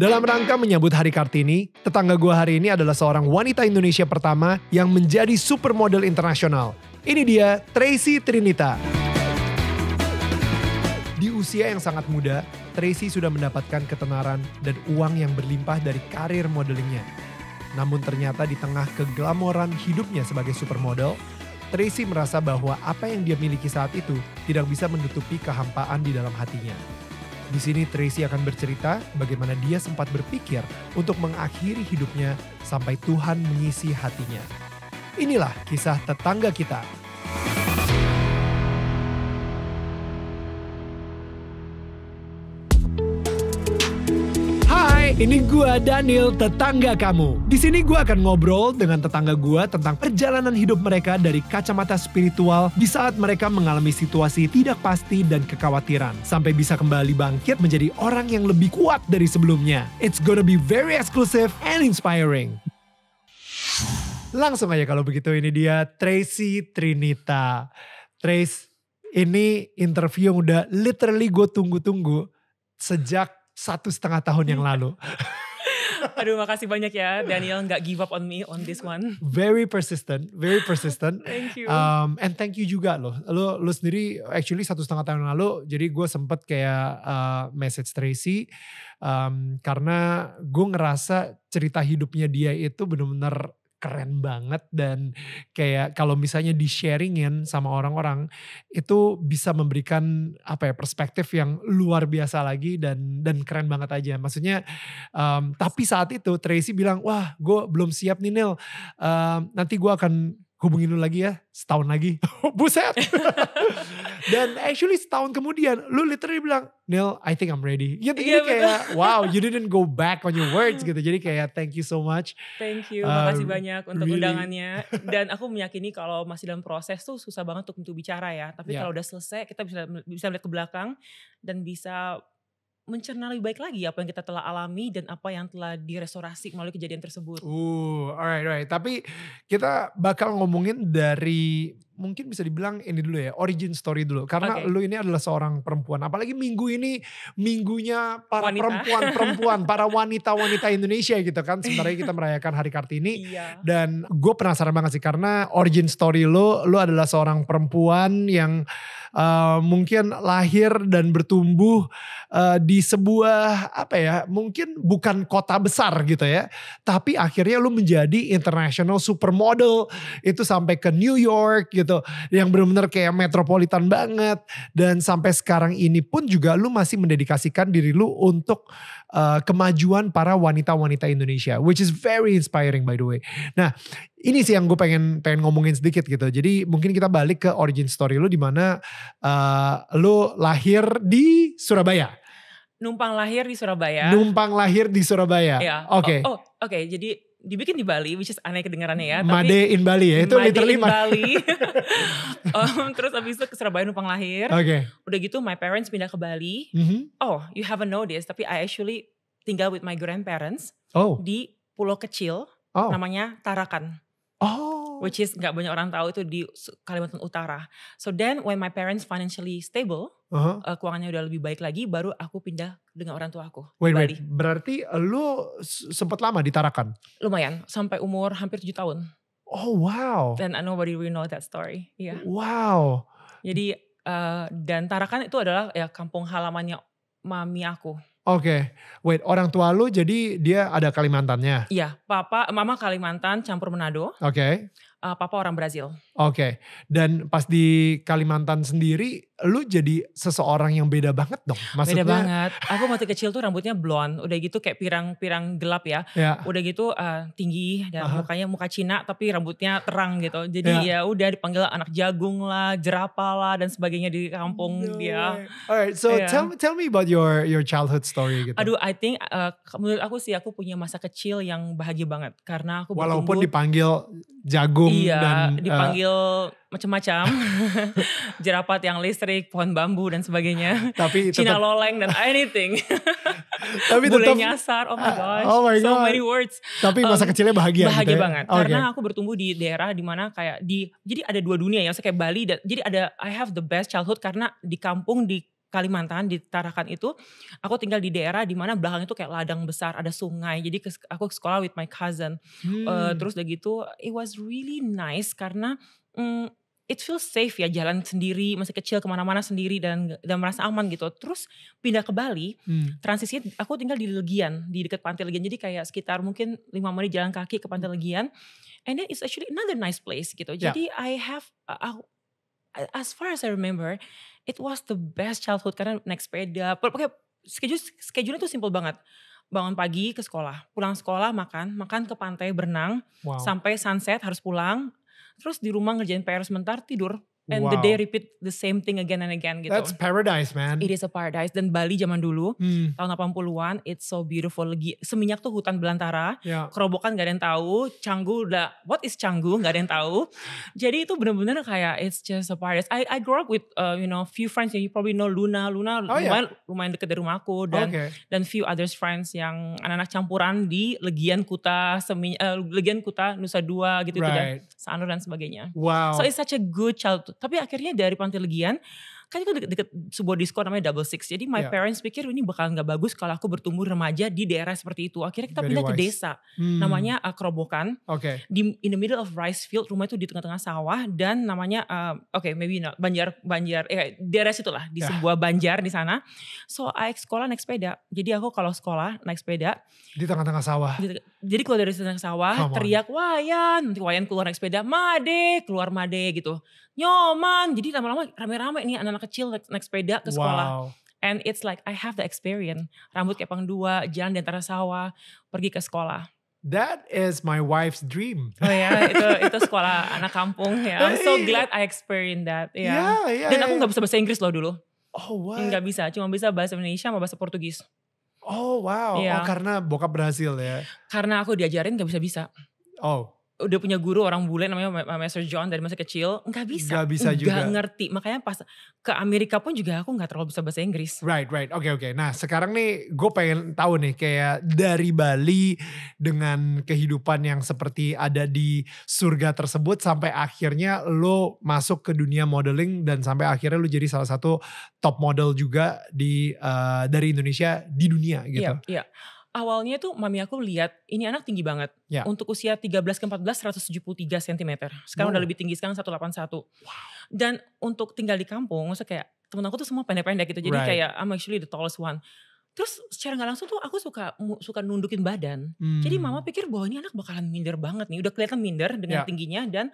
Dalam rangka menyambut Hari Kartini, tetangga gua hari ini adalah seorang wanita Indonesia pertama yang menjadi supermodel internasional. Ini dia Tracy Trinita. Di usia yang sangat muda, Tracy sudah mendapatkan ketenaran dan uang yang berlimpah dari karir modelingnya. Namun ternyata di tengah keglamoran hidupnya sebagai supermodel, Tracy merasa bahwa apa yang dia miliki saat itu tidak bisa menutupi kehampaan di dalam hatinya. Di sini Tracy akan bercerita bagaimana dia sempat berpikir untuk mengakhiri hidupnya sampai Tuhan mengisi hatinya. Inilah kisah tetangga kita. Ini gua Daniel, tetangga kamu. Di sini gua akan ngobrol dengan tetangga gua tentang perjalanan hidup mereka dari kacamata spiritual di saat mereka mengalami situasi tidak pasti dan kekhawatiran sampai bisa kembali bangkit menjadi orang yang lebih kuat dari sebelumnya. It's gonna be very exclusive and inspiring. Langsung aja kalau begitu ini dia Tracy Trinita. Trace, ini interview yang udah literally gue tunggu-tunggu sejak satu setengah tahun yang lalu. Aduh makasih banyak ya Daniel nggak give up on me on this one. Very persistent, very persistent. thank you. Um, and thank you juga loh. Lo lo sendiri actually satu setengah tahun lalu, jadi gue sempet kayak uh, message Tracy um, karena gue ngerasa cerita hidupnya dia itu benar-benar keren banget dan kayak kalau misalnya di sharingin sama orang-orang itu bisa memberikan apa ya perspektif yang luar biasa lagi dan dan keren banget aja maksudnya um, tapi saat itu Tracy bilang wah gue belum siap nih Neil um, mmm, nanti gue akan hubungin lu lagi ya setahun lagi buset dan actually setahun kemudian lu literally bilang Neil I think I'm ready gitu iya, iya, yeah, kayak wow you didn't go back on your words gitu jadi kayak thank you so much thank you uh, makasih banyak untuk really. undangannya dan aku meyakini kalau masih dalam proses tuh susah banget untuk bicara ya tapi yeah. kalau udah selesai kita bisa bisa melihat ke belakang dan bisa mencerna lebih baik lagi apa yang kita telah alami dan apa yang telah direstorasi melalui kejadian tersebut. Uh, alright, alright. Tapi kita bakal ngomongin dari mungkin bisa dibilang ini dulu ya origin story dulu karena okay. lu ini adalah seorang perempuan apalagi minggu ini minggunya para perempuan-perempuan para wanita-wanita Indonesia gitu kan sebenarnya kita merayakan Hari Kartini iya. dan gue penasaran banget sih karena origin story lu lu adalah seorang perempuan yang uh, mungkin lahir dan bertumbuh uh, di sebuah apa ya mungkin bukan kota besar gitu ya tapi akhirnya lu menjadi international supermodel itu sampai ke New York gitu gitu. Yang benar-benar kayak metropolitan banget dan sampai sekarang ini pun juga lu masih mendedikasikan diri lu untuk uh, kemajuan para wanita-wanita Indonesia which is very inspiring by the way. Nah, ini sih yang gue pengen pengen ngomongin sedikit gitu. Jadi mungkin kita balik ke origin story lu di mana uh, lu lahir di Surabaya numpang lahir di Surabaya. Numpang lahir di Surabaya. Iya. Oke. Okay. Oh, oh oke. Okay. Jadi dibikin di Bali, which is aneh kedengarannya ya. Made in Bali ya, itu Made literally in Bali. um, terus abis itu ke Surabaya numpang lahir. Oke. Okay. Udah gitu my parents pindah ke Bali. Mm -hmm. Oh, you haven't know this, tapi I actually tinggal with my grandparents. Oh. Di pulau kecil, oh. namanya Tarakan. Oh. Which is gak banyak orang tahu itu di Kalimantan Utara. So then when my parents financially stable, uh-huh. uh, keuangannya udah lebih baik lagi, baru aku pindah dengan orang tua aku. Wait, wait. Berarti lu sempat lama di Tarakan? Lumayan, sampai umur hampir 7 tahun. Oh wow. Dan nobody really know that story. Iya. Yeah. Wow. Jadi uh, dan Tarakan itu adalah ya kampung halamannya mami aku. Oke, okay. wait orang tua lu jadi dia ada Kalimantannya? Iya, papa, mama Kalimantan campur Manado. Oke. Okay. Uh, eh, papa orang Brazil. Oke, okay. dan pas di Kalimantan sendiri lu jadi seseorang yang beda banget dong. Maksudnya, beda banget. Aku masih kecil tuh rambutnya blonde, udah gitu kayak pirang-pirang gelap ya. ya. Udah gitu uh, tinggi dan uh-huh. mukanya muka Cina tapi rambutnya terang gitu. Jadi ya. ya udah dipanggil anak jagung lah, jerapah lah dan sebagainya di kampung no dia. Alright, so yeah. tell tell me about your your childhood story gitu. Aduh, I think uh, menurut aku sih aku punya masa kecil yang bahagia banget karena aku walaupun bertumbuh, dipanggil jagung iya, dan eh, dipanggil uh, macam-macam jerapat yang listrik pohon bambu dan sebagainya tapi tetap, Cina loleng dan anything tapi Bule nyasar oh my ah, gosh oh my God. so many words tapi masa um, kecilnya bahagia bahagia gitu ya? banget okay. Oh, karena aku bertumbuh di daerah dimana kayak di jadi ada dua dunia ya kayak Bali dan jadi ada I have the best childhood karena di kampung di Kalimantan di Tarakan itu aku tinggal di daerah di mana belakang itu kayak ladang besar ada sungai jadi ke, aku ke sekolah with my cousin hmm. uh, terus udah gitu it was really nice karena mm, it feels safe ya jalan sendiri masih kecil kemana-mana sendiri dan dan merasa aman gitu terus pindah ke Bali hmm. transisi aku tinggal di Legian di dekat pantai Legian jadi kayak sekitar mungkin lima menit jalan kaki ke pantai hmm. Legian and then it's actually another nice place gitu yeah. jadi I have uh, uh, as far as I remember it was the best childhood karena naik sepeda pakai schedule schedule tuh simple banget bangun pagi ke sekolah, pulang sekolah makan, makan ke pantai berenang, wow. sampai sunset harus pulang, Terus di rumah ngerjain PR sebentar tidur and wow. the day repeat the same thing again and again gitu. That's paradise man. It is a paradise dan Bali zaman dulu hmm. tahun 80-an it's so beautiful lagi seminyak tuh hutan belantara, yeah. kerobokan gak ada yang tahu, canggu udah what is canggu gak ada yang tahu. Jadi itu bener-bener kayak it's just a paradise. I I grew up with uh, you know few friends yang you probably know Luna, Luna oh, lumayan, yeah. lumayan deket dari rumahku dan okay. dan few others friends yang anak-anak campuran di Legian Kuta, semi, uh, Legian Kuta Nusa Dua gitu-gitu dan Sanur dan sebagainya. Wow. So it's such a good childhood tuh. Gitu. Tapi akhirnya dari pantai legian kan itu deket, deket sebuah diskon namanya Double Six. Jadi my yeah. parents pikir ini bakal nggak bagus kalau aku bertumbuh remaja di daerah seperti itu. Akhirnya kita Very pindah wise. ke desa, hmm. namanya uh, Kerobokan. Okay. Di in the middle of rice field, rumah itu di tengah-tengah sawah dan namanya uh, oke okay, maybe not Banjar Banjar eh daerah lah di yeah. sebuah Banjar di sana. So I sekolah naik sepeda. Jadi aku kalau sekolah naik sepeda di tengah-tengah sawah. Di, jadi keluar dari tengah sawah teriak wayan, nanti wayan keluar naik sepeda, made keluar made gitu nyoman jadi lama-lama rame-rame nih anak-anak kecil naik, sepeda ke sekolah wow. and it's like I have the experience rambut kepang dua jalan di antara sawah pergi ke sekolah That is my wife's dream. Oh ya, itu itu sekolah anak kampung ya. I'm so glad I experienced that. Ya. Yeah. Yeah, yeah, Dan aku nggak yeah. bisa bahasa Inggris loh dulu. Oh what? Nggak bisa, cuma bisa bahasa Indonesia sama bahasa Portugis. Oh wow. Yeah. Oh karena bokap berhasil ya. Karena aku diajarin nggak bisa bisa. Oh udah punya guru orang bule namanya Master John dari masa kecil nggak bisa nggak bisa juga nggak ngerti makanya pas ke Amerika pun juga aku nggak terlalu bisa bahasa Inggris right right oke okay, oke okay. nah sekarang nih gue pengen tahu nih kayak dari Bali dengan kehidupan yang seperti ada di surga tersebut sampai akhirnya lo masuk ke dunia modeling dan sampai akhirnya lo jadi salah satu top model juga di uh, dari Indonesia di dunia gitu iya yeah, yeah awalnya tuh mami aku lihat ini anak tinggi banget. Yeah. Untuk usia 13 ke 14 173 cm. Sekarang wow. udah lebih tinggi sekarang 181. Wow. Dan untuk tinggal di kampung, maksudnya kayak temen aku tuh semua pendek-pendek gitu. Jadi right. kayak I'm actually the tallest one. Terus secara nggak langsung tuh aku suka suka nundukin badan. Hmm. Jadi mama pikir bahwa ini anak bakalan minder banget nih. Udah kelihatan minder dengan yeah. tingginya dan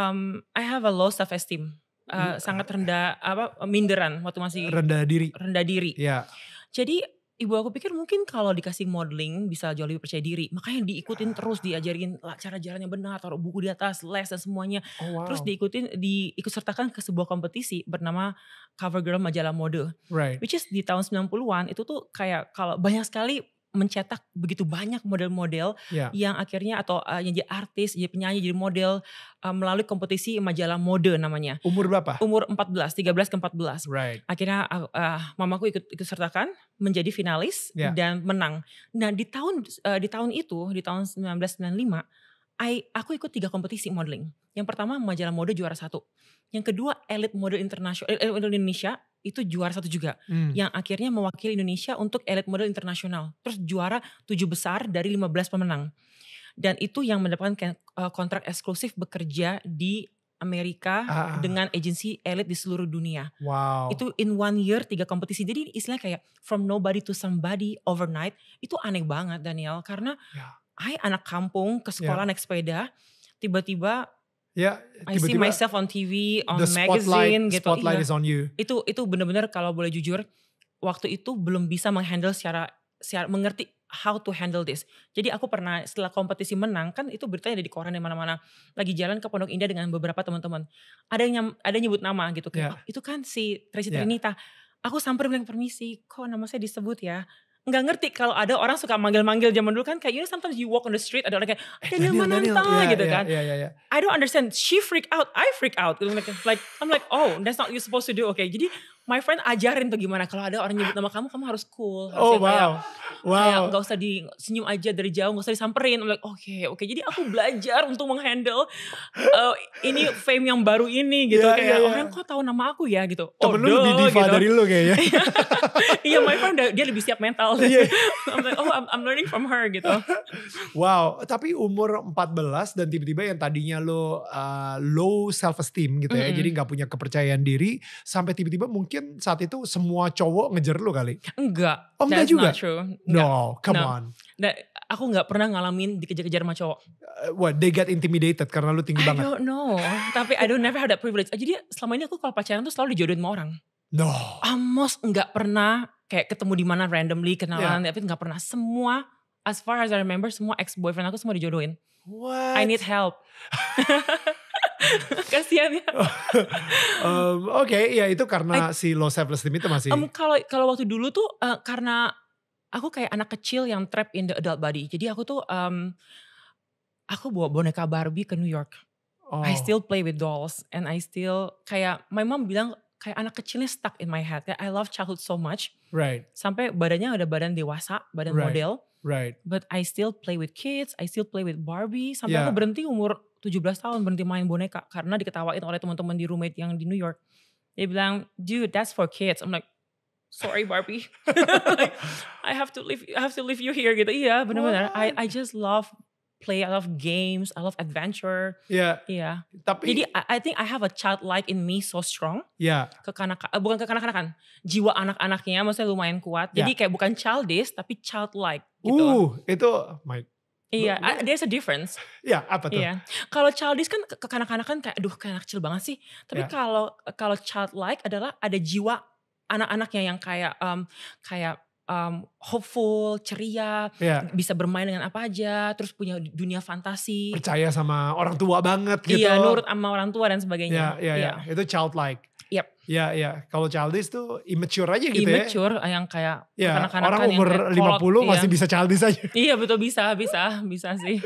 um, I have a low self esteem. Uh, hmm. sangat rendah apa minderan waktu masih rendah diri rendah diri ya jadi ibu aku pikir mungkin kalau dikasih modeling bisa jauh lebih percaya diri. Makanya diikutin iya. terus diajarin cara jalan benar, taruh buku di atas, les dan semuanya. Oh, wow. Terus diikutin diikut sertakan ke sebuah kompetisi bernama Cover Girl majalah mode. Right. Which is di tahun 90-an itu tuh kayak kalau banyak sekali mencetak begitu banyak model-model yeah. yang akhirnya atau uh, yang jadi artis, jadi penyanyi, jadi model uh, melalui kompetisi majalah mode namanya. Umur berapa? Umur 14, 13 ke 14. Right. Akhirnya uh, uh, mamaku ikut ikut sertakan menjadi finalis yeah. dan menang. Nah, di tahun uh, di tahun itu, di tahun 1995 I, aku ikut tiga kompetisi modeling. Yang pertama majalah mode juara satu. Yang kedua Elite Model Internasional, Elite eh, Model Indonesia itu juara satu juga. Hmm. Yang akhirnya mewakili Indonesia untuk Elite Model Internasional. Terus juara tujuh besar dari lima belas pemenang. Dan itu yang mendapatkan eh, kontrak eksklusif bekerja di Amerika ah, ah, ah. dengan agensi elit di seluruh dunia. Wow. Itu in one year tiga kompetisi. Jadi istilahnya kayak from nobody to somebody overnight itu aneh banget Daniel karena yeah. I anak kampung ke ya. sekolah yeah. naik sepeda, tiba-tiba yeah, I see myself on TV, on the magazine gitu. Spotlight yeah. is on you. Itu itu benar-benar kalau boleh jujur, waktu itu belum bisa menghandle secara secara mengerti how to handle this. Jadi aku pernah setelah kompetisi menang kan itu beritanya ada di koran di mana-mana. Lagi jalan ke Pondok Indah dengan beberapa teman-teman. Ada yang ada nyebut nama gitu kayak yeah. oh, itu kan si Tracy yeah. Trinita. Aku sampai bilang permisi, kok nama saya disebut ya? nggak ngerti kalau ada orang suka manggil-manggil zaman dulu kan kayak you know sometimes you walk on the street ada orang kayak ah, Daniel, Daniel Mananta Daniel. Yeah, iya, gitu yeah, kan yeah, yeah, yeah. I don't understand she freak out I freak out like, like I'm like oh that's not you supposed to do okay jadi my friend ajarin tuh gimana kalau ada orang nyebut nama kamu kamu harus cool harus oh wow kayak, wow kayak gak usah di senyum aja dari jauh gak usah disamperin oke like, oke okay, okay. jadi aku belajar untuk menghandle uh, ini fame yang baru ini gitu yeah, kayak yeah, yeah. orang kok tahu nama aku ya gitu oh, temen lu lebih diva gitu. dari lu kayaknya iya my friend dia lebih siap mental yeah. Iya. I'm like oh I'm, I'm learning from her gitu wow tapi umur 14 dan tiba-tiba yang tadinya lo uh, low self esteem gitu ya mm -hmm. jadi gak punya kepercayaan diri sampai tiba-tiba mungkin mungkin saat itu semua cowok ngejar lu kali? Enggak. Oh enggak juga? true. No, come no. on. Nah, aku nggak pernah ngalamin dikejar-kejar sama cowok. Uh, what, they get intimidated karena lu tinggi I banget? I don't know. Tapi I don't never have that privilege. Jadi selama ini aku kalau pacaran tuh selalu dijodohin sama orang. No. Almost nggak pernah kayak ketemu di mana randomly kenalan. Yeah. Tapi nggak pernah. Semua as far as I remember semua ex boyfriend aku semua dijodohin. What? I need help. Kasihan ya. um, Oke, okay, ya itu karena I, si low self esteem itu masih. Um, kalau kalau waktu dulu tuh uh, karena aku kayak anak kecil yang trapped in the adult body. Jadi aku tuh um, aku bawa boneka Barbie ke New York. Oh. I still play with dolls and I still kayak my mom bilang kayak anak kecilnya stuck in my head. I love childhood so much. Right. Sampai badannya udah badan dewasa, badan right. model. Right. But I still play with kids, I still play with Barbie. Sampai yeah. aku berhenti umur 17 tahun berhenti main boneka karena diketawain oleh teman-teman di roommate yang di New York. Dia bilang, dude, that's for kids. I'm like, sorry Barbie, like, I have to leave, I have to leave you here gitu. Iya, benar-benar. I I just love play, I love games, I love adventure. Yeah. Iya. Yeah. Tapi jadi I, I think I have a childlike in me so strong. Yeah. Kekanak eh, bukan kekanak-kanakan, jiwa anak-anaknya maksudnya lumayan kuat. Iya. Jadi kayak bukan childish tapi childlike gitu. Uh, itu my Iya, there's a difference. Iya, apa tuh? Iya. Kalau childish kan kekanak-kanak kan kayak aduh kayak anak kecil banget sih. Tapi yeah. kalau kalau childlike adalah ada jiwa anak-anaknya yang kayak um, kayak um, hopeful, ceria, yeah. bisa bermain dengan apa aja, terus punya dunia fantasi. Percaya sama orang tua banget iya, gitu. Iya, nurut sama orang tua dan sebagainya. Iya, yeah, iya, yeah, yeah. itu childlike. Yep. Ya, ya. Kalau childish tuh immature aja gitu immature, ya. Immature eh, yang kayak ya, anak-anak orang umur yang 50 kolok, masih iya. bisa childish aja. Iya, betul bisa, bisa, bisa sih.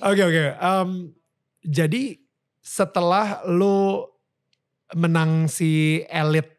Oke, oke. Okay, okay. um, jadi setelah lu menang si elite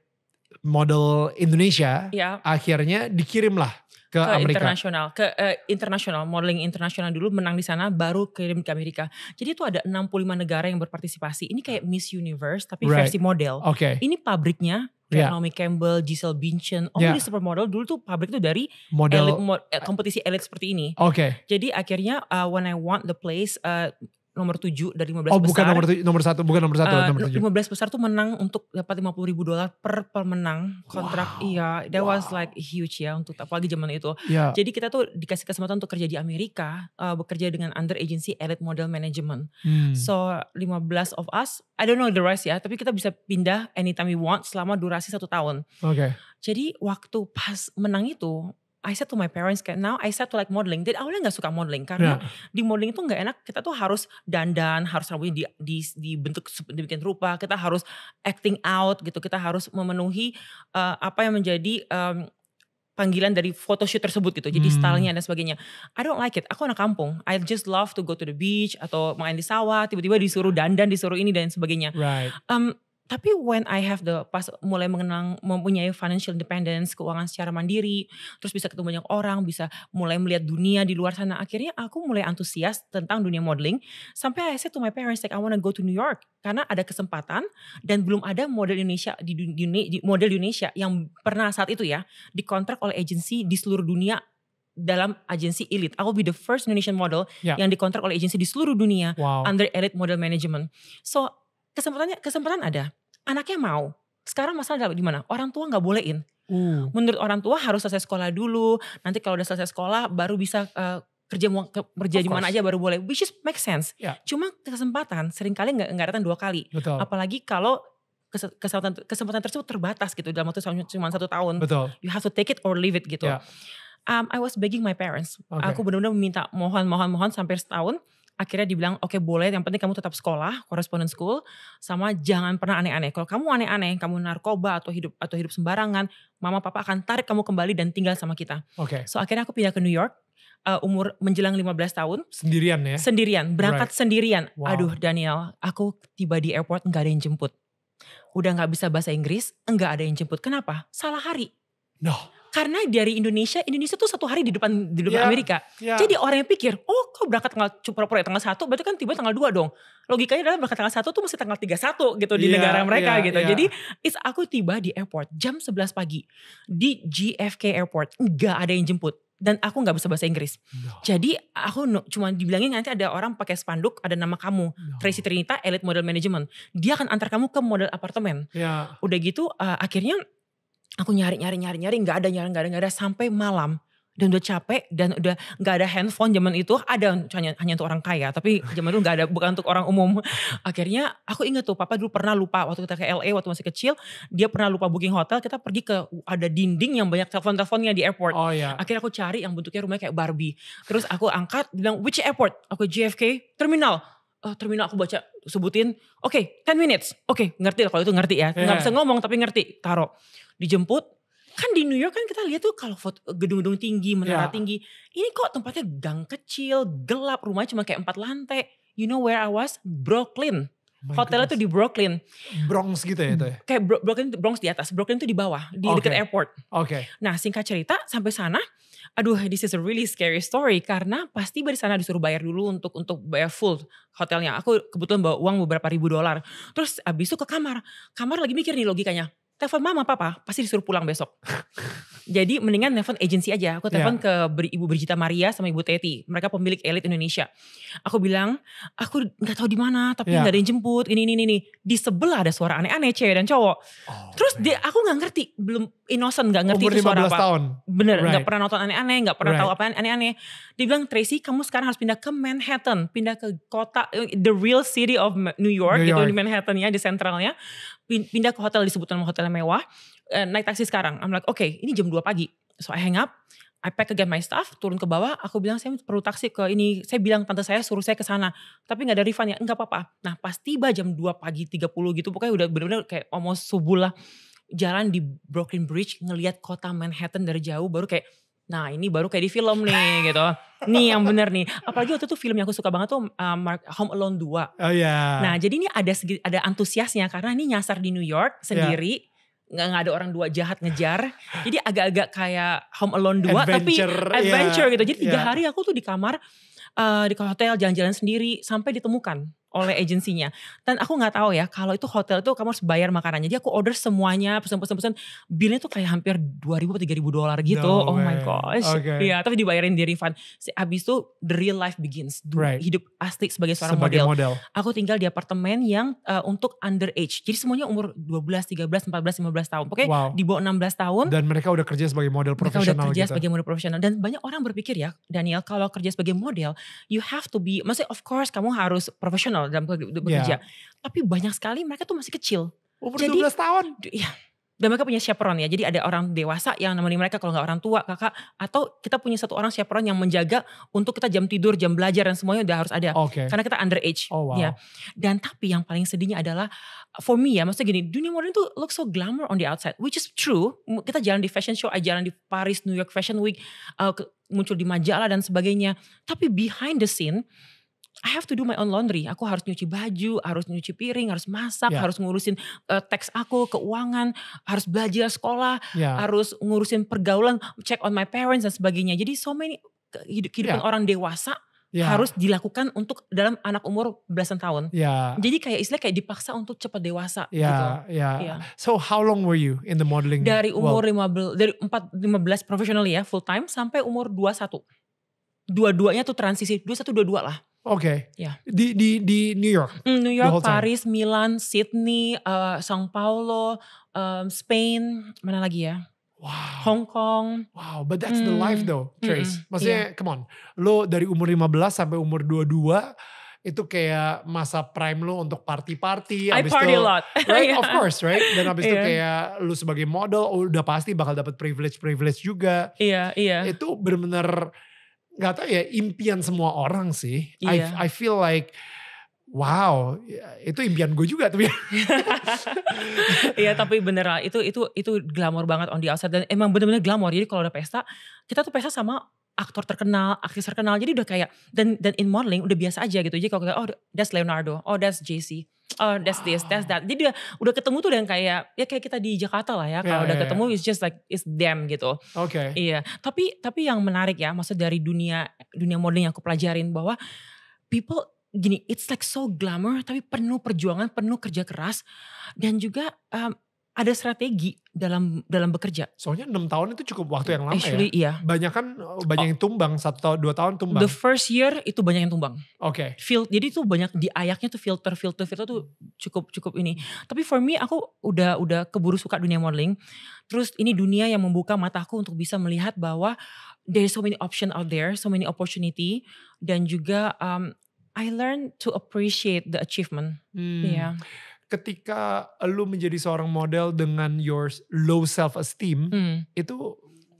model Indonesia, iya. akhirnya dikirim lah ke, ke Amerika. internasional, ke uh, internasional, modeling internasional dulu menang di sana baru kirim ke Amerika. Jadi itu ada 65 negara yang berpartisipasi. Ini kayak ah. Miss Universe tapi right. versi model. Okay. Ini pabriknya kayak yeah. Naomi Campbell, Giselle Bündchen, oh yeah. ini supermodel dulu tuh pabrik tuh dari model elite, eh, kompetisi elit seperti ini. Oke. Okay. Jadi akhirnya uh, when I want the place uh, nomor 7 dari 15 oh, besar. Oh bukan nomor, nomor satu, bukan nomor satu, uh, nomor 7. 15 besar tuh menang untuk dapat 50 ribu dolar per pemenang kontrak. Wow. Iya, that wow. was like huge ya untuk apalagi zaman itu. Yeah. Jadi kita tuh dikasih kesempatan untuk kerja di Amerika, uh, bekerja dengan under agency elite model management. Hmm. So 15 of us, I don't know the rest ya, tapi kita bisa pindah anytime we want selama durasi satu tahun. Oke. Okay. Jadi waktu pas menang itu I said to my parents kayak now I said to like modeling. Jadi awalnya nggak suka modeling karena yeah. di modeling itu nggak enak. Kita tuh harus dandan, harus rambutnya di, di dibentuk demikian rupa. Kita harus acting out gitu. Kita harus memenuhi uh, apa yang menjadi um, panggilan dari photoshoot tersebut gitu. Jadi hmm. stylenya dan sebagainya. I don't like it. Aku anak kampung. I just love to go to the beach atau main di sawah. Tiba-tiba disuruh dandan, disuruh ini dan sebagainya. Right. Um, tapi when I have the pas mulai mengenang mempunyai financial independence keuangan secara mandiri terus bisa ketemu banyak orang bisa mulai melihat dunia di luar sana akhirnya aku mulai antusias tentang dunia modeling sampai I said to my parents like I wanna go to New York karena ada kesempatan dan belum ada model Indonesia di, di, di model Indonesia yang pernah saat itu ya dikontrak oleh agensi di seluruh dunia dalam agensi elite. I will be the first Indonesian model yeah. yang dikontrak oleh agensi di seluruh dunia wow. under elite model management. So kesempatannya kesempatan ada. Anaknya mau. Sekarang masalah di mana? Orang tua nggak bolehin. Hmm. Menurut orang tua harus selesai sekolah dulu. Nanti kalau udah selesai sekolah baru bisa uh, kerja kerja di mana aja baru boleh. Which is make sense. Yeah. Cuma kesempatan seringkali nggak nggak datang dua kali. Betul. Apalagi kalau kesempatan kesempatan tersebut terbatas gitu dalam waktu cuma satu tahun. Betul. You have to take it or leave it gitu. Yeah. Um, I was begging my parents. Okay. Aku benar-benar meminta mohon mohon mohon sampai setahun akhirnya dibilang oke okay, boleh yang penting kamu tetap sekolah correspondence school sama jangan pernah aneh-aneh kalau kamu aneh-aneh kamu narkoba atau hidup atau hidup sembarangan mama papa akan tarik kamu kembali dan tinggal sama kita oke okay. so akhirnya aku pindah ke New York uh, umur menjelang 15 tahun sendirian ya sendirian berangkat right. sendirian wow. aduh Daniel aku tiba di airport nggak ada yang jemput udah nggak bisa bahasa Inggris nggak ada yang jemput kenapa salah hari no karena dari Indonesia, Indonesia tuh satu hari di depan di depan yeah, Amerika. Yeah. Jadi orang yang pikir, oh kau berangkat tanggal pura-pura ya, tanggal satu, berarti kan tiba tanggal dua dong. Logikanya adalah berangkat tanggal satu tuh mesti tanggal tiga satu gitu yeah, di iya, negara mereka yeah, gitu. Yeah. Jadi is aku tiba di airport jam 11 pagi di JFK Airport, nggak ada yang jemput dan aku nggak bisa bahasa Inggris. No. Jadi aku no, cuma dibilangin nanti ada orang pakai spanduk ada nama kamu no. Tracy Trinita Elite Model Management. Dia akan antar kamu ke model apartemen. Yeah. Udah gitu uh, akhirnya aku nyari nyari nyari nyari nggak ada nyari nggak ada nggak ada sampai malam dan udah capek dan udah nggak ada handphone zaman itu ada hanya hanya untuk orang kaya tapi zaman itu nggak ada bukan untuk orang umum akhirnya aku inget tuh papa dulu pernah lupa waktu kita ke LA waktu masih kecil dia pernah lupa booking hotel kita pergi ke ada dinding yang banyak telepon teleponnya di airport oh, iya. akhirnya aku cari yang bentuknya rumah kayak Barbie terus aku angkat bilang which airport aku JFK terminal Oh, terminal aku baca sebutin, oke okay, 10 minutes, oke okay, ngerti lah kalau itu ngerti ya, yeah. nggak iya. bisa ngomong tapi ngerti, taruh, dijemput, kan di New York kan kita lihat tuh kalau foto gedung-gedung tinggi, menara yeah. tinggi, ini kok tempatnya gang kecil, gelap, rumahnya cuma kayak empat lantai, you know where I was? Brooklyn. Hotelnya tuh di Brooklyn. Bronx gitu ya itu ya? Kayak Bro Brooklyn, Bronx di atas. Brooklyn tuh di bawah. Di okay. dekat airport. Oke. Okay. Nah singkat cerita sampai sana. Aduh this is a really scary story. Karena pasti dari sana disuruh bayar dulu untuk untuk bayar full hotelnya. Aku kebetulan bawa uang beberapa ribu dolar. Terus abis itu ke kamar. Kamar lagi mikir nih logikanya telepon mama papa pasti disuruh pulang besok. Jadi mendingan telepon agensi aja. Aku telepon yeah. ke Ibu Brigita Maria sama Ibu Teti. Mereka pemilik elit Indonesia. Aku bilang, aku nggak tahu di mana, tapi ya. nggak yeah. ada yang jemput. Ini ini ini Di sebelah ada suara aneh-aneh cewek dan cowok. Oh, Terus dia, aku nggak ngerti, belum innocent nggak ngerti Umur itu suara apa. Tahun. Bener, nggak right. pernah nonton aneh-aneh, nggak pernah right. tahu apa aneh-aneh. Dia bilang Tracy, kamu sekarang harus pindah ke Manhattan, pindah ke kota eh, the real city of New York, New York. itu di Manhattan ya, di sentralnya pindah ke hotel disebut nama hotel yang mewah, uh, naik taksi sekarang. I'm like, oke, okay, ini jam 2 pagi. So I hang up, I pack again my stuff, turun ke bawah, aku bilang saya perlu taksi ke ini, saya bilang tante saya suruh saya ke sana, tapi nggak ada refund ya, enggak apa-apa. Nah pas tiba jam 2 pagi 30 gitu, pokoknya udah bener-bener kayak almost subuh lah, jalan di Brooklyn Bridge, ngeliat kota Manhattan dari jauh, baru kayak nah ini baru kayak di film nih gitu. Nih yang bener nih. Apalagi waktu itu film yang aku suka banget tuh uh, Mark, Home Alone 2. Oh iya. Yeah. Nah jadi ini ada segi, ada antusiasnya karena ini nyasar di New York iya. sendiri. Yeah nggak ada orang dua jahat ngejar. Jadi agak-agak kayak Home Alone dua, tapi adventure yeah, iya. gitu. Jadi tiga yeah. hari aku tuh di kamar uh, di hotel jalan-jalan sendiri sampai ditemukan oleh agensinya. Dan aku nggak tahu ya kalau itu hotel itu kamu harus bayar makanannya. Jadi aku order semuanya pesen-pesen-pesen. Billnya tuh kayak hampir ribu, atau ribu dolar gitu. No oh my gosh. Okay. Iya, tapi dibayarin di refund. Habis itu the real life begins. Right. Hidup asli sebagai seorang sebagai model. model. Aku tinggal di apartemen yang uh, untuk age. Jadi semuanya umur 12, 13, 14, 15 tahun. Oke? wow. di bawah 16 tahun. Dan mereka udah kerja sebagai model profesional mereka udah kerja gitu. sebagai model profesional. Dan banyak orang berpikir ya, Daniel, kalau kerja sebagai model, you have to be, maksudnya of course kamu harus profesional dalam iya. bekerja. Yeah. Tapi banyak sekali mereka tuh masih kecil. Umur Jadi, 12 tahun. Iya. Dan mereka punya chaperon ya. Jadi ada orang dewasa yang namanya mereka kalau nggak orang tua, kakak atau kita punya satu orang chaperon yang menjaga untuk kita jam tidur, jam belajar dan semuanya udah harus ada. Okay. Karena kita underage oh, wow. ya. Dan tapi yang paling sedihnya adalah for me ya, maksudnya gini, dunia modern tuh look so glamour on the outside, which is true. Kita jalan di fashion show, jalan di Paris, New York Fashion Week, uh, muncul di majalah dan sebagainya. Tapi behind the scene I have to do my own laundry. Aku harus nyuci baju, harus nyuci piring, harus masak, yeah. harus ngurusin uh, teks aku, keuangan, harus belajar sekolah, yeah. harus ngurusin pergaulan, check on my parents dan sebagainya. Jadi so many ya. kehidupan yeah. orang dewasa yeah. harus dilakukan untuk dalam anak umur belasan tahun. Yeah. Jadi kayak istilah kayak dipaksa untuk cepat dewasa yeah. gitu. Yeah. Yeah. So how long were you in the modeling? Dari umur lima 15 dari lima belas professionally ya full time sampai umur dua satu, Dua-duanya tuh transisi, dua satu dua dua lah Oke. Okay. Ya. Di di di New York. Mm, New York, Paris, Milan, Sydney, uh, São Paulo, um, Spain, mana lagi ya? Wow. Hong Kong. Wow, but that's mm. the life though, Trace. Mm -mm. Maksudnya, yeah. come on. Lo dari umur 15 sampai umur 22 itu kayak masa prime lo untuk party-party. I abis party itu, a lot. Right, yeah. of course, right? Dan abis yeah. itu iya. kayak lo sebagai model udah pasti bakal dapat privilege-privilege juga. Iya, yeah, iya. Yeah. Itu bener-bener nggak tahu ya impian semua orang sih. Yeah. I iya. I feel like wow itu impian gue juga tapi iya tapi bener itu itu itu glamor banget on the outside dan emang bener-bener glamor jadi kalau udah pesta kita tuh pesta sama aktor terkenal aktris terkenal jadi udah kayak dan dan in modeling udah biasa aja gitu jadi kalau kita oh that's Leonardo oh that's JC oh that's this, that's that. Jadi udah, udah ketemu tuh yang kayak ya kayak kita di Jakarta lah ya. Kalau yeah, udah yeah, ya. ketemu yeah. it's just like it's them gitu. Oke. Okay. Iya. Tapi tapi yang menarik ya, maksud dari dunia dunia modeling yang aku pelajarin bahwa people gini, it's like so glamour tapi penuh perjuangan, penuh kerja keras dan juga um, ada strategi dalam dalam bekerja. Soalnya enam tahun itu cukup waktu yang lama ya. Actually, ya. Iya. Banyak kan banyak oh. yang tumbang satu tahun dua tahun tumbang. The first year itu banyak yang tumbang. Oke. Okay. jadi itu banyak diayaknya tuh filter filter filter tuh cukup cukup ini. Tapi for me aku udah udah keburu suka dunia modeling. Terus ini dunia yang membuka mataku untuk bisa melihat bahwa there's so many option out there, so many opportunity dan juga um, I learn to appreciate the achievement. Hmm. Yeah ketika lu menjadi seorang model dengan your low self esteem hmm. itu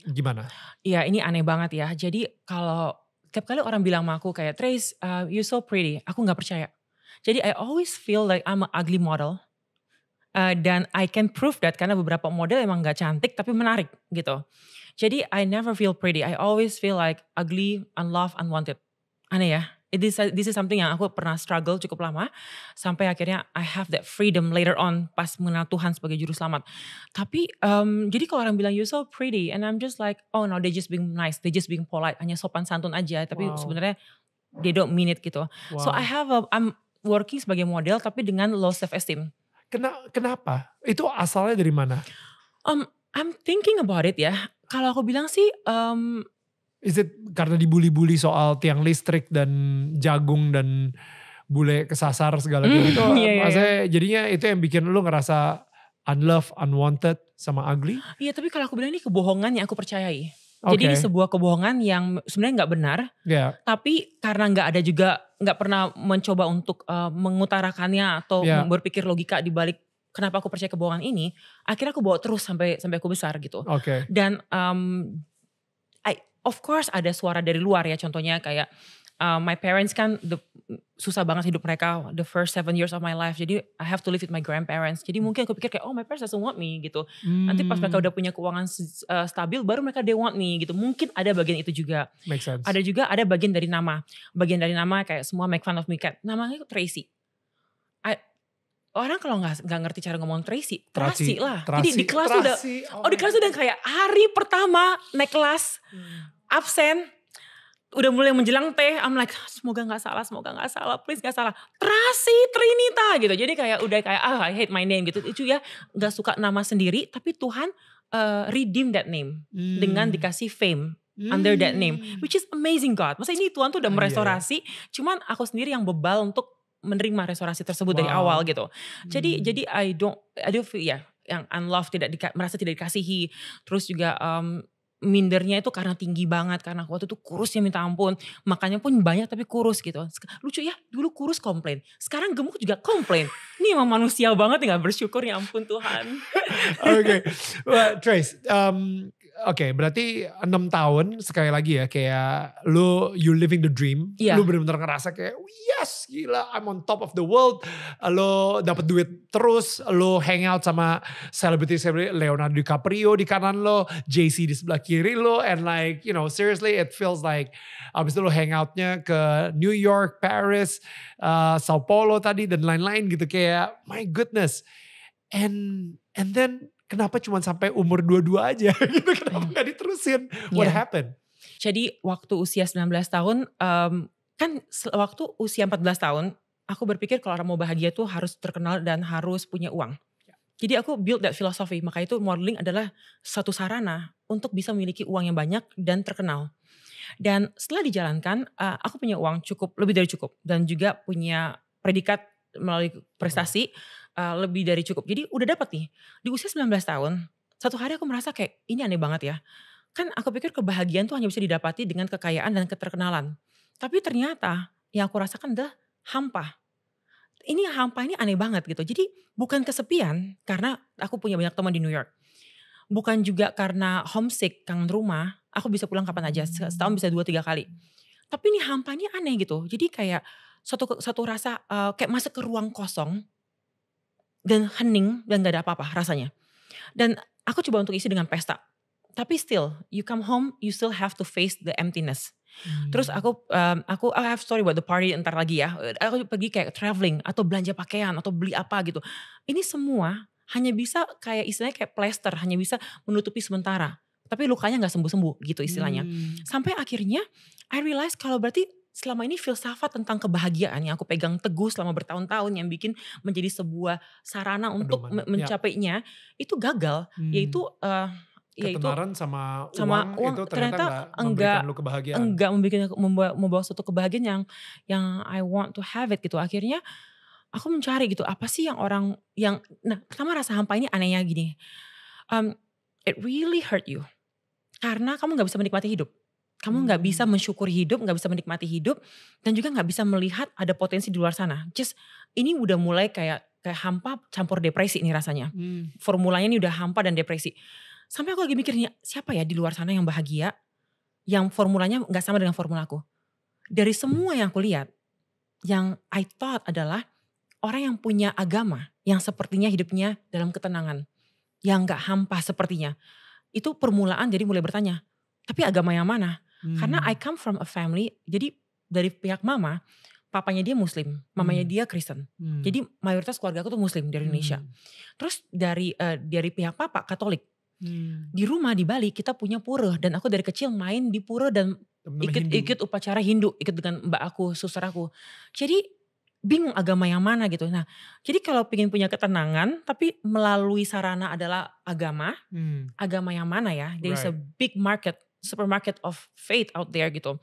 gimana? Iya ini aneh banget ya. Jadi kalau tiap kali orang bilang sama aku kayak Trace uh, you so pretty, aku nggak percaya. Jadi I always feel like I'm an ugly model. Uh, dan I can prove that karena beberapa model emang nggak cantik tapi menarik gitu. Jadi I never feel pretty. I always feel like ugly, unloved, unwanted. Aneh ya this this is something yang aku pernah struggle cukup lama sampai akhirnya I have that freedom later on pas mengenal Tuhan sebagai juru selamat. Tapi um, jadi kalau orang bilang you so pretty and I'm just like oh no they just being nice, they just being polite, hanya sopan santun aja tapi wow. sebenarnya they don't mean it gitu. Wow. So I have a, I'm working sebagai model tapi dengan low self esteem. Kena, kenapa? Itu asalnya dari mana? Um, I'm thinking about it ya. Kalau aku bilang sih um, Is it karena dibully-bully soal tiang listrik dan jagung dan bule kesasar segala mm, gitu. Iya, iya. Maksudnya iya. jadinya itu yang bikin lu ngerasa unloved, unwanted sama ugly. Iya tapi kalau aku bilang ini kebohongan yang aku percayai. Okay. Jadi ini sebuah kebohongan yang sebenarnya nggak benar, yeah. tapi karena nggak ada juga nggak pernah mencoba untuk uh, mengutarakannya atau yeah. berpikir logika di balik kenapa aku percaya kebohongan ini, akhirnya aku bawa terus sampai sampai aku besar gitu. Okay. Dan um, I, of course ada suara dari luar ya contohnya kayak uh, my parents kan the, susah banget hidup mereka the first seven years of my life jadi I have to live with my grandparents jadi mungkin aku pikir kayak oh my parents doesn't want me gitu hmm. nanti pas mereka hmm. udah punya keuangan uh, stabil baru mereka they want me gitu mungkin ada bagian itu juga Make sense. ada juga ada bagian dari nama bagian dari nama kayak semua make fun of me kan namanya Tracy orang kalau nggak nggak ngerti cara ngomong Tracy Tracy, Tracy lah Tracy. jadi di kelas Tracy. udah oh, oh di oh. kelas udah kayak hari pertama naik kelas hmm absen udah mulai menjelang teh I'm like semoga nggak salah semoga nggak salah please nggak salah Trasi Trinita gitu jadi kayak udah kayak ah oh, I hate my name gitu itu ya nggak suka nama sendiri tapi Tuhan uh, redeem that name hmm. dengan dikasih fame hmm. under that name hmm. which is amazing God masa ini Tuhan tuh udah ah, iya, iya. merestorasi oh, yeah. cuman aku sendiri yang bebal untuk menerima restorasi tersebut wow. dari awal gitu jadi hmm. jadi I don't I don't feel ya yeah, yang unloved tidak di, merasa tidak dikasihi terus juga um, mindernya itu karena tinggi banget karena waktu itu kurusnya minta ampun makanya pun banyak tapi kurus gitu lucu ya dulu kurus komplain sekarang gemuk juga komplain ini emang manusia banget ya nggak bersyukur ya ampun Tuhan oke okay. well, Trace um, Oke, okay, berarti enam tahun sekali lagi ya kayak lu you living the dream. Yeah. Lu benar-benar ngerasa kayak yes, gila I'm on top of the world. Lu dapat duit terus, lu hangout sama celebrity selebriti Leonardo DiCaprio di kanan lo, JC di sebelah kiri lo and like, you know, seriously it feels like abis itu lu hangoutnya ke New York, Paris, uh, Sao Paulo tadi dan lain-lain gitu kayak my goodness. And and then kenapa cuma sampai umur 22 aja gitu kenapa hmm. nggak hmm. diterusin what yeah. happened jadi waktu usia 19 tahun um, kan waktu usia 14 tahun aku berpikir kalau orang mau bahagia tuh harus terkenal dan harus punya uang ya. jadi aku build that philosophy maka itu modeling adalah satu sarana untuk bisa memiliki uang yang banyak dan terkenal dan setelah dijalankan eh, aku punya uang cukup lebih dari cukup dan juga punya predikat melalui prestasi uh, lebih dari cukup. Jadi udah dapat nih. Di usia 19 tahun, satu hari aku merasa kayak ini aneh banget ya. Kan aku pikir kebahagiaan tuh hanya bisa didapati dengan kekayaan dan keterkenalan. Tapi ternyata yang aku rasakan adalah hampa. Ini hampa ini aneh banget gitu. Jadi bukan kesepian karena aku punya banyak teman di New York. Bukan juga karena homesick kangen rumah. Aku bisa pulang kapan aja setahun bisa dua tiga kali. Tapi ini hampanya aneh gitu. Jadi kayak satu satu rasa uh, kayak masuk ke ruang kosong dan hening dan gak ada apa-apa rasanya. Dan aku coba untuk isi dengan pesta. Tapi still, you come home, you still have to face the emptiness. Hmm. Terus aku um, aku I have story about the party entar lagi ya. Aku pergi kayak traveling atau belanja pakaian atau beli apa gitu. Ini semua hanya bisa kayak istilahnya kayak plester, hanya bisa menutupi sementara. Tapi lukanya nggak sembuh-sembuh gitu istilahnya. Hmm. Sampai akhirnya I realize kalau berarti selama ini filsafat tentang kebahagiaan yang aku pegang teguh selama bertahun-tahun yang bikin menjadi sebuah sarana untuk Pedoman. Ya. mencapainya ya. itu gagal hmm. yaitu uh, eh, ketenaran yaitu, sama uang, sama uang itu ternyata, ternyata enggak lu kebahagiaan. enggak membuat membawa, membawa suatu kebahagiaan yang yang I want to have it gitu akhirnya aku mencari gitu apa sih yang orang yang nah pertama rasa hampa ini anehnya gini um, it really hurt you karena kamu nggak bisa menikmati hidup kamu nggak hmm. bisa mensyukuri hidup, nggak bisa menikmati hidup, dan juga nggak bisa melihat ada potensi di luar sana. Just ini udah mulai kayak kayak hampa campur depresi nih rasanya. Hmm. Formulanya ini udah hampa dan depresi. Sampai aku lagi mikirnya siapa ya di luar sana yang bahagia, yang formulanya nggak sama dengan formulaku. Dari semua yang aku lihat, yang I thought adalah orang yang punya agama, yang sepertinya hidupnya dalam ketenangan, yang nggak hampa sepertinya. Itu permulaan jadi mulai bertanya, tapi agama yang mana? Hmm. Karena I come from a family, jadi dari pihak mama, papanya dia muslim, mamanya hmm. dia Kristen. Hmm. Jadi mayoritas keluarga aku tuh muslim dari hmm. Indonesia. Terus dari uh, dari pihak papa Katolik. Hmm. Di rumah di Bali kita punya pura dan aku dari kecil main di pura dan ikut-ikut upacara Hindu, ikut dengan mbak aku, suster aku. Jadi bingung agama yang mana gitu. Nah, jadi kalau pengen punya ketenangan tapi melalui sarana adalah agama, hmm. agama yang mana ya? There right. is a big market supermarket of faith out there gitu.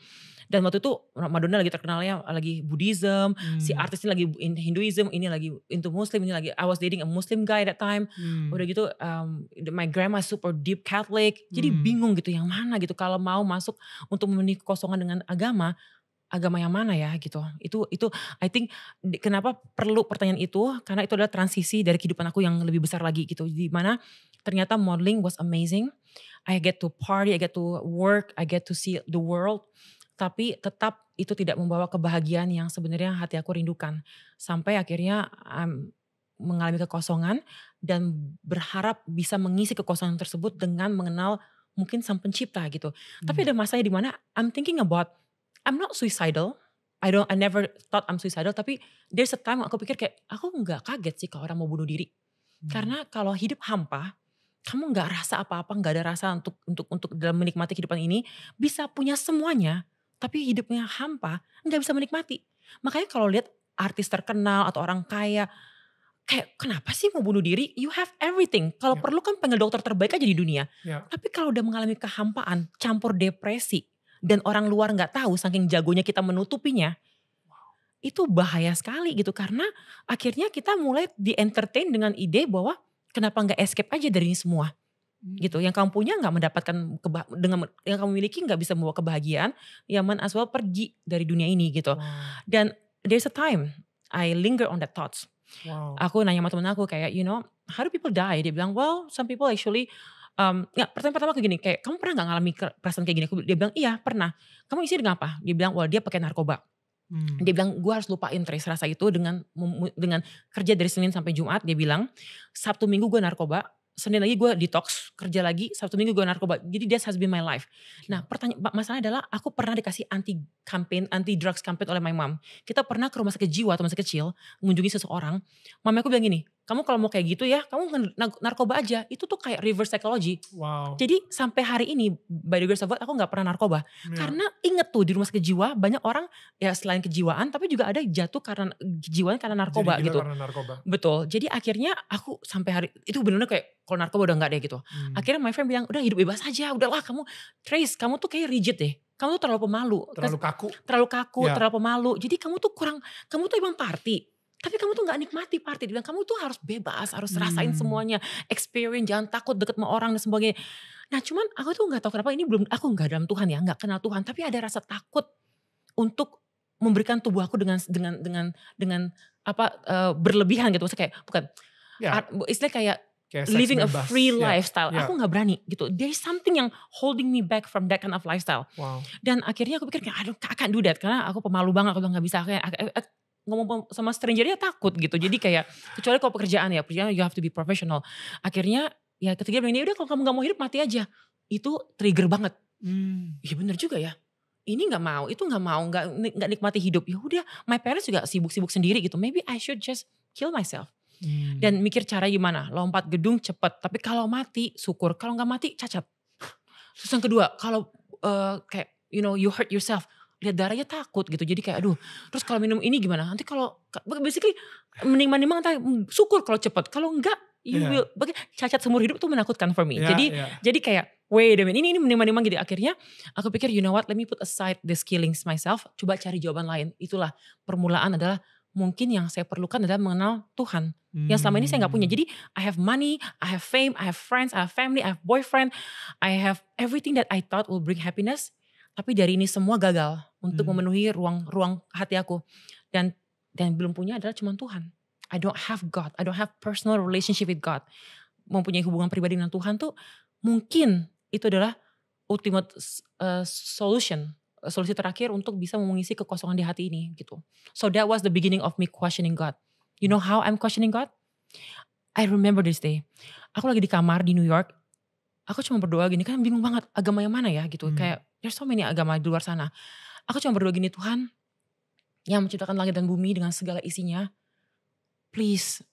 Dan waktu itu Madonna lagi terkenalnya lagi Buddhism, hmm. si artis ini lagi Hinduism, ini lagi into Muslim, ini lagi I was dating a Muslim guy that time. Hmm. Udah gitu um, my grandma super deep Catholic. Jadi hmm. bingung gitu yang mana gitu kalau mau masuk untuk memenuhi kosongan dengan agama, agama yang mana ya gitu. Itu itu I think kenapa perlu pertanyaan itu karena itu adalah transisi dari kehidupan aku yang lebih besar lagi gitu. Di mana ternyata modeling was amazing. Hmm I get to party, I get to work, I get to see the world. Tapi tetap itu tidak membawa kebahagiaan yang sebenarnya hati aku rindukan. Sampai akhirnya I'm mengalami kekosongan dan berharap bisa mengisi kekosongan tersebut dengan mengenal mungkin sang pencipta gitu. Hmm. Tapi ada masanya di mana I'm thinking about I'm not suicidal. I don't I never thought I'm suicidal tapi there's a time aku pikir kayak aku nggak kaget sih kalau orang mau bunuh diri. Hmm. Karena kalau hidup hampa kamu nggak rasa apa-apa, nggak ada rasa untuk untuk untuk dalam menikmati kehidupan ini bisa punya semuanya, tapi hidupnya hampa, nggak bisa menikmati. Makanya kalau lihat artis terkenal atau orang kaya, kayak kenapa sih mau bunuh diri? You have everything. Kalau yeah. perlu kan panggil dokter terbaik aja di dunia. Yeah. Tapi kalau udah mengalami kehampaan, campur depresi dan orang luar nggak tahu saking jagonya kita menutupinya, itu bahaya sekali gitu karena akhirnya kita mulai di entertain dengan ide bahwa kenapa nggak escape aja dari ini semua? Hmm. gitu yang kamu punya nggak mendapatkan keba dengan yang kamu miliki nggak bisa membawa kebahagiaan ya man as well pergi dari dunia ini gitu wow. dan there's a time I linger on that thoughts wow. aku nanya sama temen aku kayak you know how do people die dia bilang well some people actually um, ya pertanyaan pertama kayak gini kayak kamu pernah nggak ngalami perasaan kayak gini aku dia bilang iya pernah kamu isi dengan apa dia bilang well, dia pakai narkoba Hmm. Dia bilang gue harus lupain Trace Rasa itu dengan dengan kerja dari Senin sampai Jumat. Dia bilang Sabtu Minggu gue narkoba, Senin lagi gue detox, kerja lagi, Sabtu Minggu gue narkoba. Jadi dia has been my life. Nah pertanyaan masalahnya adalah aku pernah dikasih anti campaign, anti drugs campaign oleh my mom. Kita pernah ke rumah sakit jiwa atau rumah kecil, mengunjungi seseorang. mama aku bilang gini, kamu kalau mau kayak gitu ya, kamu narkoba aja. Itu tuh kayak reverse psychology. Wow. Jadi sampai hari ini, by the grace of God, aku gak pernah narkoba. Yeah. Karena inget tuh di rumah sakit jiwa banyak orang ya selain kejiwaan, tapi juga ada jatuh karena kejiwaan karena narkoba Jadi gitu. Karena narkoba. Betul. Jadi akhirnya aku sampai hari itu bener-bener kayak kalau narkoba udah gak deh gitu. Hmm. Akhirnya my friend bilang udah hidup bebas aja, udahlah kamu Trace, kamu tuh kayak rigid deh kamu tuh terlalu pemalu terlalu kaku terlalu kaku yeah. terlalu pemalu jadi kamu tuh kurang kamu tuh emang party tapi kamu tuh nggak nikmati party dibilang kamu tuh harus bebas harus rasain hmm. semuanya experience jangan takut deket sama orang dan sebagainya nah cuman aku tuh nggak tahu kenapa ini belum aku nggak dalam Tuhan ya nggak kenal Tuhan tapi ada rasa takut untuk memberikan tubuh aku dengan dengan dengan dengan apa uh, berlebihan gitu maksudnya kayak bukan yeah. istilah kayak kayak living a free bus. Ya. lifestyle. Yeah. Aku nggak berani gitu. there is something yang holding me back from that kind of lifestyle. Wow. Dan akhirnya aku pikir kayak, aduh, I can't do that karena aku pemalu banget, aku nggak bisa. Kayak, ngomong sama stranger dia ya takut gitu. Jadi kayak kecuali kalau pekerjaan ya, pekerjaan you have to be professional. Akhirnya ya ketiga bilang ini udah kalau kamu nggak mau hidup mati aja. Itu trigger banget. Hmm. Ya bener juga ya ini nggak mau, itu nggak mau, nggak nggak nikmati hidup. Ya udah, my parents juga sibuk-sibuk sendiri gitu. Maybe I should just kill myself. Hmm. Dan mikir cara gimana, lompat gedung cepet. Tapi kalau mati, syukur. Kalau nggak mati, cacat. Terus yang kedua, kalau uh, kayak you know you hurt yourself, lihat ya, darahnya takut gitu. Jadi kayak aduh, terus kalau minum ini gimana? Nanti kalau basically menimbang-nimbang hmm, syukur kalau cepat. Kalau enggak you yeah. will bagi cacat seumur hidup tuh menakutkan for me. Yeah, jadi yeah. jadi kayak wait a minute ini ini menimbang-nimbang gitu akhirnya aku pikir you know what let me put aside the killings myself coba cari jawaban lain. Itulah permulaan adalah mungkin yang saya perlukan adalah mengenal Tuhan hmm. yang selama ini saya nggak punya. Hmm. Jadi I have money, I have fame, I have friends, I have family, I have boyfriend, I have everything that I thought will bring happiness tapi dari ini semua gagal untuk hmm. memenuhi ruang-ruang hati aku. Dan dan belum punya adalah cuma Tuhan. I don't have God. I don't have personal relationship with God. Mempunyai hubungan pribadi dengan Tuhan tuh mungkin itu adalah ultimate uh, solution eh, solusi terakhir untuk bisa mengisi kekosongan di hati ini gitu. So that was the beginning of me questioning God. You know how I'm questioning God? I remember this day. Aku lagi di kamar di New York aku cuma berdoa gini kan bingung banget agama yang mana ya gitu hmm. kayak there's so many agama di luar sana aku cuma berdoa gini Tuhan yang menciptakan langit dan bumi dengan segala isinya please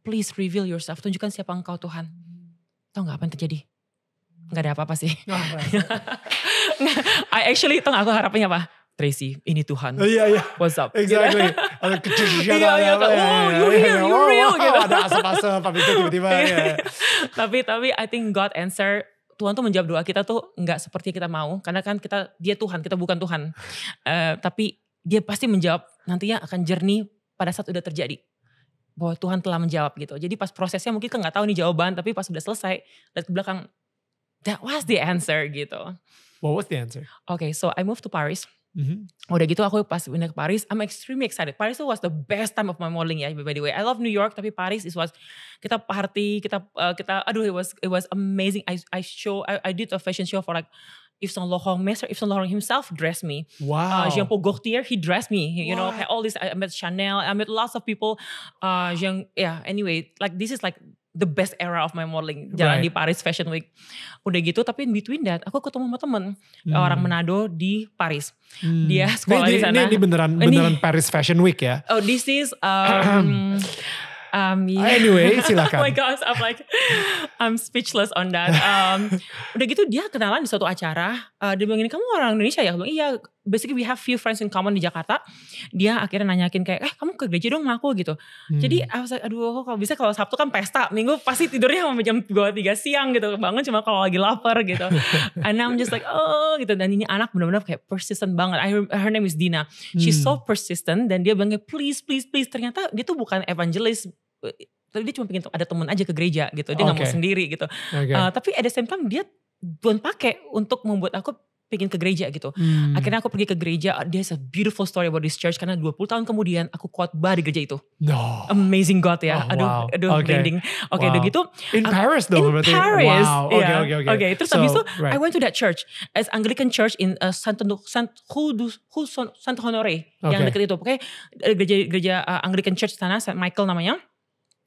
please reveal yourself tunjukkan siapa engkau Tuhan tau nggak apa yang terjadi nggak ada apa-apa sih I actually tau aku harapnya apa Tracy, ini Tuhan. Oh, iya, iya. What's up? Exactly. Gitu. Ada kecil Iya, iya. Oh, you're here, you're real. Gitu. Ada asap-asap, habis itu tiba-tiba. Iya. tapi tapi I think God answer Tuhan tuh menjawab doa kita tuh nggak seperti kita mau karena kan kita dia Tuhan kita bukan Tuhan uh, tapi dia pasti menjawab nantinya akan jernih pada saat udah terjadi bahwa Tuhan telah menjawab gitu jadi pas prosesnya mungkin kita nggak tahu nih jawaban tapi pas udah selesai lihat ke belakang that was the answer gitu what was the answer okay so I moved to Paris Mm-hmm. Udah gitu aku pas pindah ke Paris, I'm extremely excited. Paris itu was the best time of my modeling ya, by the way. I love New York, tapi Paris is was kita party, kita uh, kita aduh it was it was amazing. I I show I, I did a fashion show for like Yves Saint Laurent, Mr. Yves Saint Laurent himself dressed me. Wow. Uh, Jean Paul Gaultier, he dressed me. you what? know, all this. I met Chanel. I met lots of people. Uh, Jean, yeah. Anyway, like this is like the best era of my modeling jalan right. di Paris Fashion Week udah gitu tapi in between that aku ketemu sama temen hmm. orang Manado di Paris hmm. dia sekolah di sana ini, ini beneran beneran ini, Paris Fashion Week ya oh this is um, Um, yeah. Anyway, silakan. oh my gosh, I'm like, I'm speechless on that. Um, udah gitu dia kenalan di suatu acara. Uh, dia bilang ini kamu orang Indonesia ya? Aku bilang iya basically we have few friends in common di Jakarta. Dia akhirnya nanyakin kayak, eh kamu ke gereja dong sama aku gitu. Hmm. Jadi I was like, aduh kalau bisa kalau Sabtu kan pesta, minggu pasti tidurnya sama jam 2-3 siang gitu. Bangun cuma kalau lagi lapar gitu. And I'm just like, oh gitu. Dan ini anak benar-benar kayak persistent banget. I, her name is Dina. She's hmm. so persistent dan dia bilang kayak, please, please, please. Ternyata dia tuh bukan evangelist tapi dia cuma pengen ada temen aja ke gereja gitu dia nggak gak mau sendiri gitu okay. uh, eh, tapi at the same time dia belum pakai untuk membuat aku pengen ke gereja gitu. Hmm. Akhirnya aku pergi ke gereja. There's a beautiful story about this church karena 20 tahun kemudian aku khotbah di gereja itu. No. Amazing God ya. Oh, wow. aduh okay. Oke, okay, wow. gitu. In Paris though. In Paris. Wow. Oke, okay, oke, oke. terus so, habis itu right. I went to that church. As Anglican church in uh, Santo Sant Santo Honore okay. yang dekat itu. Oke, okay? gereja gereja uh, Anglican church sana Saint Michael namanya.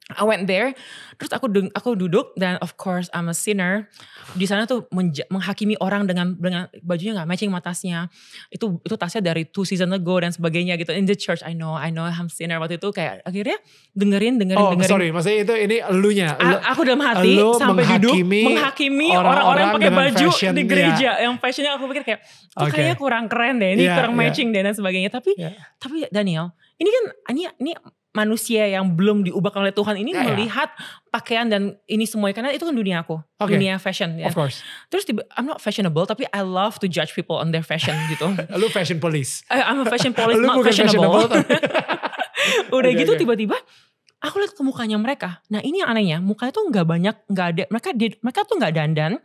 I went there, terus aku aku duduk dan of course I'm a sinner. Di sana tuh menja, menghakimi orang dengan dengan bajunya nggak matching sama tasnya. Itu itu tasnya dari two season ago dan sebagainya gitu. In the church I know, I know I'm sinner waktu itu kayak akhirnya dengerin dengerin oh, dengerin. sorry, maksudnya itu ini elunya. Lu, aku dalam hati sampai duduk menghakimi orang-orang pakai baju fashion, di gereja yeah. yang fashionnya aku pikir kayak itu okay. kayaknya kurang keren deh, ini yeah, kurang yeah. matching deh dan sebagainya. Tapi yeah. tapi Daniel, ini kan ini ini manusia yang belum diubah oleh Tuhan ini yeah, ya. melihat yeah. pakaian dan ini semuanya karena itu kan dunia aku, okay. dunia fashion ya. Of course. Terus tiba, I'm not fashionable tapi I love to judge people on their fashion gitu. Lu fashion police. Eh, I'm a fashion police, not fashionable. fashionable Udah okay, gitu tiba-tiba okay aku lihat ke mukanya mereka. Nah ini yang anehnya, mukanya tuh nggak banyak, nggak ada. Mereka dia, mereka tuh nggak dandan,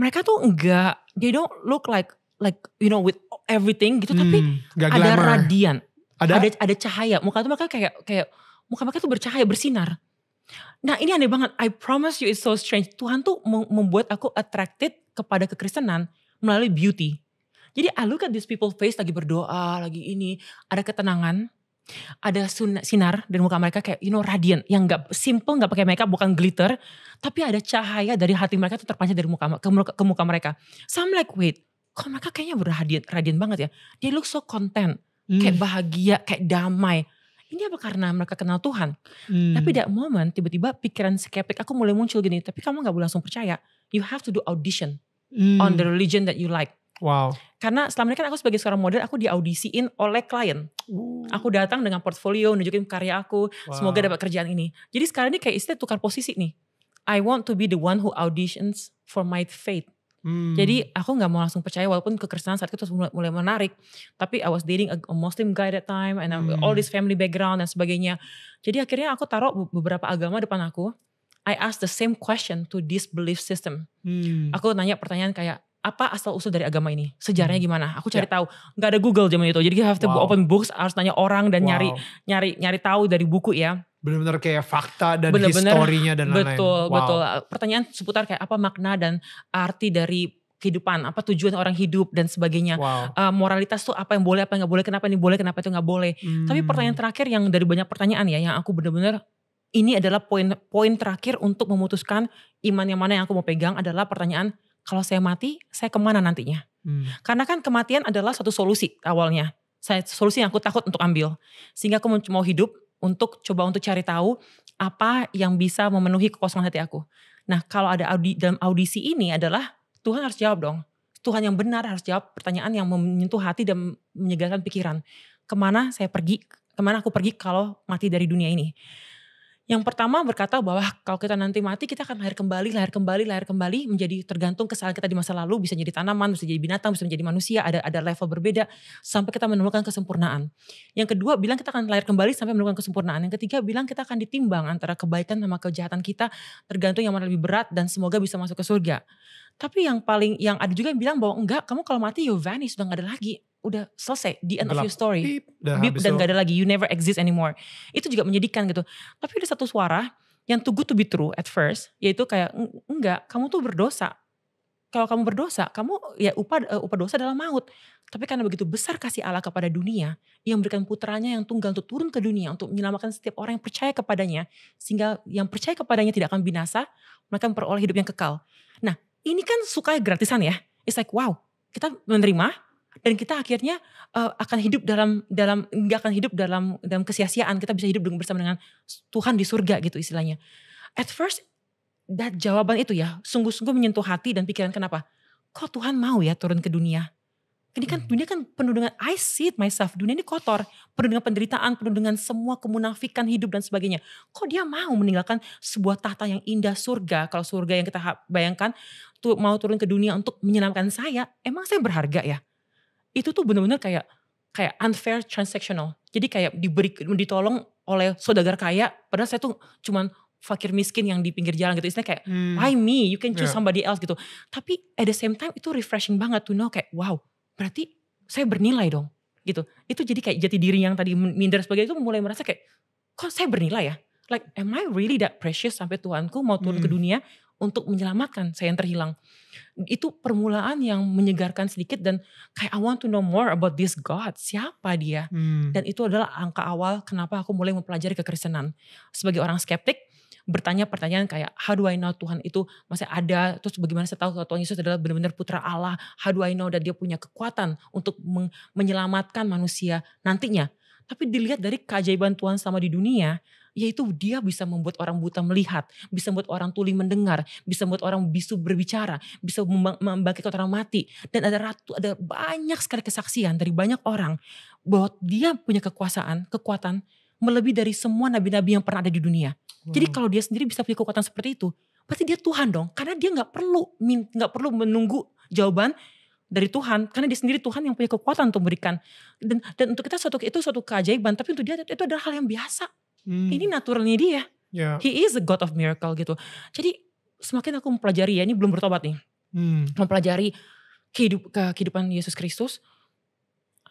mereka tuh nggak, they don't look like like you know with everything gitu. Hmm, tapi ada radian, ada ada, ada cahaya. Muka tuh mereka kayak kayak muka mereka tuh bercahaya, bersinar. Nah ini aneh banget. I promise you it's so strange. Tuhan tuh membuat aku attracted kepada kekristenan melalui beauty. Jadi I look at these people face lagi berdoa, lagi ini. Ada ketenangan ada sinar dan muka mereka kayak you know radiant yang nggak simple nggak pakai makeup bukan glitter tapi ada cahaya dari hati mereka tuh terpancar dari muka ke, muka, ke muka mereka so I'm like wait kok mereka kayaknya berradiant radiant banget ya Dia look so content Hmm. kayak bahagia, kayak damai. Ini apa karena mereka kenal Tuhan. Hmm. Tapi that moment tiba-tiba pikiran skeptik aku mulai muncul gini, tapi kamu nggak boleh langsung percaya. You have to do audition hmm. on the religion that you like. Wow. Karena selama ini kan aku sebagai seorang model aku diaudisiin oleh klien. Aku datang dengan portfolio nunjukin karya aku, wow. semoga dapat kerjaan ini. Jadi sekarang ini kayak istilah tukar posisi nih. I want to be the one who auditions for my faith. Hmm. Jadi aku nggak mau langsung percaya walaupun kekristenan saat itu mulai, mulai menarik. Tapi I was dating a, Muslim guy that time and hmm. all this family background dan sebagainya. Jadi akhirnya aku taruh beberapa agama depan aku. I ask the same question to this belief system. Hmm. Aku nanya pertanyaan kayak apa asal usul dari agama ini? Sejarahnya hmm. gimana? Aku ya. cari yeah. tahu. Gak ada Google zaman itu. Jadi you have wow. open books, harus nanya orang dan wow. nyari nyari nyari tahu dari buku ya benar-benar kayak fakta dan bener -bener, historinya dan lain-lain. Betul, wow. betul. Pertanyaan seputar kayak apa makna dan arti dari kehidupan, apa tujuan orang hidup dan sebagainya. Wow. Uh, moralitas tuh apa yang boleh, apa yang gak boleh, kenapa ini boleh, kenapa itu gak boleh. Hmm. Tapi pertanyaan terakhir yang dari banyak pertanyaan ya, yang aku benar-benar ini adalah poin-poin terakhir untuk memutuskan iman yang mana yang aku mau pegang adalah pertanyaan kalau saya mati, saya kemana nantinya? Hmm. Karena kan kematian adalah satu solusi awalnya. Saya solusi yang aku takut untuk ambil. Sehingga aku mau hidup, untuk coba untuk cari tahu apa yang bisa memenuhi kekosongan hati aku. Nah, kalau ada audi, dalam audisi ini adalah Tuhan harus jawab dong. Tuhan yang benar harus jawab pertanyaan yang menyentuh hati dan menyegarkan pikiran. Kemana saya pergi, kemana aku pergi kalau mati dari dunia ini. Yang pertama berkata bahwa kalau kita nanti mati kita akan lahir kembali, lahir kembali, lahir kembali menjadi tergantung kesalahan kita di masa lalu bisa jadi tanaman, bisa jadi binatang, bisa menjadi manusia, ada ada level berbeda sampai kita menemukan kesempurnaan. Yang kedua bilang kita akan lahir kembali sampai menemukan kesempurnaan. Yang ketiga bilang kita akan ditimbang antara kebaikan sama kejahatan kita tergantung yang mana lebih berat dan semoga bisa masuk ke surga. Tapi yang paling yang ada juga yang bilang bahwa enggak, kamu kalau mati you vanish sudah nggak ada lagi udah selesai the end Gelap. of your story beep, udah, beep, dan gak ada lagi you never exist anymore itu juga menyedihkan gitu tapi ada satu suara yang too good to be true at first yaitu kayak enggak kamu tuh berdosa kalau kamu berdosa kamu ya upah uh, eh, upah dosa adalah maut tapi karena begitu besar kasih Allah kepada dunia yang memberikan putranya yang tunggal untuk turun ke dunia untuk menyelamatkan setiap orang yang percaya kepadanya sehingga yang percaya kepadanya tidak akan binasa mereka memperoleh hidup yang kekal nah ini kan sukanya gratisan ya it's like wow kita menerima dan kita akhirnya uh, akan hidup dalam dalam nggak akan hidup dalam dalam kesia-siaan kita bisa hidup bersama dengan Tuhan di surga gitu istilahnya at first that jawaban itu ya sungguh-sungguh menyentuh hati dan pikiran kenapa kok Tuhan mau ya turun ke dunia ini kan hmm. dunia kan penuh dengan I see it myself. Dunia ini kotor, penuh dengan penderitaan, penuh dengan semua kemunafikan hidup dan sebagainya. Kok dia mau meninggalkan sebuah tahta yang indah surga? Kalau surga yang kita bayangkan mau turun ke dunia untuk menyenangkan saya, emang saya berharga ya? itu tuh bener-bener kayak kayak unfair transactional. Jadi kayak diberi ditolong oleh saudagar kaya, padahal saya tuh cuman fakir miskin yang di pinggir jalan gitu. Istilahnya kayak hmm. why me? You can choose yeah. somebody else gitu. Tapi at the same time itu refreshing banget tuh know kayak wow, berarti saya bernilai dong gitu. Itu jadi kayak jati diri yang tadi minder sebagainya itu mulai merasa kayak kok saya bernilai ya? Like am I really that precious sampai Tuhanku mau turun hmm. ke dunia untuk menyelamatkan saya yang terhilang. Itu permulaan yang menyegarkan sedikit dan kayak I want to know more about this God. Siapa dia? Hmm. Dan itu adalah angka awal kenapa aku mulai mempelajari kekristenan. Sebagai orang skeptik, bertanya pertanyaan kayak how do I know Tuhan itu masih ada terus bagaimana saya tahu Tuhan Yesus adalah benar-benar putra Allah how do I know dan dia punya kekuatan untuk menyelamatkan manusia nantinya tapi dilihat dari keajaiban Tuhan sama di dunia yaitu dia bisa membuat orang buta melihat, bisa membuat orang tuli mendengar, bisa membuat orang bisu berbicara, bisa membangkitkan orang mati. Dan ada ratu, ada banyak sekali kesaksian dari banyak orang bahwa dia punya kekuasaan, kekuatan melebihi dari semua nabi-nabi yang pernah ada di dunia. Wow. Jadi kalau dia sendiri bisa punya kekuatan seperti itu, pasti dia Tuhan dong. Karena dia nggak perlu nggak perlu menunggu jawaban dari Tuhan karena dia sendiri Tuhan yang punya kekuatan untuk memberikan dan dan untuk kita suatu itu suatu keajaiban tapi untuk dia itu adalah hal yang biasa Hmm. Ini naturalnya dia. Yeah. He is a God of miracle gitu. Jadi semakin aku mempelajari ya, ini belum bertobat nih. Hmm. Mempelajari kehidup, kehidupan Yesus Kristus,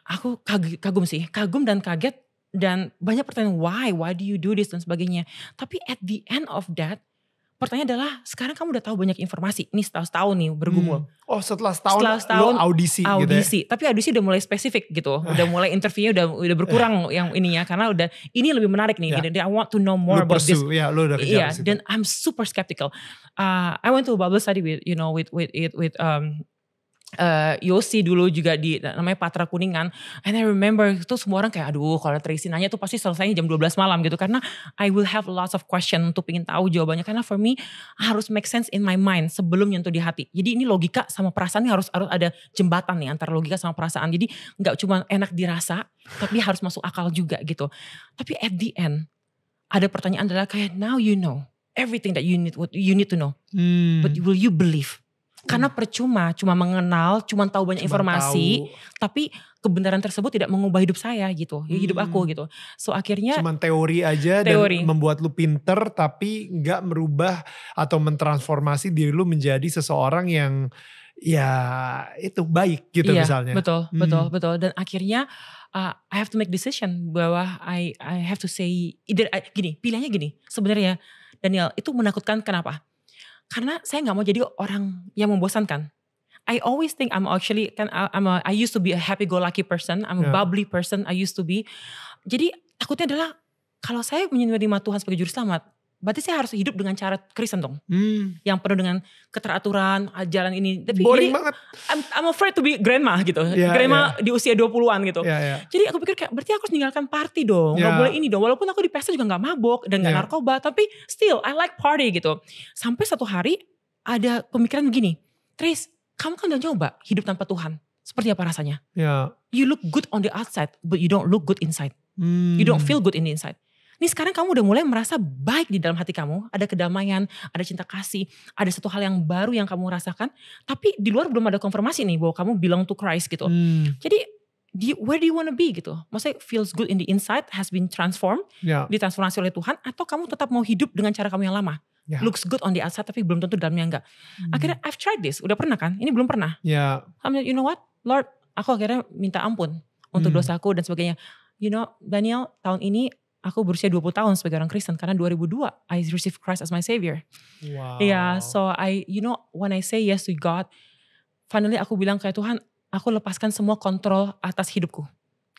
aku kag kagum sih, kagum dan kaget dan banyak pertanyaan why, why do you do this dan sebagainya. Tapi at the end of that, pertanyaan adalah sekarang kamu udah tahu banyak informasi nih setahun setahun nih bergumul hmm. oh setelah setahun, setelah setahun lo audisi audisi gitu ya? tapi audisi udah mulai spesifik gitu udah mulai interviewnya udah udah berkurang yang ininya karena udah ini lebih menarik nih yeah. gitu I want to know more lo about pursue, this ya lo udah iya yeah, dan I'm super skeptical uh, I went to a bubble study with you know with with it with um, uh, Yosi dulu juga di namanya Patra Kuningan and I remember itu semua orang kayak aduh kalau Tracy nanya tuh pasti selesainya jam 12 malam gitu karena I will have lots of question untuk ingin tahu jawabannya karena for me harus make sense in my mind sebelum nyentuh di hati jadi ini logika sama perasaan harus harus ada jembatan nih antara logika sama perasaan jadi nggak cuma enak dirasa tapi harus masuk akal juga gitu tapi at the end ada pertanyaan adalah kayak now you know everything that you need what you need to know hmm. but will you believe karena hmm. percuma cuma mengenal, cuma tahu banyak cuma informasi, tahu. tapi kebenaran tersebut tidak mengubah hidup saya gitu, hmm. hidup aku gitu. So akhirnya cuma teori aja teori. dan membuat lu pinter tapi nggak merubah atau mentransformasi diri lu menjadi seseorang yang ya itu baik gitu iya, misalnya. Betul, hmm. betul, betul. Dan akhirnya uh, I have to make decision bahwa I I have to say either I, gini, pilihannya gini. Sebenarnya Daniel itu menakutkan kenapa? karena saya nggak mau jadi orang yang membosankan. I always think I'm actually kan uh, I'm a, I used to be a happy go lucky person, I'm a bubbly person I used to be. Jadi takutnya adalah kalau saya menerima Tuhan sebagai juru selamat, berarti saya harus hidup dengan cara Kristen dong. Hmm. Yang penuh dengan keteraturan, jalan ini. Tapi Boring jadi, banget. I'm, I'm afraid to be grandma gitu. Yeah, ya. grandma yeah. di usia 20-an gitu. Yeah, yeah. Jadi aku pikir kayak berarti aku harus meninggalkan party dong. Yeah. Gak ya. boleh ini dong. Walaupun aku di pesta juga gak mabok dan gak yeah. narkoba. Tapi still I like party gitu. Sampai satu hari ada pemikiran begini. Tris, kamu kan udah coba hidup tanpa Tuhan. Seperti apa rasanya? Yeah. You look good on the outside but you don't look good inside. Hmm. You don't hmm. feel good in the inside ini sekarang kamu udah mulai merasa baik di dalam hati kamu, ada kedamaian, ada cinta kasih, ada satu hal yang baru yang kamu rasakan, tapi di luar belum ada konfirmasi nih bahwa kamu belong to Christ gitu. Hmm. Jadi di where do you wanna be gitu? Maksudnya feels good in the inside has been transformed, yeah. ditransformasi oleh Tuhan, atau kamu tetap mau hidup dengan cara kamu yang lama? Yeah. Looks good on the outside tapi belum tentu dalamnya enggak. Hmm. Akhirnya I've tried this, udah pernah kan? Ini belum pernah. Yeah. I'm like, you know what, Lord, aku akhirnya minta ampun untuk hmm. dosaku dan sebagainya. You know, Daniel, tahun ini aku berusia 20 tahun sebagai orang Kristen karena 2002 I received Christ as my savior. Wow. Yeah, so I you know when I say yes to God, finally aku bilang kayak Tuhan, aku lepaskan semua kontrol atas hidupku.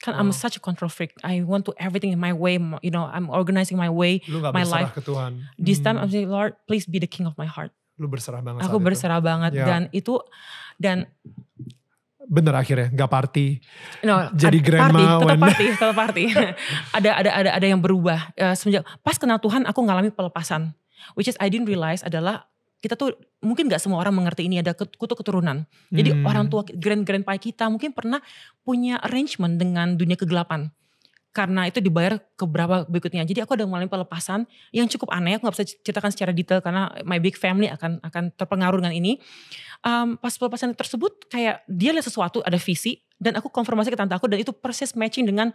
Kan wow. I'm such a control freak. I want to everything in my way, you know, I'm organizing my way, Lu gak my life. ke Tuhan. This time hmm. I'm saying Lord, please be the king of my heart. Lu berserah banget. Aku berserah itu. banget yeah. dan itu dan bener akhirnya nggak party no, jadi ad, grandma party, tetap party tetap party ada ada ada ada yang berubah uh, semenjak pas kenal Tuhan aku ngalami pelepasan which is I didn't realize adalah kita tuh mungkin nggak semua orang mengerti ini ada kutu keturunan jadi hmm. orang tua grand grandpa kita mungkin pernah punya arrangement dengan dunia kegelapan karena itu dibayar ke berapa berikutnya. Jadi aku ada mengalami pelepasan yang cukup aneh. Aku nggak bisa ceritakan secara detail karena my big family akan akan terpengaruh dengan ini. Um, pas pelepasan tersebut kayak dia lihat sesuatu ada visi dan aku konfirmasi ke tante aku dan itu persis matching dengan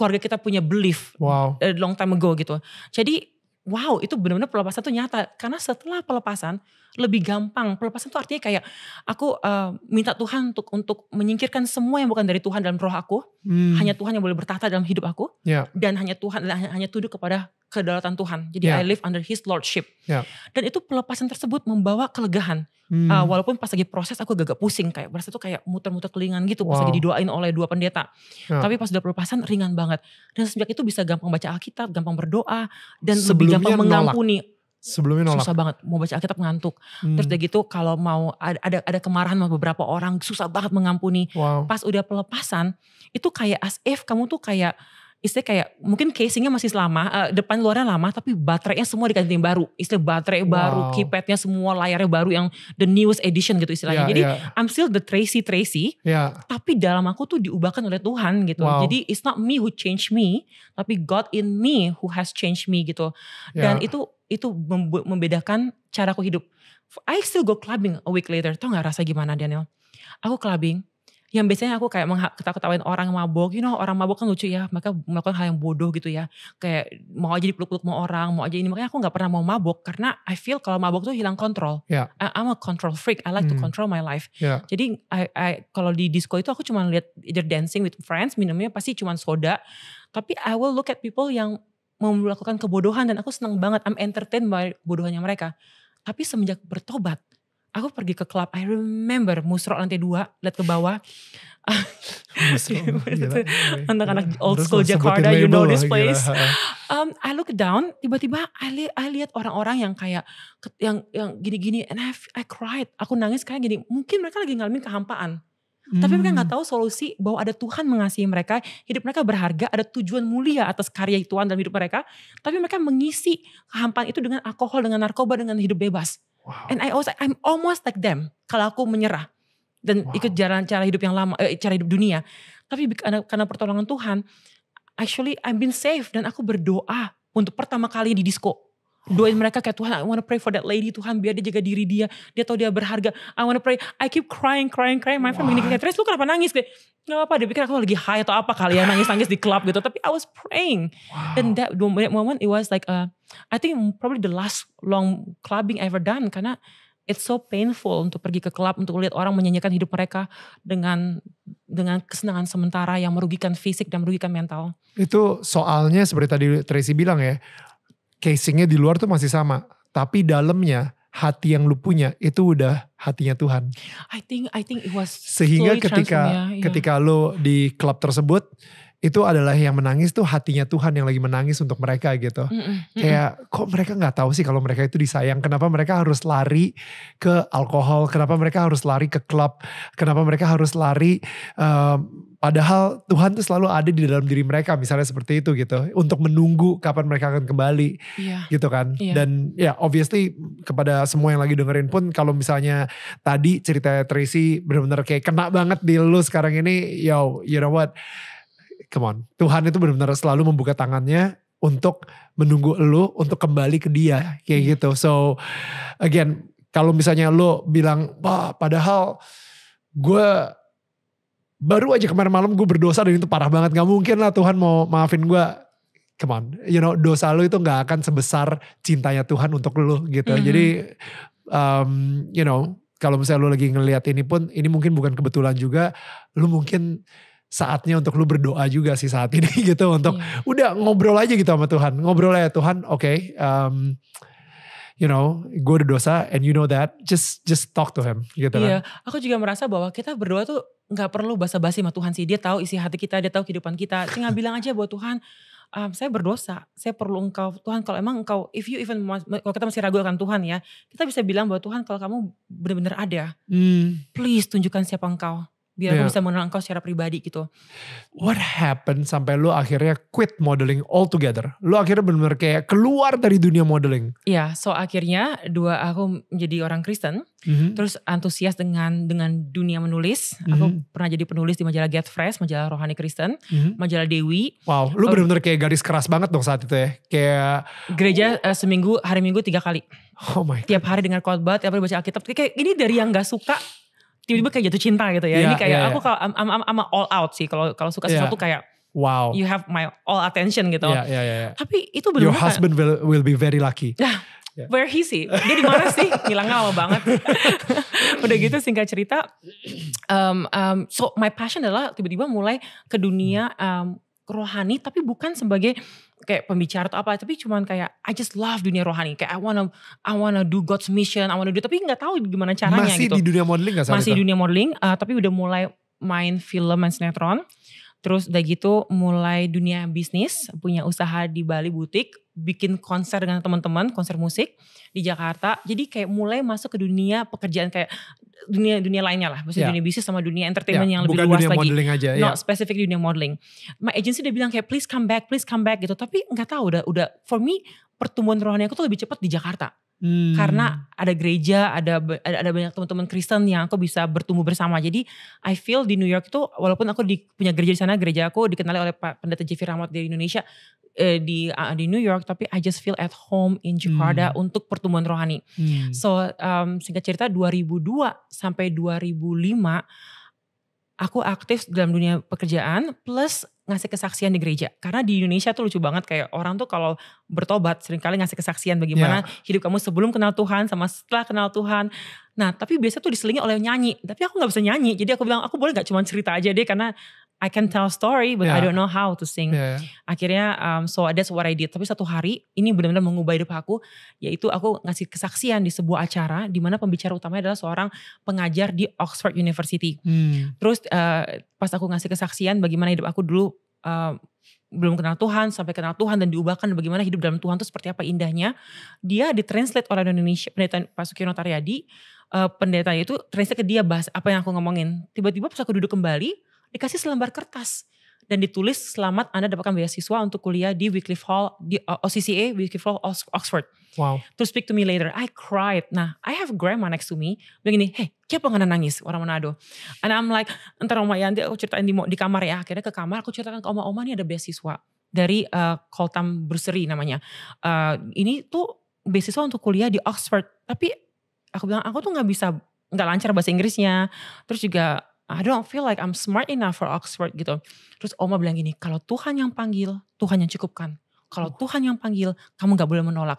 keluarga kita punya belief wow. Eh, long time ago gitu. Jadi wow itu benar-benar pelepasan tuh nyata karena setelah pelepasan lebih gampang. Pelepasan itu artinya kayak aku uh, minta Tuhan untuk untuk menyingkirkan semua yang bukan dari Tuhan dalam roh aku. Hmm. Hanya Tuhan yang boleh bertata dalam hidup aku yeah. dan hanya Tuhan hanya, hanya tunduk kepada kedaulatan Tuhan. Jadi yeah. I live under His lordship. Yeah. Dan itu pelepasan tersebut membawa kelegahan. Hmm. Uh, walaupun pas lagi proses aku agak pusing kayak berasa tuh kayak muter-muter kelingan gitu pas lagi didoain oleh dua pendeta. Yeah. Tapi pas udah pelepasan ringan banget. Dan sejak itu bisa gampang baca Alkitab, gampang berdoa dan Sebelumnya lebih gampang mengampuni sebelumnya nolak. susah banget mau baca Alkitab ngantuk hmm. terus udah gitu kalau mau ada ada kemarahan sama beberapa orang susah banget mengampuni wow. pas udah pelepasan itu kayak as if kamu tuh kayak istilah kayak mungkin casingnya masih lama, uh, depan luarnya lama, tapi baterainya semua diganti yang baru. Istilah baterai wow. baru, keypadnya semua, layarnya baru yang the newest edition gitu istilahnya. Yeah, Jadi yeah. I'm still the Tracy Tracy, yeah. tapi dalam aku tuh diubahkan oleh Tuhan gitu. Wow. Jadi it's not me who changed me, tapi God in me who has changed me gitu. Ya. Dan yeah. itu itu membedakan cara aku hidup. I still go clubbing a week later. Tau gak rasa gimana Daniel? Aku clubbing, yang biasanya aku kayak ketawa-ketawain orang mabok, you know orang mabok kan lucu ya, mereka melakukan hal yang bodoh gitu ya, kayak mau aja dipeluk-peluk mau orang, mau aja ini, makanya aku gak pernah mau mabok karena I feel kalau mabok tuh hilang kontrol. Yeah. I, I'm a control freak, I like hmm. to control my life. Yeah. Jadi I, I kalau di disco itu aku cuma lihat either dancing with friends, minumnya pasti cuma soda, tapi I will look at people yang mau melakukan kebodohan dan aku seneng banget, I'm entertained by kebodohannya mereka. Tapi semenjak bertobat, aku pergi ke klub I remember musro lantai dua liat ke bawah anak-anak old school Jakarta you know this place um, I look down tiba-tiba I, li I lihat orang-orang yang kayak yang yang gini-gini and I, I cried aku nangis kayak gini mungkin mereka lagi ngalamin kehampaan Hmm. Tapi mereka nggak hmm. tahu solusi bahwa ada Tuhan mengasihi mereka, hidup mereka berharga, ada tujuan mulia atas karya Tuhan dalam hidup mereka. Tapi mereka mengisi kehampaan itu dengan alkohol, dengan narkoba, dengan hidup bebas. Wow. And I always I'm almost like them kalau aku menyerah dan wow. ikut jalan cara hidup yang lama, eh, cara hidup dunia. Tapi karena, karena pertolongan Tuhan, actually I've been safe. dan aku berdoa untuk pertama kali di disco. Doain mereka kayak Tuhan, I wanna pray for that lady. Tuhan biar dia jaga diri dia. Dia tahu dia berharga. I wanna pray. I keep crying, crying, crying. My friend begini kayak, Terus lu kenapa nangis? Kayak, Gak apa, dia pikir aku lagi high atau apa kali ya. Nangis-nangis di club gitu. Tapi I was praying. Wow. And that moment it was like a, I think probably the last long clubbing I ever done karena it's so painful untuk pergi ke klub untuk lihat orang menyanyikan hidup mereka dengan dengan kesenangan sementara yang merugikan fisik dan merugikan mental. Itu soalnya seperti tadi Tracy bilang ya, casingnya di luar tuh masih sama, tapi dalamnya hati yang lu punya itu udah hatinya Tuhan. I think I think it was sehingga ketika ya, iya. ketika lu di klub tersebut itu adalah yang menangis tuh hatinya Tuhan yang lagi menangis untuk mereka gitu. Mm -mm, Kayak kok mereka nggak tahu sih kalau mereka itu disayang? Kenapa mereka harus lari ke alkohol? Kenapa mereka harus lari ke klub? Kenapa mereka harus lari? Um, padahal Tuhan tuh selalu ada di dalam diri mereka, misalnya seperti itu gitu. Untuk menunggu kapan mereka akan kembali, yeah. gitu kan? Yeah. Dan ya yeah, obviously kepada semua yang lagi dengerin pun, kalau misalnya tadi cerita Tracy benar-benar kayak kena banget di lu sekarang ini, yo you know what? come on. Tuhan itu benar-benar selalu membuka tangannya untuk menunggu lu untuk kembali ke dia kayak iya. gitu. So again kalau misalnya lu bilang wah padahal gue baru aja kemarin malam gue berdosa dan itu parah banget Gak mungkin lah Tuhan mau maafin gue come on you know dosa lu itu nggak akan sebesar cintanya Tuhan untuk lu gitu mm -hmm. jadi um, you know kalau misalnya lu lagi ngelihat ini pun ini mungkin bukan kebetulan juga lu mungkin saatnya untuk lu berdoa juga sih saat ini gitu untuk yeah. udah ngobrol aja gitu sama Tuhan ngobrol aja Tuhan oke okay, um, you know gue ada dosa and you know that just just talk to him gitu yeah. kan aku juga merasa bahwa kita berdoa tuh nggak perlu basa-basi sama Tuhan sih dia tahu isi hati kita dia tahu kehidupan kita tinggal bilang aja buat Tuhan um, saya berdosa, saya perlu engkau Tuhan kalau emang engkau if you even kalau kita masih ragu akan Tuhan ya, kita bisa bilang buat Tuhan kalau kamu benar-benar ada, hmm. please tunjukkan siapa engkau biar yeah. gue bisa mengenal engkau secara pribadi gitu. What happened sampai lu akhirnya quit modeling altogether? Lu akhirnya benar-benar kayak keluar dari dunia modeling. Iya, yeah, so akhirnya dua aku menjadi orang Kristen, mm-hmm. terus antusias dengan dengan dunia menulis. Mm-hmm. Aku mhm. pernah jadi penulis di majalah Get Fresh, majalah Rohani Kristen, mm-hmm. majalah Dewi. Wow, lu benar-benar kayak garis keras banget dong saat itu ya. Kayak gereja uh, seminggu, hari Minggu tiga kali. Oh my. God. Tiap hari dengan khotbah, tiap hari baca Alkitab. Kayak ini dari yang gak suka tiba-tiba kayak jatuh cinta gitu ya. Yeah, Ini iya, kayak yeah, aku iya. kalau I'm, I'm, I'm all out sih kalau kalau suka yeah. sesuatu iya. kayak Wow. You have my all attention gitu. Yeah, yeah, yeah, yeah. Tapi itu benar Your husband will, will be very lucky. yeah. Ya. where he sih? Dia di mana sih? Hilangnya lama banget. Udah gitu singkat cerita. Um, um, so my passion adalah tiba-tiba mulai ke dunia um, rohani tapi bukan sebagai kayak pembicara atau apa tapi cuman kayak I just love dunia rohani kayak I wanna I wanna do God's mission I wanna do tapi nggak tahu gimana caranya masih gitu masih di dunia modeling gak masih itu? dunia modeling uh, tapi udah mulai main film main sinetron terus udah gitu mulai dunia bisnis punya usaha di Bali butik bikin konser dengan teman-teman konser musik di Jakarta jadi kayak mulai masuk ke dunia pekerjaan kayak dunia dunia lainnya lah, maksudnya yeah. dunia bisnis sama dunia ya, entertainment yeah. yang lebih Bukan luas dunia lagi. modeling aja. Ya. Not yeah. specific dunia modeling. My agency udah bilang kayak please come back, please come back gitu, tapi nggak tahu udah udah for me pertumbuhan rohani aku tuh lebih cepat di Jakarta. Hmm. Karena ada gereja, ada ada banyak teman-teman Kristen yang aku bisa bertumbuh bersama. Jadi I feel di New York itu walaupun aku di, punya gereja di sana, gereja aku dikenali oleh Pak Pendeta Jeffrey Rahmat dari Indonesia eh, di uh, di New York, tapi I just feel at home in Jakarta hmm. untuk pertumbuhan rohani. Hmm. So um, singkat cerita 2002 sampai 2005 aku aktif dalam dunia pekerjaan plus ngasih kesaksian di gereja. Karena di Indonesia tuh lucu banget kayak orang tuh kalau bertobat seringkali ngasih kesaksian bagaimana yeah. hidup kamu sebelum kenal Tuhan sama setelah kenal Tuhan. Nah tapi biasa tuh diselingi oleh nyanyi. Tapi aku gak bisa nyanyi. Jadi aku bilang aku boleh gak cuma cerita aja deh karena I can tell story, but yeah. I don't know how to sing. Yeah. Akhirnya, um, so that's what I did. Tapi satu hari ini benar-benar mengubah hidup aku, yaitu aku ngasih kesaksian di sebuah acara di mana pembicara utamanya adalah seorang pengajar di Oxford University. Hmm. Terus uh, pas aku ngasih kesaksian bagaimana hidup aku dulu uh, belum kenal Tuhan sampai kenal Tuhan dan diubahkan bagaimana hidup dalam Tuhan itu seperti apa indahnya. Dia ditranslate oleh Indonesia pendeta Pak Sukiono Taryadi. Uh, eh, pendeta itu translate ke dia bahas apa yang aku ngomongin. Tiba-tiba pas aku duduk kembali dikasih selembar kertas dan ditulis selamat Anda dapatkan beasiswa untuk kuliah di Wycliffe Hall di uh, OCCA Wycliffe Hall Oxford. Wow. Terus speak to me later. I cried. Nah, I have grandma next to me. Begini, hey, siapa nggak nangis orang Manado? And I'm like, ntar Oma Yanti aku ceritain di, di kamar ya. Akhirnya ke kamar aku ceritakan ke Oma Oma ini ada beasiswa dari uh, Coltham namanya. Uh, ini tuh beasiswa untuk kuliah di Oxford. Tapi aku bilang aku tuh nggak bisa nggak lancar bahasa Inggrisnya. Terus juga I don't feel like I'm smart enough for Oxford gitu. Terus oma bilang gini, kalau Tuhan yang panggil, Tuhan yang cukupkan. Kalau oh. Tuhan yang panggil, kamu gak boleh menolak.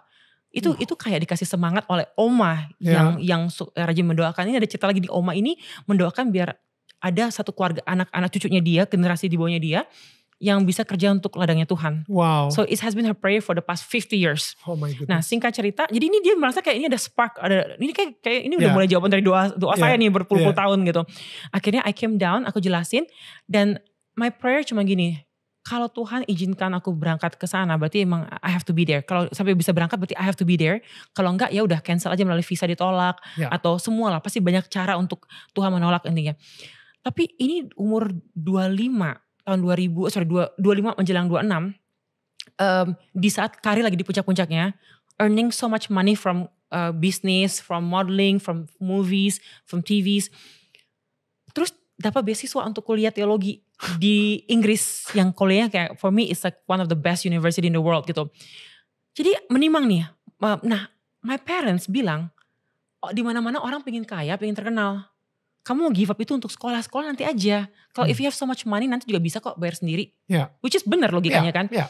Itu oh. itu kayak dikasih semangat oleh oma yeah. yang yang eh, rajin mendoakan. Ini ada cerita lagi di oma ini mendoakan biar ada satu keluarga anak-anak cucunya dia, generasi di bawahnya dia yang bisa kerja untuk ladangnya Tuhan. Wow. So it has been her prayer for the past 50 years. Oh my goodness. Nah singkat cerita, jadi ini dia merasa kayak ini ada spark, ada ini kayak kayak ini udah yeah. mulai jawaban dari doa doa yeah. saya nih berpuluh-puluh yeah. tahun gitu. Akhirnya I came down, aku jelasin dan my prayer cuma gini, kalau Tuhan izinkan aku berangkat ke sana berarti emang I have to be there. Kalau sampai bisa berangkat berarti I have to be there. Kalau enggak ya udah cancel aja melalui visa ditolak yeah. atau semua lah pasti banyak cara untuk Tuhan menolak intinya. Tapi ini umur 25 tahun 2000 sorry 25 menjelang 26 um, di saat karir lagi di puncak-puncaknya earning so much money from uh, business from modeling from movies from TVs terus dapat beasiswa untuk kuliah teologi di Inggris yang kuliahnya kayak for me is like one of the best university in the world gitu jadi menimang nih nah my parents bilang oh, di mana-mana orang pengen kaya pengen terkenal kamu mau give up itu untuk sekolah sekolah nanti aja kalau hmm. if you have so much money nanti juga bisa kok bayar sendiri yeah. which is benar logikanya yeah. kan yeah.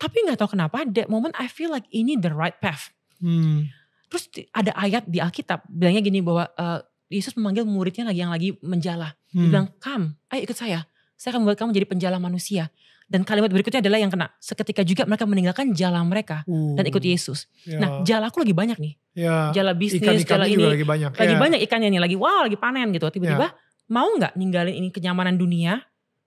tapi gak tahu kenapa the moment I feel like ini the right path hmm. terus ada ayat di Alkitab bilangnya gini bahwa uh, Yesus memanggil muridnya lagi yang lagi menjala hmm. dia bilang Come, ayo ikut saya saya akan membuat kamu jadi penjala manusia dan kalimat berikutnya adalah yang kena. Seketika juga mereka meninggalkan jala mereka uh, dan ikut uh. Yesus. Ya. Nah jala aku lagi banyak nih. Ya. Jala bisnis, Ikan jala ini. Lagi banyak. Lagi ya. banyak ikannya nih, lagi wow lagi panen gitu. Tiba-tiba ya. mau nggak ninggalin ini kenyamanan dunia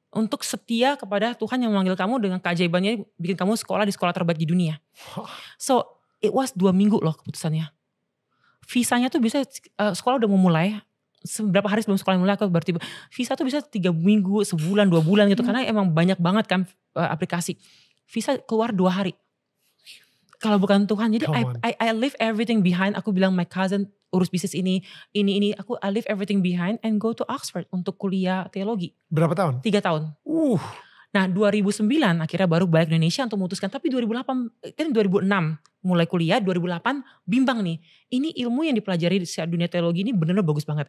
untuk setia kepada Tuhan yang memanggil kamu dengan keajaibannya bikin kamu sekolah di sekolah terbaik di dunia. So it was dua minggu loh keputusannya. Visanya tuh bisa uh, eh, sekolah udah mau mulai, seberapa hari sebelum sekolah mulai aku baru tiba visa tuh bisa tiga minggu sebulan dua bulan gitu hmm. karena emang banyak banget kan eh, aplikasi visa keluar dua hari kalau bukan Tuhan jadi I, I I leave everything behind aku bilang my cousin urus bisnis ini ini ini aku I leave everything behind and go to Oxford untuk kuliah teologi berapa tahun tiga tahun uh Nah 2009 akhirnya baru balik ke Indonesia untuk memutuskan. Tapi 2008, kan 2006 mulai kuliah, 2008 bimbang nih. Ini ilmu yang dipelajari di dunia teologi ini benar-benar bagus banget.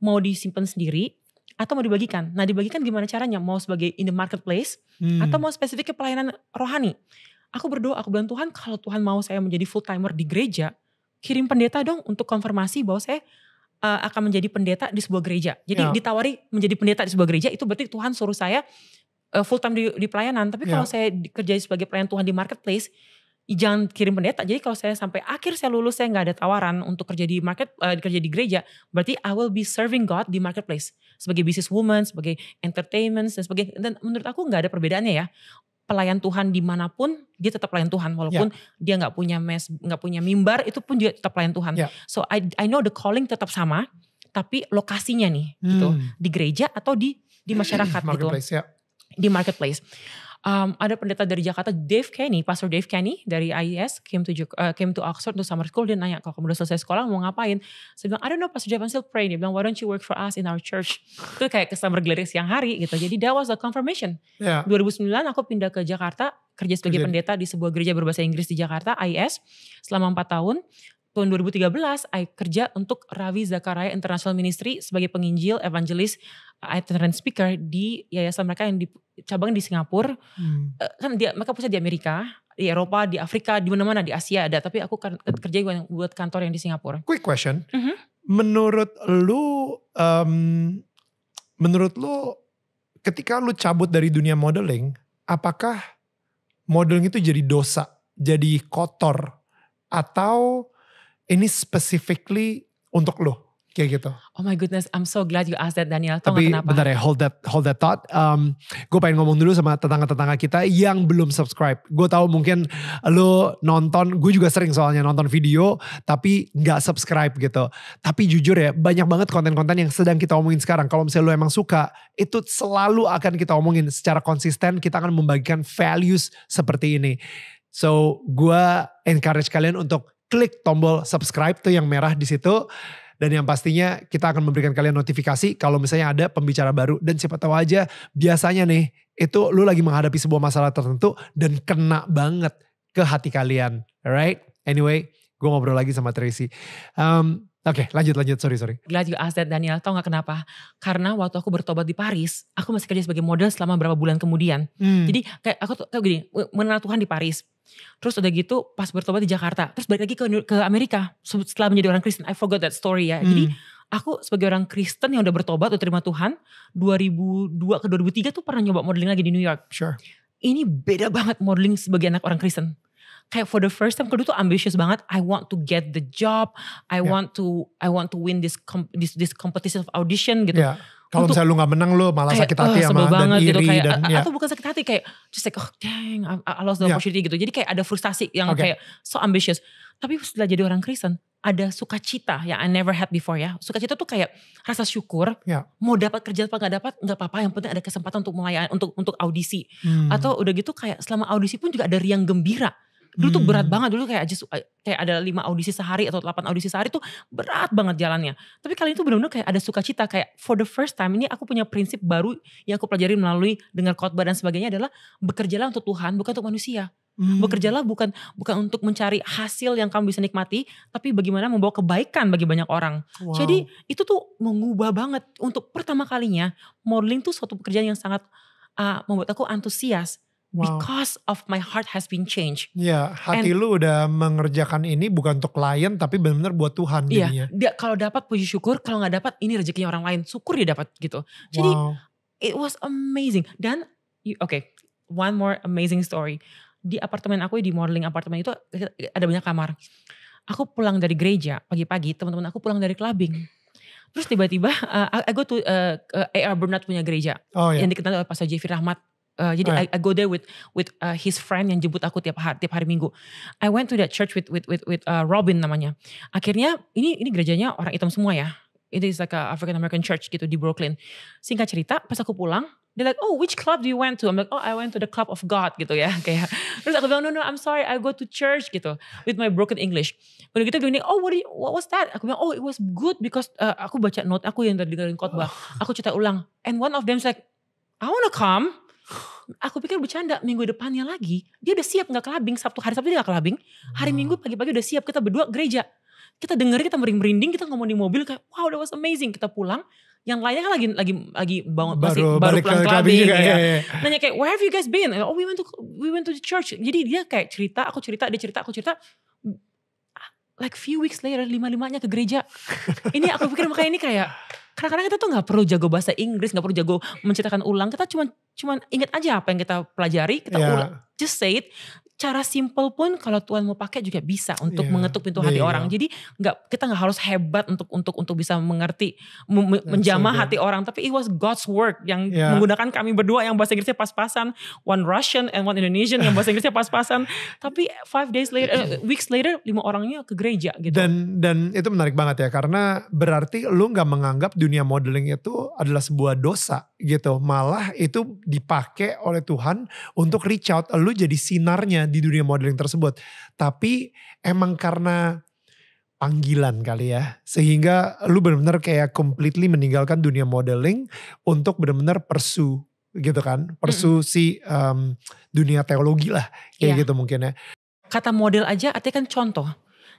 Mau disimpan sendiri atau mau dibagikan. Nah dibagikan gimana caranya? Mau sebagai in the marketplace hmm. atau mau spesifik ke pelayanan rohani. Aku berdoa, aku bilang Tuhan kalau Tuhan mau saya menjadi full timer di gereja, kirim pendeta dong untuk konfirmasi bahwa saya uh, akan menjadi pendeta di sebuah gereja. Jadi yeah. ditawari menjadi pendeta di sebuah gereja itu berarti Tuhan suruh saya uh, full time di, di pelayanan, tapi yeah. kalau ya. saya kerja sebagai pelayan Tuhan di marketplace, jangan kirim pendeta. Jadi kalau saya sampai akhir saya lulus saya nggak ada tawaran untuk kerja di market uh, kerja di gereja, berarti I will be serving God di marketplace sebagai business woman, sebagai entertainment dan sebagai dan menurut aku nggak ada perbedaannya ya. Pelayan Tuhan dimanapun dia tetap pelayan Tuhan walaupun yeah. dia nggak punya mes nggak punya mimbar itu pun juga tetap pelayan Tuhan. Yeah. So I I know the calling tetap sama, tapi lokasinya nih gitu. hmm. gitu di gereja atau di di masyarakat gitu. Ya di marketplace. Um, ada pendeta dari Jakarta, Dave Kenny, Pastor Dave Kenny dari IES, came to, uh, came to Oxford untuk summer school. Dia nanya, kalau kamu udah selesai sekolah mau ngapain? Saya bilang, I don't know, Pastor Jeff, I'm still praying. Dia bilang, why don't you work for us in our church? Itu kayak ke summer siang hari gitu. Jadi that was the confirmation. Yeah. Ya. 2009 aku pindah ke Jakarta, kerja sebagai pendeta di sebuah gereja berbahasa Inggris di Jakarta, IES selama 4 tahun tahun 2013 I kerja untuk Ravi Zakaria International Ministry sebagai penginjil, evangelis, uh, itinerant speaker di yayasan mereka yang di cabang di Singapura. Hmm. Eh, kan dia mereka punya di Amerika, di Eropa, di Afrika, di mana-mana di Asia ada, tapi aku kerja buat kantor yang di Singapura. Quick question. Mm -hmm. Menurut lu um, menurut lu ketika lu cabut dari dunia modeling, apakah modeling itu jadi dosa, jadi kotor atau ini specifically untuk lo kayak gitu. Oh my goodness, I'm so glad you asked that Daniel. Tapi kenapa? ya, hold that hold that thought. Um, gue pengen ngomong dulu sama tetangga-tetangga kita yang belum subscribe. Gue tahu mungkin lo nonton, gue juga sering soalnya nonton video, tapi nggak subscribe gitu. Tapi jujur ya, banyak banget konten-konten yang sedang kita omongin sekarang. Kalau misalnya lo emang suka, itu selalu akan kita omongin secara konsisten. Kita akan membagikan values seperti ini. So, gue encourage kalian untuk klik tombol subscribe tuh yang merah di situ. Dan yang pastinya kita akan memberikan kalian notifikasi kalau misalnya ada pembicara baru. Dan siapa tahu aja biasanya nih itu lu lagi menghadapi sebuah masalah tertentu dan kena banget ke hati kalian. Alright? Anyway, gue ngobrol lagi sama Tracy. Um, Oke, okay, lanjut lanjut. Sorry, sorry. Gila juga Daniel, tau gak kenapa? Karena waktu aku bertobat di Paris, aku masih kerja sebagai model selama beberapa bulan kemudian. Hmm. Jadi kayak aku tuh kayak gini, mengenal Tuhan di Paris. Terus udah gitu pas bertobat di Jakarta, terus balik lagi ke ke Amerika setelah menjadi orang Kristen. I forgot that story ya. Hmm. Jadi aku sebagai orang Kristen yang udah bertobat udah terima Tuhan 2002 ke 2003 tuh pernah nyoba modeling lagi di New York. Sure. Ini beda banget modeling sebagai anak orang Kristen. Kayak for the first time kedua tuh ambisius banget. I want to get the job. I yeah. want to I want to win this this this competition of audition gitu. Yeah kalau misalnya lu nggak menang lu malah kayak, sakit hati uh, sama dan gitu. iri gitu, kayak, dan ya. atau bukan sakit hati kayak just like oh dang I lost the ya. opportunity yeah. gitu jadi kayak ada frustasi yang okay. kayak so ambitious tapi setelah jadi orang Kristen ada sukacita yang I never had before ya. Sukacita tuh kayak rasa syukur. Ya. Mau dapat kerja apa nggak dapat nggak apa-apa. Yang penting ada kesempatan untuk melayani, untuk untuk audisi. Hmm. Atau udah gitu kayak selama audisi pun juga ada riang gembira. Dulu tuh berat hmm. banget dulu kayak aja eh, kayak ada lima audisi sehari atau delapan audisi sehari tuh berat banget jalannya. Tapi kali itu benar-benar kayak ada sukacita kayak for the first time ini aku punya prinsip baru yang aku pelajari melalui dengar khotbah dan sebagainya adalah bekerjalah untuk Tuhan bukan untuk manusia. Hmm. Bekerjalah bukan bukan untuk mencari hasil yang kamu bisa nikmati, tapi bagaimana membawa kebaikan bagi banyak orang. Wow. Jadi itu tuh mengubah banget untuk pertama kalinya modeling tuh suatu pekerjaan yang sangat uh, membuat aku antusias Wow. Because of my heart has been changed. Iya, hati And, lu udah mengerjakan ini bukan untuk klien tapi benar-benar buat Tuhan dirinya. Iya, dia kalau dapat puji syukur, kalau nggak dapat ini rezekinya orang lain. Syukur dia dapat gitu. Jadi wow. it was amazing. Dan oke, okay, one more amazing story. Di apartemen aku di modeling apartemen itu ada banyak kamar. Aku pulang dari gereja pagi-pagi, teman-teman aku pulang dari clubbing. Terus tiba-tiba uh, I go to uh, eh, uh, A.R. Bernard punya gereja oh, iya. yang dikenal oleh Pastor Jeffrey Rahmat Uh, jadi right. I, I go there with with uh, his friend yang jemput aku tiap hari tiap hari Minggu. I went to that church with with with with uh, Robin namanya. Akhirnya ini ini gerejanya orang hitam semua ya. It is like a African American church gitu di Brooklyn. Singkat cerita, pas aku pulang, dia like, oh which club do you went to? I'm like, oh I went to the club of God gitu ya. Kayak terus aku bilang, no no I'm sorry, I go to church gitu with my broken English. Udah gitu gini, oh what, you, what was that? Aku bilang, oh it was good because uh, aku baca note aku yang dari dengerin khotbah. Aku cerita ulang. And one of them like, I wanna come aku pikir bercanda minggu depannya lagi dia udah siap nggak kelabing Sabtu hari Sabtu dia nggak kelabing hari hmm. Minggu pagi-pagi udah siap kita berdua gereja kita dengerin kita merinding merinding kita ngomong di mobil kayak wow that was amazing kita pulang yang lainnya kan lagi lagi lagi bangun baru, masih baru pulang clubbing ya. ya. nanya kayak where have you guys been oh we went to we went to the church jadi dia kayak cerita aku cerita dia cerita aku cerita like few weeks later lima-limanya ke gereja. ini aku pikir makanya ini kayak kadang-kadang kita tuh nggak perlu jago bahasa Inggris, nggak perlu jago menceritakan ulang. Kita cuma cuma ingat aja apa yang kita pelajari, kita yeah. ulang, just say it cara simple pun kalau Tuhan mau pakai juga bisa untuk yeah. mengetuk pintu hati yeah. orang. Jadi nggak kita nggak harus hebat untuk untuk untuk bisa mengerti menjamah hati orang, tapi it was God's work yang yeah. menggunakan kami berdua yang bahasa Inggrisnya pas-pasan, one Russian and one Indonesian yang bahasa Inggrisnya pas-pasan. tapi five days later, uh, weeks later lima orangnya ke gereja gitu. Dan dan itu menarik banget ya karena berarti lu nggak menganggap dunia modeling itu adalah sebuah dosa gitu, malah itu dipakai oleh Tuhan untuk reach out lu jadi sinarnya di dunia modeling tersebut. Tapi emang karena panggilan kali ya. Sehingga lu bener-bener kayak completely meninggalkan dunia modeling untuk bener-bener persu gitu kan. persu mm -hmm. si um, dunia teologi lah kayak yeah. gitu mungkin ya. Kata model aja artinya kan contoh.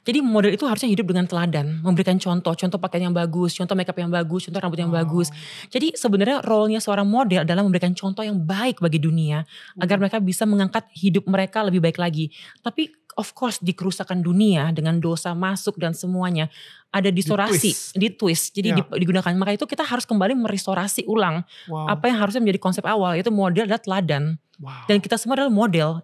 Jadi model itu harusnya hidup dengan teladan, memberikan contoh, contoh pakaian yang bagus, contoh makeup yang bagus, contoh rambut yang oh. bagus. Jadi sebenarnya role-nya seorang model adalah memberikan contoh yang baik bagi dunia hmm. agar mereka bisa mengangkat hidup mereka lebih baik lagi. Tapi of course di kerusakan dunia dengan dosa masuk dan semuanya ada distorasi, di twist, jadi yeah. digunakan. Maka itu kita harus kembali merestorasi ulang wow. apa yang harusnya menjadi konsep awal yaitu model adalah teladan. Wow. Dan kita semua adalah modelnya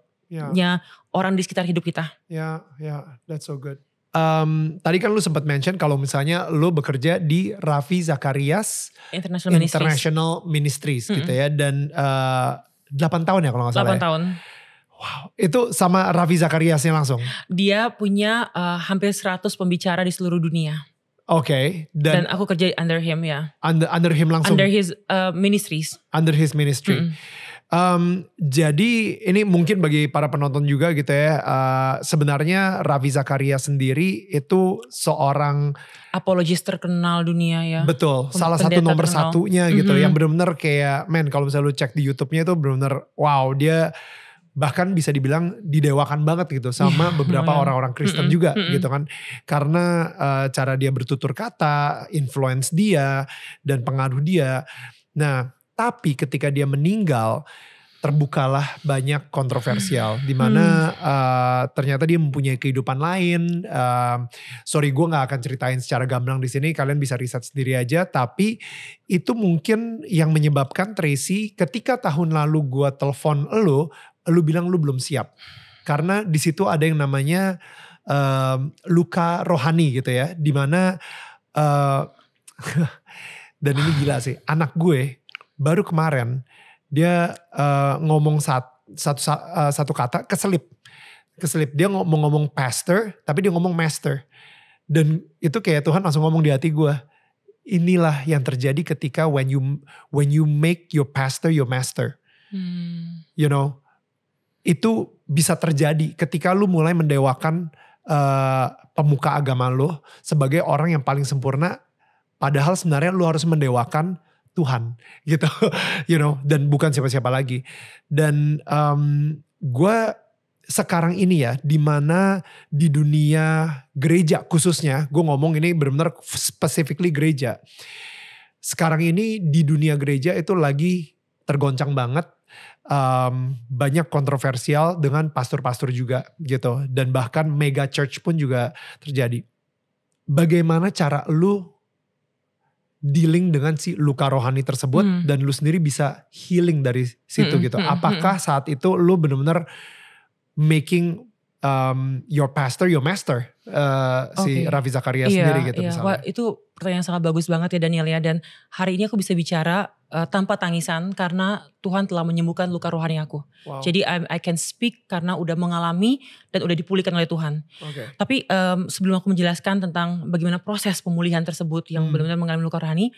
Yeah. orang di sekitar hidup kita. Ya, yeah, ya, yeah, that's so good um, tadi kan lu sempat mention kalau misalnya lu bekerja di Raffi Zakarias International Ministries, International Ministries mm -hmm. gitu ya dan uh, eh, 8 tahun ya kalau nggak salah. 8 ya? tahun. Wow, itu sama Raffi Zakariasnya langsung. Dia punya uh, hampir 100 pembicara di seluruh dunia. Oke, okay, dan, dan aku kerja under him ya. Under under him langsung. Under his uh, ministries. Under his ministry. Mm -hmm. Um, jadi ini mungkin bagi para penonton juga gitu ya. Uh, sebenarnya Raffi Zakaria sendiri itu seorang apologis terkenal dunia ya. Betul, salah satu nomor terkenal. satunya gitu mm -hmm. yang benar-benar kayak men kalau misalnya lu cek di YouTube-nya itu benar-benar wow, dia bahkan bisa dibilang didewakan banget gitu sama yeah, beberapa orang-orang Kristen mm -mm, juga mm -mm. gitu kan karena uh, cara dia bertutur kata, influence dia dan pengaruh dia. Nah, tapi ketika dia meninggal, terbukalah banyak kontroversial hmm. di mana uh, ternyata dia mempunyai kehidupan lain. Uh, sorry gue nggak akan ceritain secara gamblang di sini. Kalian bisa riset sendiri aja. Tapi itu mungkin yang menyebabkan Tracy ketika tahun lalu gue telepon lo, lo bilang lo belum siap karena di situ ada yang namanya uh, luka rohani gitu ya, di mana uh, dan ini gila sih anak gue baru kemarin dia uh, ngomong satu satu uh, eh, satu kata keselip keselip dia ngomong, ngomong pastor tapi dia ngomong master dan itu kayak Tuhan langsung ngomong di hati gue inilah yang terjadi ketika when you when you make your pastor your master hmm. you know itu bisa terjadi ketika lu mulai mendewakan uh, pemuka agama lu sebagai orang yang paling sempurna padahal sebenarnya lu harus mendewakan Tuhan gitu you know dan bukan siapa-siapa lagi dan um, gue sekarang ini ya dimana di dunia gereja khususnya gue ngomong ini benar-benar specifically gereja sekarang ini di dunia gereja itu lagi tergoncang banget um, banyak kontroversial dengan pastor-pastor juga gitu dan bahkan mega church pun juga terjadi bagaimana cara lu dealing dengan si luka rohani tersebut hmm. dan lu sendiri bisa healing dari situ hmm, gitu. Hmm, Apakah hmm. saat itu lu benar-benar making um, your pastor your master? uh, eh, okay. si Raffi Zakaria yeah, sendiri gitu yeah. misalnya. Wah, itu pertanyaan sangat bagus banget ya Daniel ya dan hari ini aku bisa bicara uh, tanpa tangisan karena Tuhan telah menyembuhkan luka rohani aku. Wow. Jadi I, I can speak karena udah mengalami dan udah dipulihkan oleh Tuhan. Okay. Tapi um, sebelum aku menjelaskan tentang bagaimana proses pemulihan tersebut yang hmm. benar-benar mengalami luka rohani,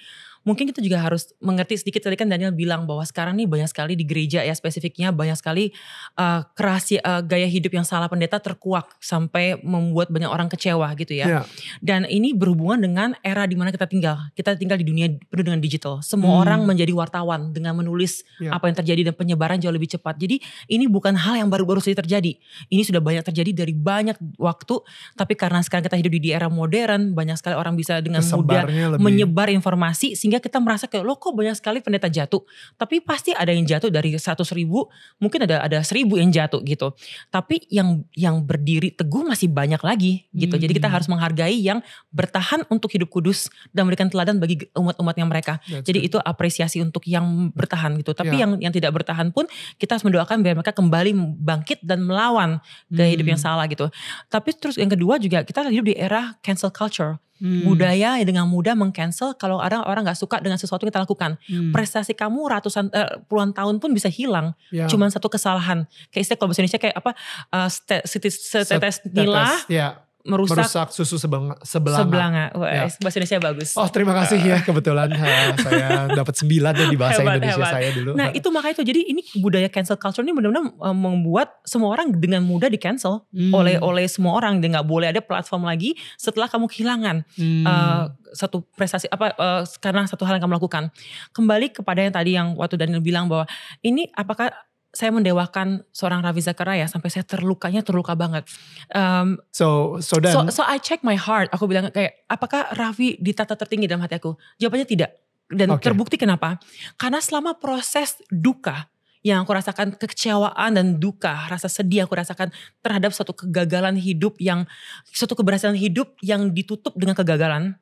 mungkin kita juga harus mengerti sedikit tadi kan Daniel bilang bahwa sekarang nih banyak sekali di gereja ya spesifiknya banyak sekali uh, kerasi uh, gaya hidup yang salah pendeta terkuak sampai membuat banyak orang kecewa gitu ya. Yeah. Dan ini berhubungan dengan era di mana kita tinggal. Kita tinggal di dunia penuh dengan digital. Semua hmm. orang menjadi wartawan dengan menulis yeah. apa yang terjadi dan penyebaran jauh lebih cepat. Jadi ini bukan hal yang baru-baru saja terjadi. Ini sudah banyak terjadi dari banyak waktu tapi karena sekarang kita hidup di, era modern banyak sekali orang bisa dengan Kesebarnya mudah lebih. menyebar informasi sehingga sehingga kita merasa kayak lo kok banyak sekali pendeta jatuh. Tapi pasti ada yang jatuh dari 100 ribu mungkin ada ada seribu yang jatuh gitu. Tapi yang yang berdiri teguh masih banyak lagi gitu. Hmm. Jadi kita hmm. harus menghargai yang bertahan untuk hidup kudus dan memberikan teladan bagi umat-umatnya mereka. That's Jadi good. itu apresiasi untuk yang bertahan gitu. Tapi yeah. yang yang tidak bertahan pun kita harus mendoakan biar mereka kembali bangkit dan melawan ke hidup yang hmm. salah gitu. Tapi terus yang kedua juga kita hidup di era cancel culture. Hmm. Budaya dengan mudah mengcancel kalau ada orang nggak suka dengan sesuatu yang kita lakukan. Hmm. Prestasi kamu ratusan uh, puluhan tahun pun bisa hilang, yeah. cuman satu kesalahan. Kayak istilah kalau bahasa Indonesia kayak apa? Uh, setetes st- merusak, merusak susu sebelanga. Sebelanga, Wah, ya. bahasa Indonesia bagus. Oh terima kasih ya kebetulan eh, saya dapat sembilan ya di bahasa hebat, Indonesia hebat. saya dulu. Nah itu makanya tuh jadi ini budaya cancel culture ini benar-benar eh, membuat semua orang dengan mudah di cancel hmm. oleh oleh semua orang dan nggak boleh ada platform lagi setelah kamu kehilangan hmm. uh, satu prestasi apa uh, karena satu hal yang kamu lakukan. Kembali kepada yang tadi yang waktu Daniel bilang bahwa ini apakah saya mendewakan seorang Ravi Zakaria ya, sampai saya terlukanya terluka banget. Um, so so then so, so I check my heart. Aku bilang kayak apakah Ravi di tata tertinggi dalam hati aku? Jawabannya tidak. Dan okay. terbukti kenapa? Karena selama proses duka yang aku rasakan kekecewaan dan duka, rasa sedih aku rasakan terhadap suatu kegagalan hidup yang suatu keberhasilan hidup yang ditutup dengan kegagalan.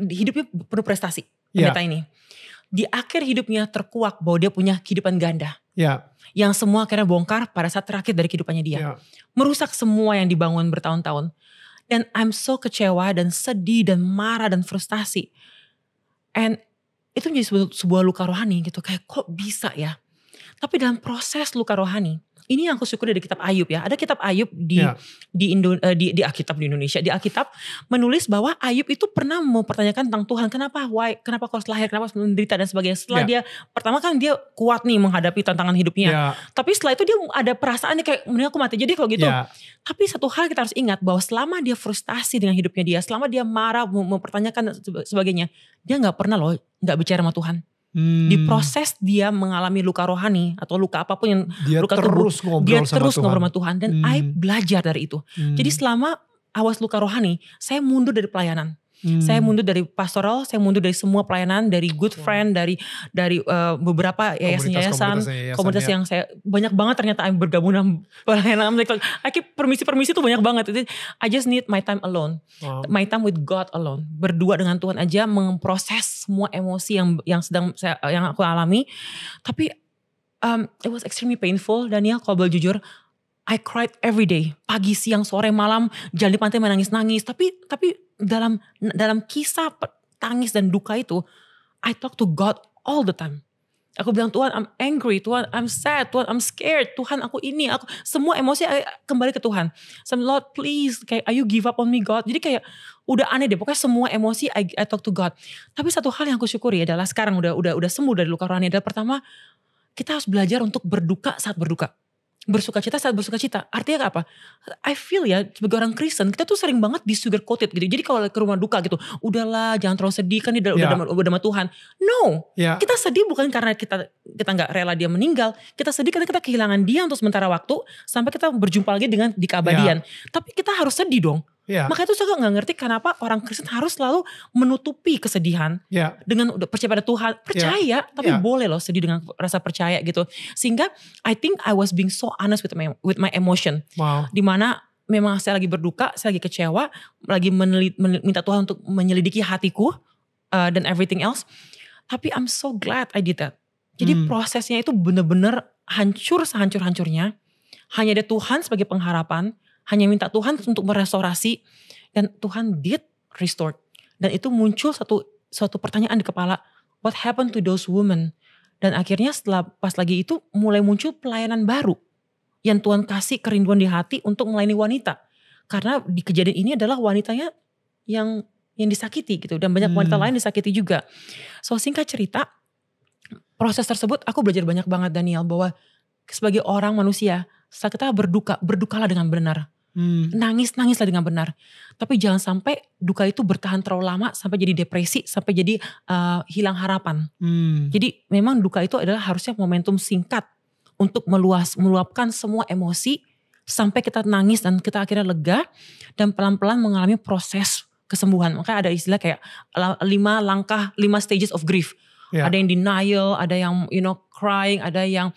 Hidupnya penuh prestasi yeah. Iya. ini. Di akhir hidupnya terkuak bahwa dia punya kehidupan ganda Ya. Yang semua akhirnya bongkar pada saat terakhir dari kehidupannya dia. Ya. Merusak semua yang dibangun bertahun-tahun. Dan I'm so kecewa dan sedih dan marah dan frustasi. And itu menjadi sebuah, sebuah luka rohani gitu. Kayak kok bisa ya? Tapi dalam proses luka rohani ini yang aku syukur dari kitab Ayub ya. Ada kitab Ayub di ya. di Indo, eh, di di Alkitab di Indonesia, di Alkitab menulis bahwa Ayub itu pernah mempertanyakan tentang Tuhan, kenapa why, kenapa kau lahir, kenapa harus menderita dan sebagainya. Setelah ya. dia pertama kan dia kuat nih menghadapi tantangan hidupnya. Ya. Tapi setelah itu dia ada perasaan kayak mending aku mati. Jadi kalau gitu. Ya. Tapi satu hal kita harus ingat bahwa selama dia frustasi dengan hidupnya dia, selama dia marah mempertanyakan sebagainya, dia nggak pernah loh nggak bicara sama Tuhan. Hmm. Di proses dia mengalami luka rohani atau luka apapun yang dia luka terus tubuh, ngobrol dia sama terus Tuhan. ngobrol sama Tuhan dan hmm. I belajar dari itu. Hmm. Jadi selama awas luka rohani, saya mundur dari pelayanan. Hmm. Saya mundur dari pastoral, saya mundur dari semua pelayanan, dari good friend, dari dari uh, beberapa yayasan-yayasan, komunitas, yang saya banyak banget ternyata I'm bergabung dalam pelayanan. keep permisi-permisi tuh banyak banget. Jadi, I just need my time alone, wow. my time with God alone, berdua dengan Tuhan aja memproses semua emosi yang yang sedang saya, yang aku alami. Tapi um, it was extremely painful Daniel kalau boleh jujur I cried every day, pagi, siang, sore, malam, jalan di pantai menangis-nangis. Tapi tapi dalam dalam kisah tangis dan duka itu, I talk to God all the time. Aku bilang Tuhan, I'm angry, Tuhan, I'm sad, Tuhan, I'm scared, Tuhan, aku ini, aku semua emosi kembali ke Tuhan. Some Lord, please, kayak, are you give up on me, God? Jadi kayak udah aneh deh, pokoknya semua emosi I, I talk to God. Tapi satu hal yang aku syukuri adalah sekarang udah udah udah sembuh dari luka rohani adalah pertama kita harus belajar untuk berduka saat berduka bersuka cita saat bersuka cita. Artinya apa? I feel ya sebagai orang Kristen kita tuh sering banget di sugar coated gitu. Jadi kalau ke rumah duka gitu, udahlah jangan terlalu sedih kan udah yeah. udah, ya. udah sama Tuhan. No, yeah. kita sedih bukan karena kita kita nggak rela dia meninggal. Kita sedih karena kita kehilangan dia untuk sementara waktu sampai kita berjumpa lagi dengan di keabadian. Yeah. Tapi kita harus sedih dong. Yeah. Makanya tuh saya nggak ngerti kenapa orang Kristen harus selalu menutupi kesedihan yeah. dengan percaya pada Tuhan, percaya yeah. tapi yeah. boleh loh sedih dengan rasa percaya gitu. Sehingga I think I was being so honest with my with my emotion. Wow. Dimana memang saya lagi berduka, saya lagi kecewa, lagi menelit, minta Tuhan untuk menyelidiki hatiku uh, dan everything else. Tapi I'm so glad I did that. Jadi hmm. prosesnya itu bener-bener hancur sehancur-hancurnya. Hanya ada Tuhan sebagai pengharapan hanya minta Tuhan untuk merestorasi dan Tuhan did restore dan itu muncul satu suatu pertanyaan di kepala what happened to those women dan akhirnya setelah pas lagi itu mulai muncul pelayanan baru yang Tuhan kasih kerinduan di hati untuk melayani wanita karena di kejadian ini adalah wanitanya yang yang disakiti gitu dan banyak wanita hmm. lain disakiti juga so singkat cerita proses tersebut aku belajar banyak banget Daniel bahwa sebagai orang manusia setelah kita berduka berdukalah dengan benar Hmm. Nangis, nangis lah dengan benar. Tapi jangan sampai duka itu bertahan terlalu lama sampai jadi depresi, sampai jadi uh, hilang harapan. Hmm. Jadi memang duka itu adalah harusnya momentum singkat untuk meluas, meluapkan semua emosi sampai kita nangis dan kita akhirnya lega dan pelan-pelan mengalami proses kesembuhan. Makanya ada istilah kayak lima langkah, lima stages of grief. Yeah. Ada yang denial, ada yang you know crying, ada yang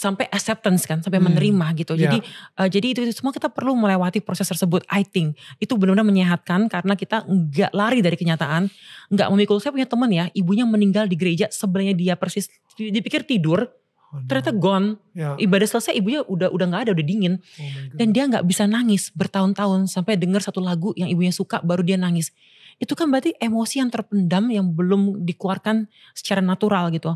sampai acceptance kan sampai hmm. menerima gitu yeah. jadi uh, jadi itu, itu semua kita perlu melewati proses tersebut I think itu benar-benar menyehatkan karena kita nggak lari dari kenyataan nggak memikul saya punya teman ya ibunya meninggal di gereja sebenarnya dia persis dipikir tidur oh, ternyata gone yeah. ibadah selesai ibunya udah udah nggak ada udah dingin oh dan dia nggak bisa nangis bertahun-tahun sampai dengar satu lagu yang ibunya suka baru dia nangis itu kan berarti emosi yang terpendam yang belum dikeluarkan secara natural gitu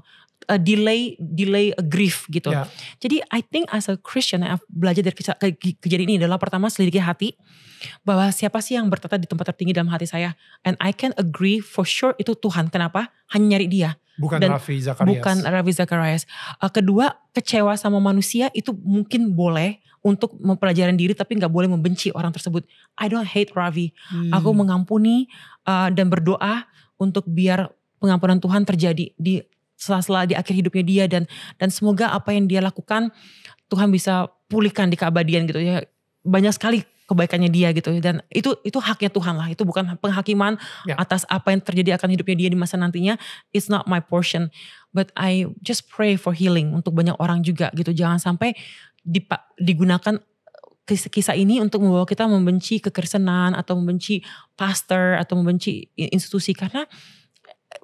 uh, delay delay a uh, grief gitu. Yeah. Jadi I think as a Christian have belajar dari ke ke kejadian ini adalah pertama selidiki hati bahwa siapa sih yang bertata di tempat tertinggi dalam hati saya and I can agree for sure itu Tuhan. Kenapa? Hanya nyari dia. Bukan Dan Raffi Zacharias. Bukan Raffi Zacharias. Uh, kedua, kecewa sama manusia itu mungkin boleh untuk mempelajari diri tapi nggak boleh membenci orang tersebut. I don't hate Ravi Hmm. Aku mengampuni uh, dan berdoa untuk biar pengampunan Tuhan terjadi di sela-sela di akhir hidupnya dia dan dan semoga apa yang dia lakukan Tuhan bisa pulihkan di keabadian gitu ya banyak sekali kebaikannya dia gitu dan itu itu haknya Tuhan lah itu bukan penghakiman yeah. atas apa yang terjadi akan hidupnya dia di masa nantinya it's not my portion but I just pray for healing untuk banyak orang juga gitu jangan sampai dipa, digunakan kisah ini untuk membawa kita membenci kekristenan atau membenci pastor atau membenci institusi karena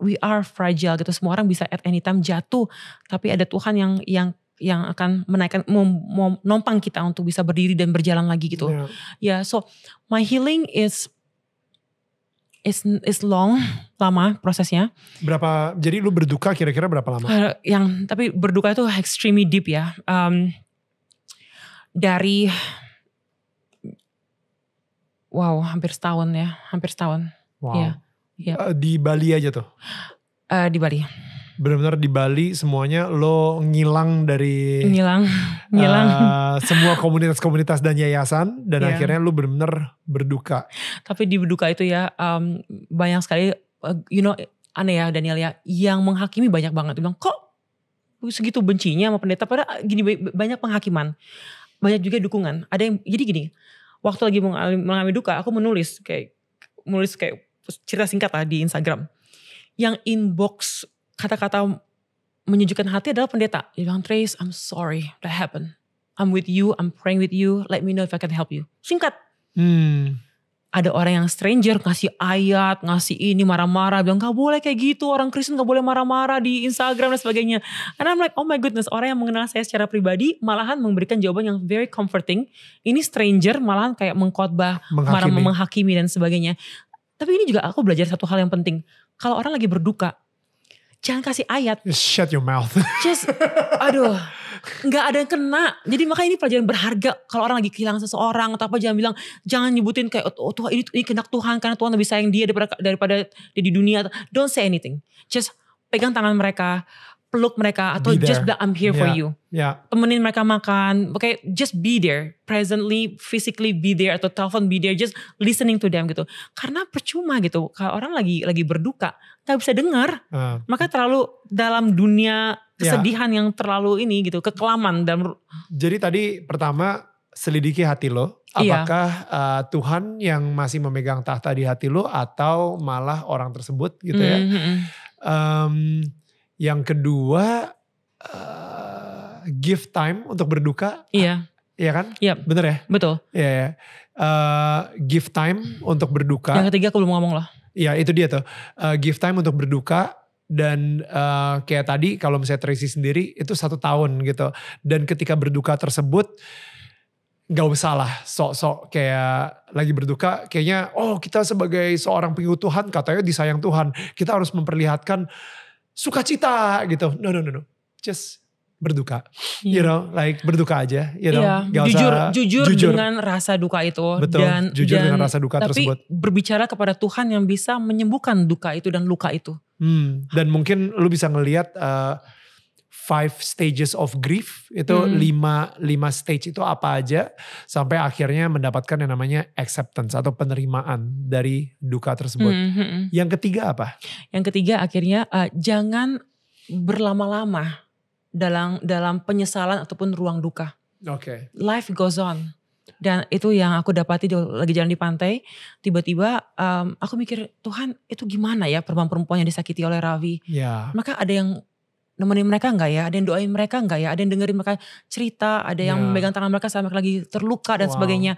we are fragile gitu semua orang bisa at any time jatuh tapi ada Tuhan yang yang yang akan menaikkan menompang kita untuk bisa berdiri dan berjalan lagi gitu ya yeah. yeah, so my healing is is is long lama prosesnya berapa jadi lu berduka kira-kira berapa lama uh, yang tapi berduka itu extremely deep ya um, dari wow hampir setahun ya hampir setahun wow. ya Yep. Iya. Uh, di Bali aja tuh? Uh, di Bali. Benar-benar di Bali semuanya lo ngilang dari ngilang, ngilang uh, semua komunitas-komunitas dan yayasan dan yeah. akhirnya lo benar-benar berduka. Tapi di berduka itu ya um, banyak sekali, eh, you know aneh ya Daniel ya, yang menghakimi banyak banget. bilang kok segitu bencinya sama pendeta padahal gini banyak penghakiman, banyak juga dukungan. Ada yang jadi gini, waktu lagi mengalami, mengalami duka, aku menulis kayak menulis kayak cerita singkat lah di Instagram. Yang inbox kata-kata menyejukkan hati adalah pendeta. Dia bilang, Trace, I'm sorry that happened. I'm with you, I'm praying with you, let me know if I can help you. Singkat. Hmm. Ada orang yang stranger ngasih ayat, ngasih ini, marah-marah. Bilang gak boleh kayak gitu, orang Kristen gak boleh marah-marah di Instagram dan sebagainya. And I'm like, oh my goodness, orang yang mengenal saya secara pribadi malahan memberikan jawaban yang very comforting. Ini stranger malahan kayak mengkhotbah, marah menghakimi dan sebagainya. Tapi ini juga aku belajar satu hal yang penting. Kalau orang lagi berduka, jangan kasih ayat. shut your mouth. Just, aduh, nggak ada yang kena. Jadi makanya ini pelajaran berharga. Kalau orang lagi kehilangan seseorang atau apa, jangan bilang, jangan nyebutin kayak, oh Tuhan ini, ini kena Tuhan karena Tuhan lebih sayang dia daripada daripada di dunia. Don't say anything. Just pegang tangan mereka, peluk mereka atau be just I'm here yeah. for you. Yeah. Temenin mereka makan, oke just be there, presently, physically be there atau telepon be there, just listening to them gitu. Karena percuma gitu, kalau orang lagi lagi berduka nggak bisa dengar, uh. maka terlalu dalam dunia kesedihan yeah. yang terlalu ini gitu, kekelaman dalam. Jadi tadi pertama selidiki hati lo, iya. apakah iya. uh, Tuhan yang masih memegang tahta di hati lo atau malah orang tersebut gitu ya. Mm -hmm. um, yang kedua uh, give time untuk berduka. Iya. Iya kan? Iya. Bener ya? Betul. Iya. Ya. Uh, give time untuk berduka. Yang ketiga aku belum ngomong lah. Iya itu dia tuh. Uh, give time untuk berduka dan uh, kayak tadi kalau misalnya Tracy sendiri itu satu tahun gitu dan ketika berduka tersebut gak usah lah sok-sok kayak lagi berduka kayaknya oh kita sebagai seorang pengikut Tuhan katanya disayang Tuhan kita harus memperlihatkan suka cita gitu. No, no, no, no. Just berduka. Yeah. You know, like berduka aja, you know. Yeah. Gak jujur, usah, jujur, jujur dengan rasa duka itu Betul, dan jujur dan, dengan rasa duka tapi tersebut. Tapi berbicara kepada Tuhan yang bisa menyembuhkan duka itu dan luka itu. Hmm, dan mungkin lu bisa ngelihat uh, five stages of grief itu hmm. lima lima stage itu apa aja sampai akhirnya mendapatkan yang namanya acceptance atau penerimaan dari duka tersebut. Hmm, hmm, hmm. Yang ketiga apa? Yang ketiga akhirnya uh, jangan berlama-lama dalam dalam penyesalan ataupun ruang duka. Oke. Okay. Life goes on dan itu yang aku dapati lagi jalan di pantai tiba-tiba um, aku mikir Tuhan itu gimana ya perempuan-perempuan yang disakiti oleh Ravi yeah. maka ada yang nemenin mereka nggak ya, ada yang doain mereka nggak ya, ada yang dengerin mereka cerita, ada yang yeah. memegang tangan mereka sama mereka lagi terluka dan wow. sebagainya.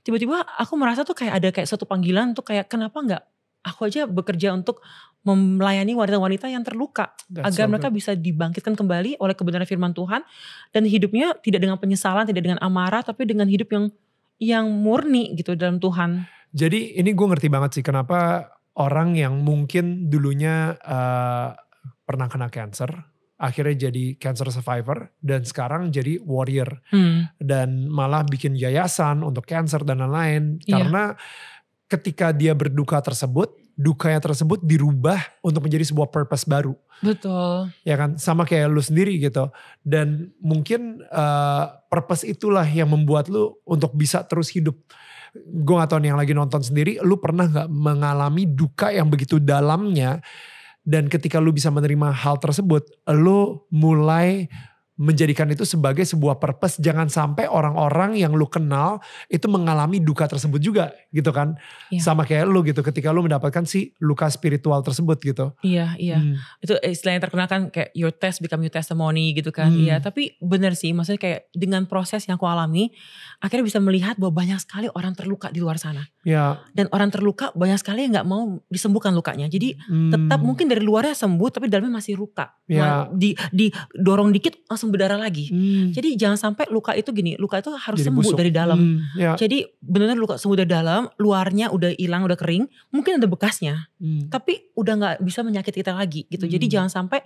Tiba-tiba aku merasa tuh kayak ada kayak suatu panggilan tuh kayak kenapa nggak aku aja bekerja untuk melayani wanita-wanita yang terluka That's agar so mereka bisa dibangkitkan kembali oleh kebenaran firman Tuhan dan hidupnya tidak dengan penyesalan, tidak dengan amarah, tapi dengan hidup yang yang murni gitu dalam Tuhan. Jadi ini gue ngerti banget sih kenapa orang yang mungkin dulunya uh, pernah kena cancer akhirnya jadi cancer survivor dan sekarang jadi warrior hmm. dan malah bikin yayasan untuk cancer dan lain-lain yeah. karena ketika dia berduka tersebut dukanya tersebut dirubah untuk menjadi sebuah purpose baru betul ya kan sama kayak lu sendiri gitu dan mungkin uh, purpose itulah yang membuat lu untuk bisa terus hidup gue gak tau nih yang lagi nonton sendiri lu pernah gak mengalami duka yang begitu dalamnya dan ketika lu bisa menerima hal tersebut, lu mulai menjadikan itu sebagai sebuah purpose jangan sampai orang-orang yang lu kenal itu mengalami duka tersebut juga gitu kan iya. sama kayak lu gitu ketika lu mendapatkan si luka spiritual tersebut gitu iya iya hmm. itu yang terkenal kan kayak your test become your testimony gitu kan hmm. iya hmm. tapi bener sih maksudnya kayak dengan proses yang aku alami akhirnya bisa melihat bahwa banyak sekali orang terluka di luar sana ya. dan orang terluka banyak sekali yang gak mau disembuhkan lukanya jadi hmm. tetap mungkin dari luarnya sembuh tapi dalamnya masih luka yeah. Ya. di dorong dikit langsung berdarah lagi. Hmm. Jadi jangan sampai luka itu gini, luka itu harus Jadi sembuh busuk. dari dalam. Hmm, ya. Jadi benar-benar luka sembuh dari dalam, luarnya udah hilang, udah kering, mungkin ada bekasnya. Hmm. Tapi udah nggak bisa menyakiti kita lagi gitu. Hmm. Jadi jangan sampai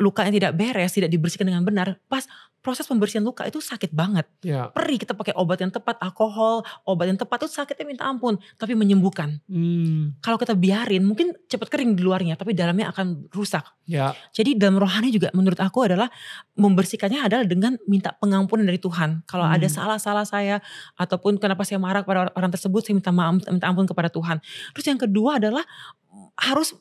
luka yang tidak beres, tidak dibersihkan dengan benar. Pas proses pembersihan luka itu sakit banget. Yeah. Perih kita pakai obat yang tepat, alkohol, obat yang tepat itu sakitnya minta ampun, tapi menyembuhkan. Hmm. Kalau kita biarin mungkin cepat kering di luarnya, tapi dalamnya akan rusak. Yeah. Jadi dalam rohani juga menurut aku adalah membersihkannya adalah dengan minta pengampunan dari Tuhan. Kalau hmm. ada salah-salah saya ataupun kenapa saya marah kepada orang tersebut, saya minta maaf, minta ampun kepada Tuhan. Terus yang kedua adalah harus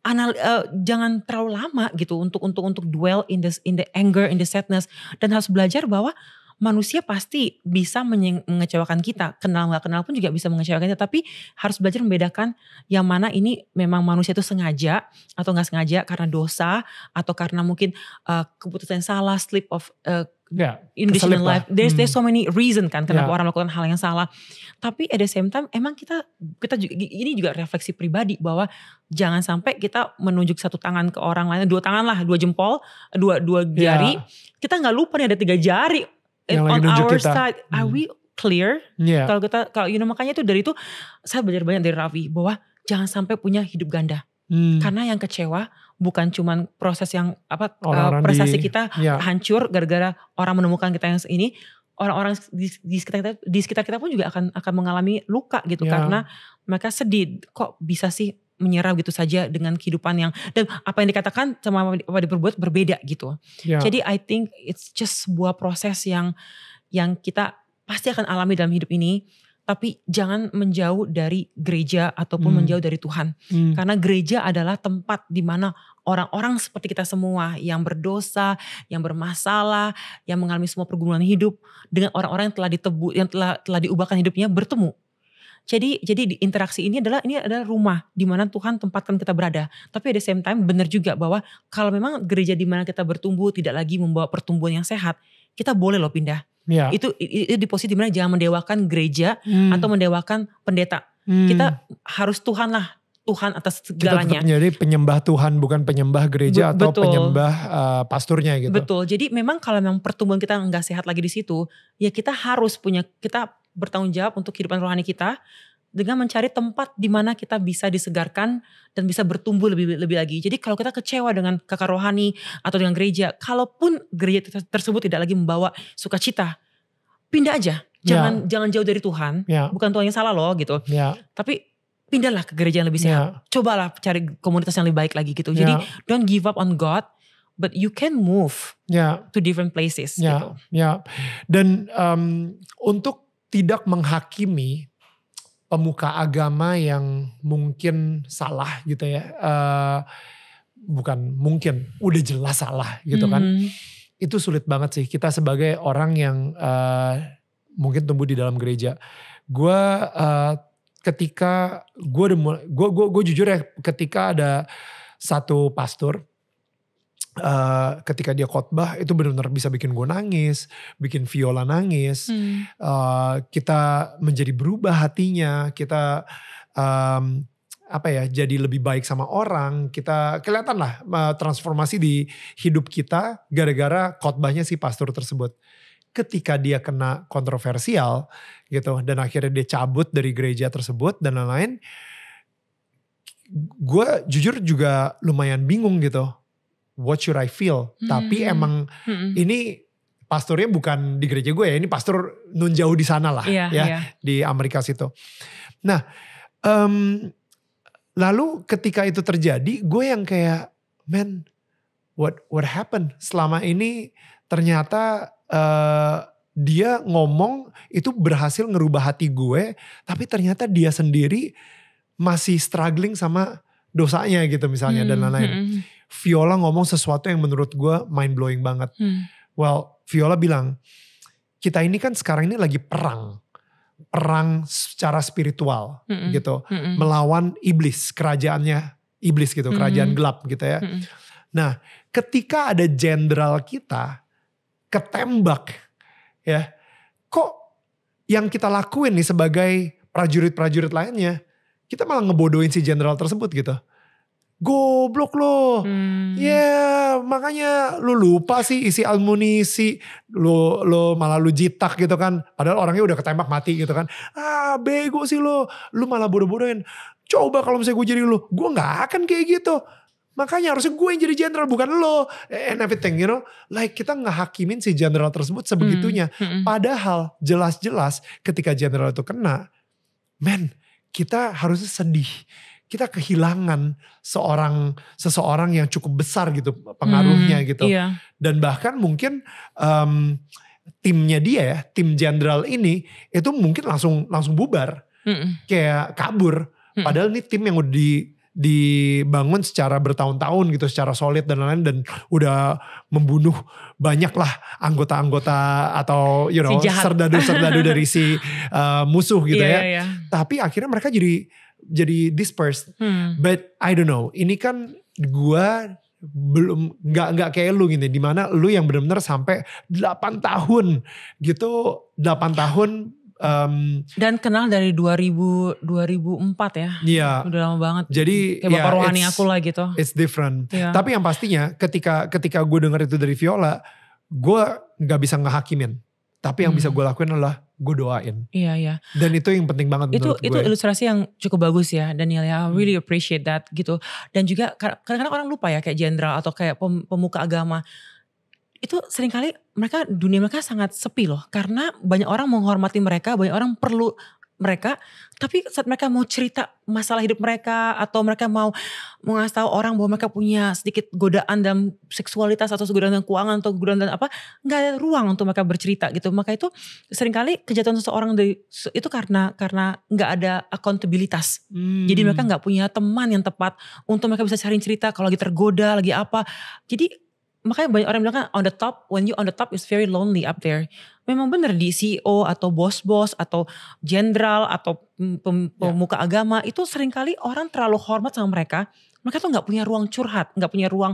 anal uh, jangan terlalu lama gitu untuk untuk untuk dwell in the in the anger in the sadness dan harus belajar bahwa manusia pasti bisa mengecewakan kita kenal nggak kenal pun juga bisa mengecewakan kita tapi harus belajar membedakan yang mana ini memang manusia itu sengaja atau nggak sengaja karena dosa atau karena mungkin uh, keputusan salah slip of uh, yeah, in life. There's there's hmm. so many reason kan kenapa yeah. orang melakukan hal yang salah. Tapi at the same time emang kita kita juga ini juga refleksi pribadi bahwa jangan sampai kita menunjuk satu tangan ke orang lain, dua tangan lah, dua jempol, dua dua ya. jari. Yeah. Kita nggak lupa nih ada tiga jari yang on our kita. side. Hmm. Are we clear? Yeah. Kalau kita kalau you know makanya itu dari itu saya belajar banyak dari Ravi bahwa jangan sampai punya hidup ganda. Hmm. Karena yang kecewa bukan cuman proses yang apa eh, orang uh, prestasi di, kita ya. hancur gara-gara orang menemukan kita yang ini orang-orang di, di sekitar kita di sekitar kita pun juga akan akan mengalami luka gitu ya. karena mereka sedih kok bisa sih menyerah gitu saja dengan kehidupan yang dan apa yang dikatakan sama apa diperbuat berbeda gitu. ya. Jadi I think it's just sebuah proses yang yang kita pasti akan alami dalam hidup ini tapi jangan menjauh dari gereja ataupun hmm. menjauh dari Tuhan. Hmm. Karena gereja adalah tempat di mana orang-orang seperti kita semua yang berdosa, yang bermasalah, yang mengalami semua pergumulan hidup dengan orang-orang yang telah ditebu, yang telah telah diubahkan hidupnya bertemu. Jadi jadi di interaksi ini adalah ini adalah rumah di mana Tuhan tempatkan kita berada. Tapi at the same time benar juga bahwa kalau memang gereja di mana kita bertumbuh tidak lagi membawa pertumbuhan yang sehat, kita boleh loh pindah. Ya. Itu, itu di posisi mana jangan mendewakan gereja hmm. atau mendewakan pendeta. Hmm. Kita harus Tuhan Tuhan atas segalanya. Kita jadi penyembah Tuhan bukan penyembah gereja Be atau penyembah uh, pasturnya gitu. Betul. Jadi memang kalau memang pertumbuhan kita nggak sehat lagi di situ, ya kita harus punya kita bertanggung jawab untuk kehidupan rohani kita dengan mencari tempat di mana kita bisa disegarkan dan bisa bertumbuh lebih lebih lagi. Jadi kalau kita kecewa dengan kakak rohani atau dengan gereja, kalaupun gereja tersebut tidak lagi membawa sukacita, pindah aja. Ya. Jangan yeah. jangan jauh dari Tuhan. Yeah. Bukan Tuhan yang salah loh gitu. Yeah. Tapi pindahlah ke gereja yang lebih sehat. Yeah. Cobalah cari komunitas yang lebih baik lagi gitu. Jadi yeah. don't give up on God, but you can move yeah. to different places. Ya, yeah. gitu. Yeah. Dan um, untuk tidak menghakimi pemuka agama yang mungkin salah gitu ya, uh, bukan mungkin, udah jelas salah gitu mm kan. Hmm. Itu sulit banget sih. Kita sebagai orang yang uh, mungkin tumbuh di dalam gereja, gue uh, ketika gue udah mulai, gue, gue, gue jujur ya ketika ada satu pastor Uh, ketika dia khotbah itu benar-benar bisa bikin gue nangis, bikin Viola nangis. Hmm. Uh, kita menjadi berubah hatinya, kita um, apa ya jadi lebih baik sama orang. Kita kelihatan lah uh, transformasi di hidup kita gara-gara khotbahnya si pastor tersebut ketika dia kena kontroversial gitu dan akhirnya dia cabut dari gereja tersebut dan lain-lain gue jujur juga lumayan bingung gitu what should I feel hmm. tapi emang hmm. ini pasturnya bukan di gereja gue ya ini pastor nun jauh di sana lah yeah, ya yeah. di Amerika situ nah um, lalu ketika itu terjadi gue yang kayak man what what happened selama ini ternyata Eh, dia ngomong itu berhasil ngerubah hati gue, tapi ternyata dia sendiri masih struggling sama dosanya gitu misalnya hmm, dan lain-lain. Hmm, hmm. Viola ngomong sesuatu yang menurut gue mind blowing banget. Hmm. Well, Viola bilang kita ini kan sekarang ini lagi perang, perang secara spiritual hmm, hmm. gitu, hmm, hmm. melawan iblis kerajaannya iblis gitu, kerajaan hmm. gelap gitu ya. Hmm. Nah, ketika ada jenderal kita ketembak ya kok yang kita lakuin nih sebagai prajurit-prajurit lainnya kita malah ngebodohin si jenderal tersebut gitu goblok lo. Hmm. Ya, yeah, makanya lu lupa sih isi almunisi. Lu lu malah lu jitak gitu kan. Padahal orangnya udah ketembak mati gitu kan. Ah, bego sih lo. Lu. lu malah bodoh-bodohin. Coba kalau misalnya gue jadi lu, gue nggak akan kayak gitu. Makanya harusnya gue yang jadi jenderal bukan lo and everything you know. Like kita ngehakimin si jenderal tersebut sebegitunya. Mm -hmm. Padahal jelas-jelas ketika jenderal itu kena, men kita harusnya sedih. Kita kehilangan seorang seseorang yang cukup besar gitu pengaruhnya mm, gitu. Iya. Dan bahkan mungkin um, timnya dia ya, tim jenderal ini itu mungkin langsung langsung bubar. Mm -mm. Kayak kabur. Mm -mm. Padahal ini tim yang udah di dibangun secara bertahun-tahun gitu secara solid dan lain-lain dan udah membunuh banyak lah anggota-anggota atau you know serdadu serdadu-serdadu dari si uh, musuh gitu yeah, ya. Yeah, iya. Tapi akhirnya mereka jadi jadi dispersed. Hmm. But I don't know. Ini kan gua belum nggak nggak kayak lu gitu dimana lu yang benar-benar sampai 8 tahun gitu 8 tahun Um, Dan kenal dari 2000 2004 ya. Iya. Yeah. Udah lama banget. Jadi kayak bapak yeah, rohani aku lah gitu. It's different. Yeah. Tapi yang pastinya ketika ketika gue denger itu dari Viola, gue gak bisa ngehakimin. Tapi yang hmm. bisa gue lakuin adalah gue doain. Iya iya. Dan itu yang penting banget. Itu gue. itu ilustrasi yang cukup bagus ya Daniel ya. I hmm. really appreciate that gitu. Dan juga kadang-kadang orang lupa ya kayak jenderal atau kayak pemuka agama itu seringkali mereka dunia mereka sangat sepi loh karena banyak orang menghormati mereka banyak orang perlu mereka tapi saat mereka mau cerita masalah hidup mereka atau mereka mau mengasih tahu orang bahwa mereka punya sedikit godaan dalam seksualitas atau godaan dalam keuangan atau godaan dalam apa nggak ada ruang untuk mereka bercerita gitu maka itu seringkali kejatuhan seseorang dari itu karena karena nggak ada akuntabilitas hmm. jadi mereka nggak punya teman yang tepat untuk mereka bisa cari cerita kalau lagi tergoda lagi apa jadi makanya banyak orang bilang kan on the top when you on the top is very lonely up there memang benar di CEO atau bos-bos atau jenderal atau ya. pemuka yeah. agama itu seringkali orang terlalu hormat sama mereka mereka tuh nggak punya ruang curhat nggak punya ruang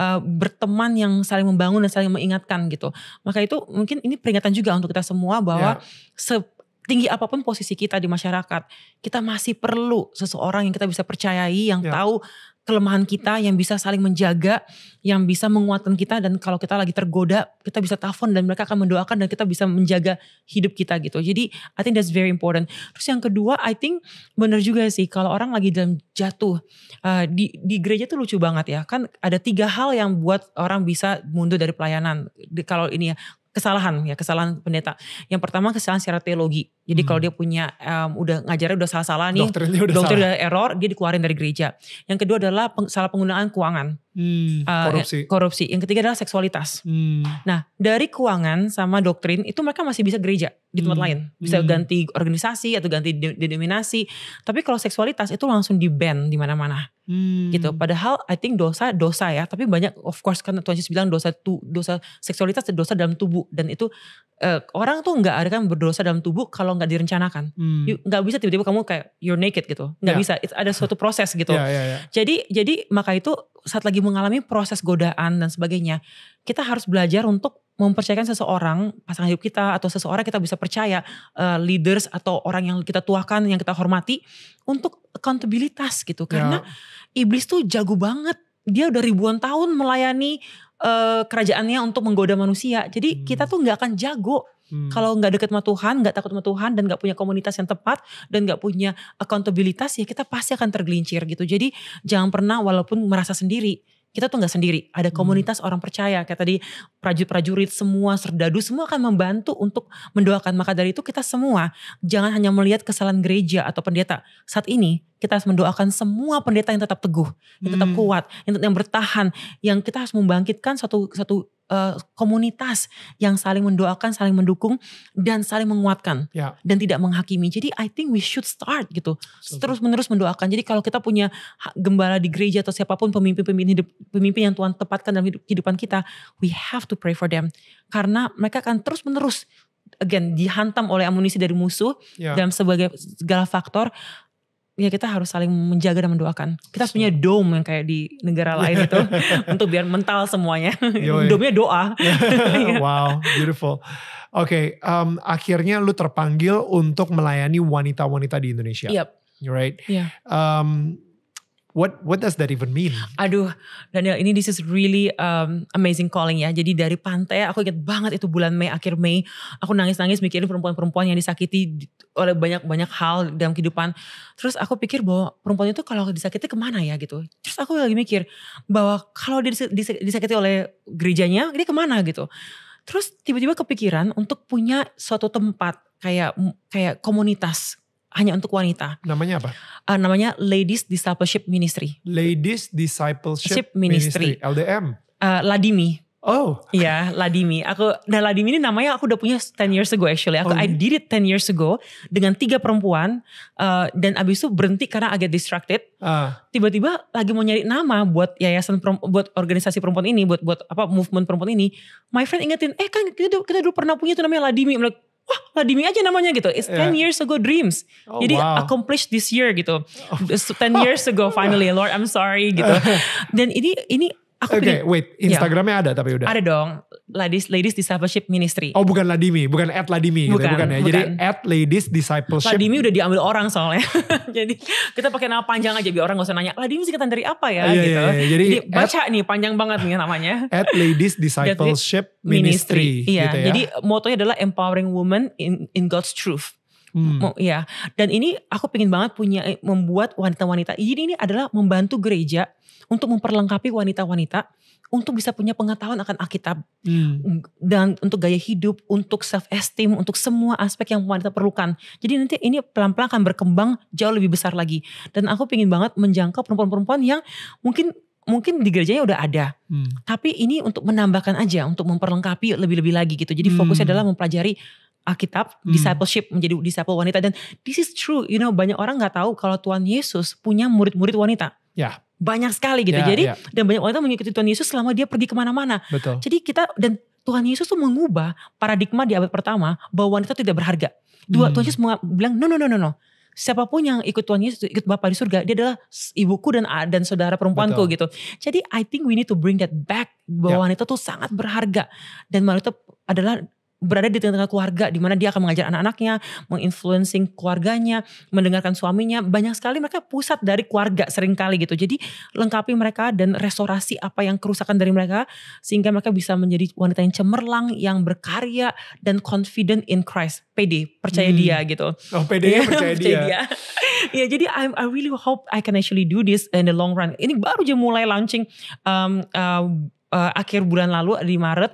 uh, berteman yang saling membangun dan saling mengingatkan gitu maka itu mungkin ini peringatan juga untuk kita semua bahwa yeah. se tinggi apapun posisi kita di masyarakat, kita masih perlu seseorang yang kita bisa percayai, yang yeah. tahu kelemahan kita yang bisa saling menjaga, yang bisa menguatkan kita dan kalau kita lagi tergoda, kita bisa telepon dan mereka akan mendoakan dan kita bisa menjaga hidup kita gitu. Jadi I think that's very important. Terus yang kedua, I think bener juga sih kalau orang lagi dalam jatuh uh, di di gereja tuh lucu banget ya. Kan ada tiga hal yang buat orang bisa mundur dari pelayanan. Di, kalau ini ya, kesalahan ya kesalahan pendeta. Yang pertama kesalahan secara teologi. Jadi hmm. kalau dia punya um, udah ngajarnya udah salah-salah nih, dokternya udah, udah error, dia dikeluarin dari gereja. Yang kedua adalah peng, salah penggunaan keuangan. Hmm, uh, korupsi. Eh, korupsi. Yang ketiga adalah seksualitas. Hmm. Nah, dari keuangan sama doktrin itu mereka masih bisa gereja di tempat hmm. lain, bisa hmm. ganti organisasi atau ganti denominasi. Tapi kalau seksualitas itu langsung di ban di mana-mana. Hmm. Gitu. Padahal I think dosa dosa ya, tapi banyak of course kan Tuhan Yesus bilang dosa tu, dosa seksualitas dosa dalam tubuh dan itu uh, orang tuh nggak ada kan berdosa dalam tubuh kalau nggak direncanakan. Hmm. Nggak hmm. bisa tiba-tiba kamu kayak you're naked gitu. Nggak yeah. bisa. It's, ada suatu proses gitu. Yeah, yeah, yeah. Jadi jadi maka itu saat lagi mengalami proses godaan dan sebagainya, kita harus belajar untuk mempercayakan seseorang pasangan hidup kita atau seseorang kita bisa percaya uh, leaders atau orang yang kita tuakan yang kita hormati untuk accountabilitas gitu ya. karena yeah. iblis tuh jago banget dia udah ribuan tahun melayani uh, kerajaannya untuk menggoda manusia. Jadi hmm. kita tuh nggak akan jago Hmm. Kalau nggak deket sama Tuhan, nggak takut sama Tuhan, dan nggak punya komunitas yang tepat, dan nggak punya akuntabilitas, ya kita pasti akan tergelincir gitu. Jadi jangan pernah walaupun merasa sendiri, kita tuh nggak sendiri. Ada hmm. komunitas hmm. orang percaya kayak tadi prajurit-prajurit semua serdadu semua akan membantu untuk mendoakan. Maka dari itu kita semua jangan hanya melihat kesalahan gereja atau pendeta. Saat ini kita harus mendoakan semua pendeta yang tetap teguh, yang tetap hmm. kuat, yang, yang bertahan, yang kita harus membangkitkan satu satu Eh, komunitas yang saling mendoakan, saling mendukung dan saling menguatkan yeah. dan tidak menghakimi. Jadi I think we should start gitu. So, Terus-menerus mendoakan. Jadi kalau kita punya gembala di gereja atau siapapun pemimpin-pemimpin hidup pemimpin yang Tuhan tepatkan dalam kehidupan kita, we have to pray for them karena mereka akan terus-menerus again dihantam oleh amunisi dari musuh yeah. dalam sebagai segala faktor ya kita harus saling menjaga dan mendoakan. Kita harus punya dome yang kayak di negara lain itu untuk biar mental semuanya. Dome-nya doa. wow, beautiful. Oke, okay, um, akhirnya lu terpanggil untuk melayani wanita-wanita di Indonesia. Yep. Right. Yeah. Um, What what does that even mean? Aduh, Daniel, ini this is really um, amazing calling ya. Jadi dari pantai, aku ingat banget itu bulan Mei, akhir Mei, aku nangis-nangis mikirin perempuan-perempuan yang disakiti oleh banyak-banyak hal dalam kehidupan. Terus aku pikir bahwa perempuan itu kalau disakiti kemana ya gitu. Terus aku lagi mikir bahwa kalau dia disakiti oleh gerejanya, dia kemana gitu. Terus tiba-tiba kepikiran untuk punya suatu tempat kayak kayak komunitas hanya untuk wanita. Namanya apa? Uh, namanya Ladies Discipleship Ministry. Ladies Discipleship Ministry. Ministry. LDM. Uh, eh, Ladimi. Oh. Iya, Ladimi. Aku nah Ladimi ini namanya aku udah punya 10 years ago actually. Aku oh. I iya. did it 10 years ago dengan tiga perempuan uh, dan abis itu berhenti karena agak distracted. Ah. Tiba-tiba uh. lagi mau nyari nama buat yayasan buat organisasi perempuan ini, buat buat apa movement perempuan ini. My friend ingetin, "Eh kan kita, kita dulu pernah punya tuh namanya Ladimi." Mereka, wah Ladimi aja namanya gitu. It's 10 iya. yeah. years ago dreams. Oh, Jadi wow. accomplished this year gitu. Oh. 10 years ago finally Lord I'm sorry gitu. Dan ini ini Oke, okay, wait, ya. Instagramnya ya. ada tapi udah. Ada dong, Ladies Ladies Discipleship Ministry. Oh bukan Ladimi, bukan at Ladimi bukan, gitu, bukan ya. Bukan. Jadi at Ladies Discipleship. Ladimi udah diambil orang soalnya. jadi kita pakai nama panjang aja biar orang gak usah nanya, Ladimi singkatan dari apa ya yeah, iya, gitu. Yeah, yeah. Jadi, jadi baca nih panjang banget nih namanya. At Ladies Discipleship Ministry. Ministry. Iya, gitu ya. jadi motonya adalah empowering women in, in God's truth. Hmm. ya. Dan ini aku pengen banget punya eh, membuat wanita-wanita. Jadi ini adalah membantu gereja untuk memperlengkapi wanita-wanita untuk bisa punya pengetahuan akan Alkitab hmm. dan untuk gaya hidup, untuk self esteem, untuk semua aspek yang wanita perlukan. Jadi nanti ini pelan-pelan akan berkembang jauh lebih besar lagi. Dan aku pengen banget menjangkau perempuan-perempuan yang mungkin mungkin di gerejanya udah ada. Hmm. Tapi ini untuk menambahkan aja, untuk memperlengkapi lebih-lebih lagi gitu. Jadi fokusnya hmm. adalah mempelajari Alkitab, hmm. discipleship menjadi disciple wanita dan this is true, you know banyak orang nggak tahu kalau Tuhan Yesus punya murid-murid wanita. Ya. Yeah. Banyak sekali gitu. Yeah, Jadi yeah. dan banyak wanita mengikuti Tuhan Yesus selama dia pergi kemana-mana. Betul. Jadi kita dan Tuhan Yesus tuh mengubah paradigma di abad pertama bahwa wanita tidak berharga. Dua hmm. Tuhan Yesus bilang no no no no no. Siapapun yang ikut Tuhan Yesus, ikut Bapak di surga, dia adalah ibuku dan dan saudara perempuanku Betul. gitu. Jadi I think we need to bring that back bahwa yeah. wanita tuh sangat berharga dan wanita adalah berada di tengah-tengah keluarga di mana dia akan mengajar anak-anaknya, menginfluencing keluarganya, mendengarkan suaminya. Banyak sekali mereka pusat dari keluarga seringkali gitu. Jadi lengkapi mereka dan restorasi apa yang kerusakan dari mereka sehingga mereka bisa menjadi wanita yang cemerlang, yang berkarya dan confident in Christ. PD, percaya hmm. dia gitu. Oh, PD ya, percaya, dia. ya, jadi I, I really hope I can actually do this in the long run. Ini baru aja mulai launching um, uh, uh, akhir bulan lalu di Maret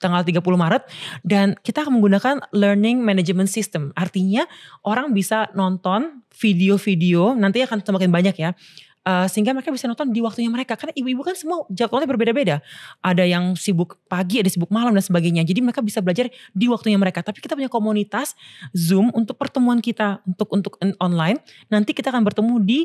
tanggal 30 Maret dan kita akan menggunakan learning management system. Artinya orang bisa nonton video-video nanti akan semakin banyak ya. Uh, sehingga mereka bisa nonton di waktunya mereka karena ibu-ibu kan semua jadwalnya berbeda-beda ada yang sibuk pagi ada sibuk malam dan sebagainya jadi mereka bisa belajar di waktunya mereka tapi kita punya komunitas zoom untuk pertemuan kita untuk untuk eh, online nanti kita akan bertemu di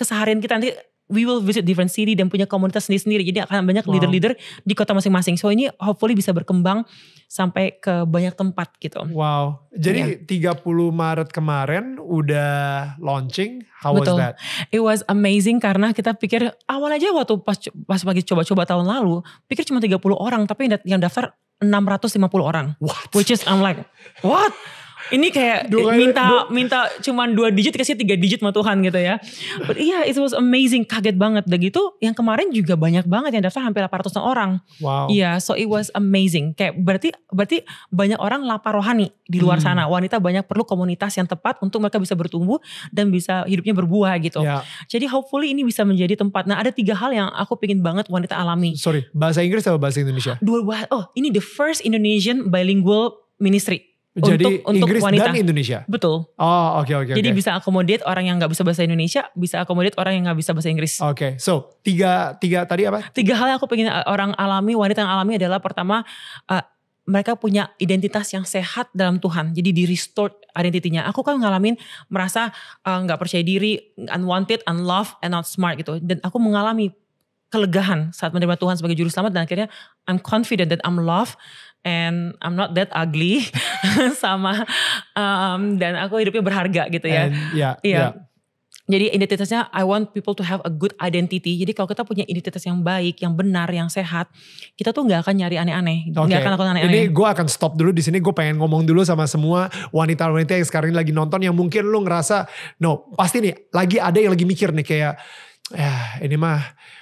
keseharian kita nanti we will visit different city dan punya komunitas sendiri-sendiri. Jadi akan banyak leader-leader wow. di kota masing-masing. So ini hopefully bisa berkembang sampai ke banyak tempat gitu. Wow. Jadi yeah. 30 Maret kemarin udah launching. How Betul. was that? It was amazing karena kita pikir awal aja waktu pas pas pagi coba-coba tahun lalu, pikir cuma 30 orang tapi yang daftar 650 orang. What? Which is I'm like, what? ini kayak dua minta dua. minta cuman dua digit kasih tiga digit sama Tuhan gitu ya. But iya yeah, it was amazing, kaget banget. Dan gitu yang kemarin juga banyak banget yang daftar hampir 800 orang. Wow. Iya, yeah, so it was amazing. Kayak berarti berarti banyak orang lapar rohani di luar hmm. sana. Wanita banyak perlu komunitas yang tepat untuk mereka bisa bertumbuh dan bisa hidupnya berbuah gitu. Yeah. Jadi hopefully ini bisa menjadi tempat. Nah, ada tiga hal yang aku pengen banget wanita alami. Sorry, bahasa Inggris atau bahasa Indonesia? Dua bahasa. Oh, ini the first Indonesian bilingual ministry. Jadi untuk, Inggris wanita. dan Indonesia. Betul. Oh, oke okay, oke. Okay, Jadi okay. bisa akomodit orang yang nggak bisa bahasa Indonesia, bisa akomodit orang yang nggak bisa bahasa Inggris. Oke. Okay. So tiga tiga tadi apa? Tiga hal yang aku pengen eh, orang alami, wanita yang alami adalah pertama uh, mereka punya identitas yang sehat dalam Tuhan. Jadi di restored identitinya. Aku kan ngalamin merasa eh, nggak uh, percaya diri, unwanted, unloved, and not smart gitu. Dan aku mengalami kelegahan saat menerima Tuhan sebagai juru selamat dan akhirnya I'm confident that I'm loved and I'm not that ugly sama um, dan aku hidupnya berharga gitu ya. And, yeah, yeah. yeah. Jadi identitasnya I want people to have a good identity. Jadi kalau kita punya identitas yang baik, yang benar, yang sehat, kita tuh nggak akan nyari aneh-aneh, nggak -aneh. okay. akan aneh-aneh. Ini gue akan stop dulu di sini. Gue pengen ngomong dulu sama semua wanita-wanita yang sekarang ini lagi nonton yang mungkin lu ngerasa, no pasti nih lagi ada yang lagi mikir nih kayak, ya ini mah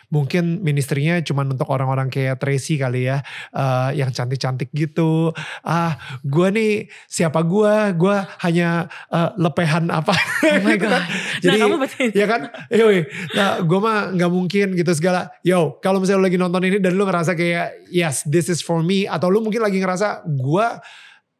mungkin ministrinya cuma untuk orang-orang kayak Tracy kali ya uh, yang cantik-cantik gitu ah gue nih siapa gue gue hanya uh, lepehan apa oh my gitu kan. God. kan jadi nah, kamu betul. ya kan yoi eh, nah, gue mah nggak mungkin gitu segala yo kalau misalnya lu lagi nonton ini dan lu ngerasa kayak yes this is for me atau lu mungkin lagi ngerasa gue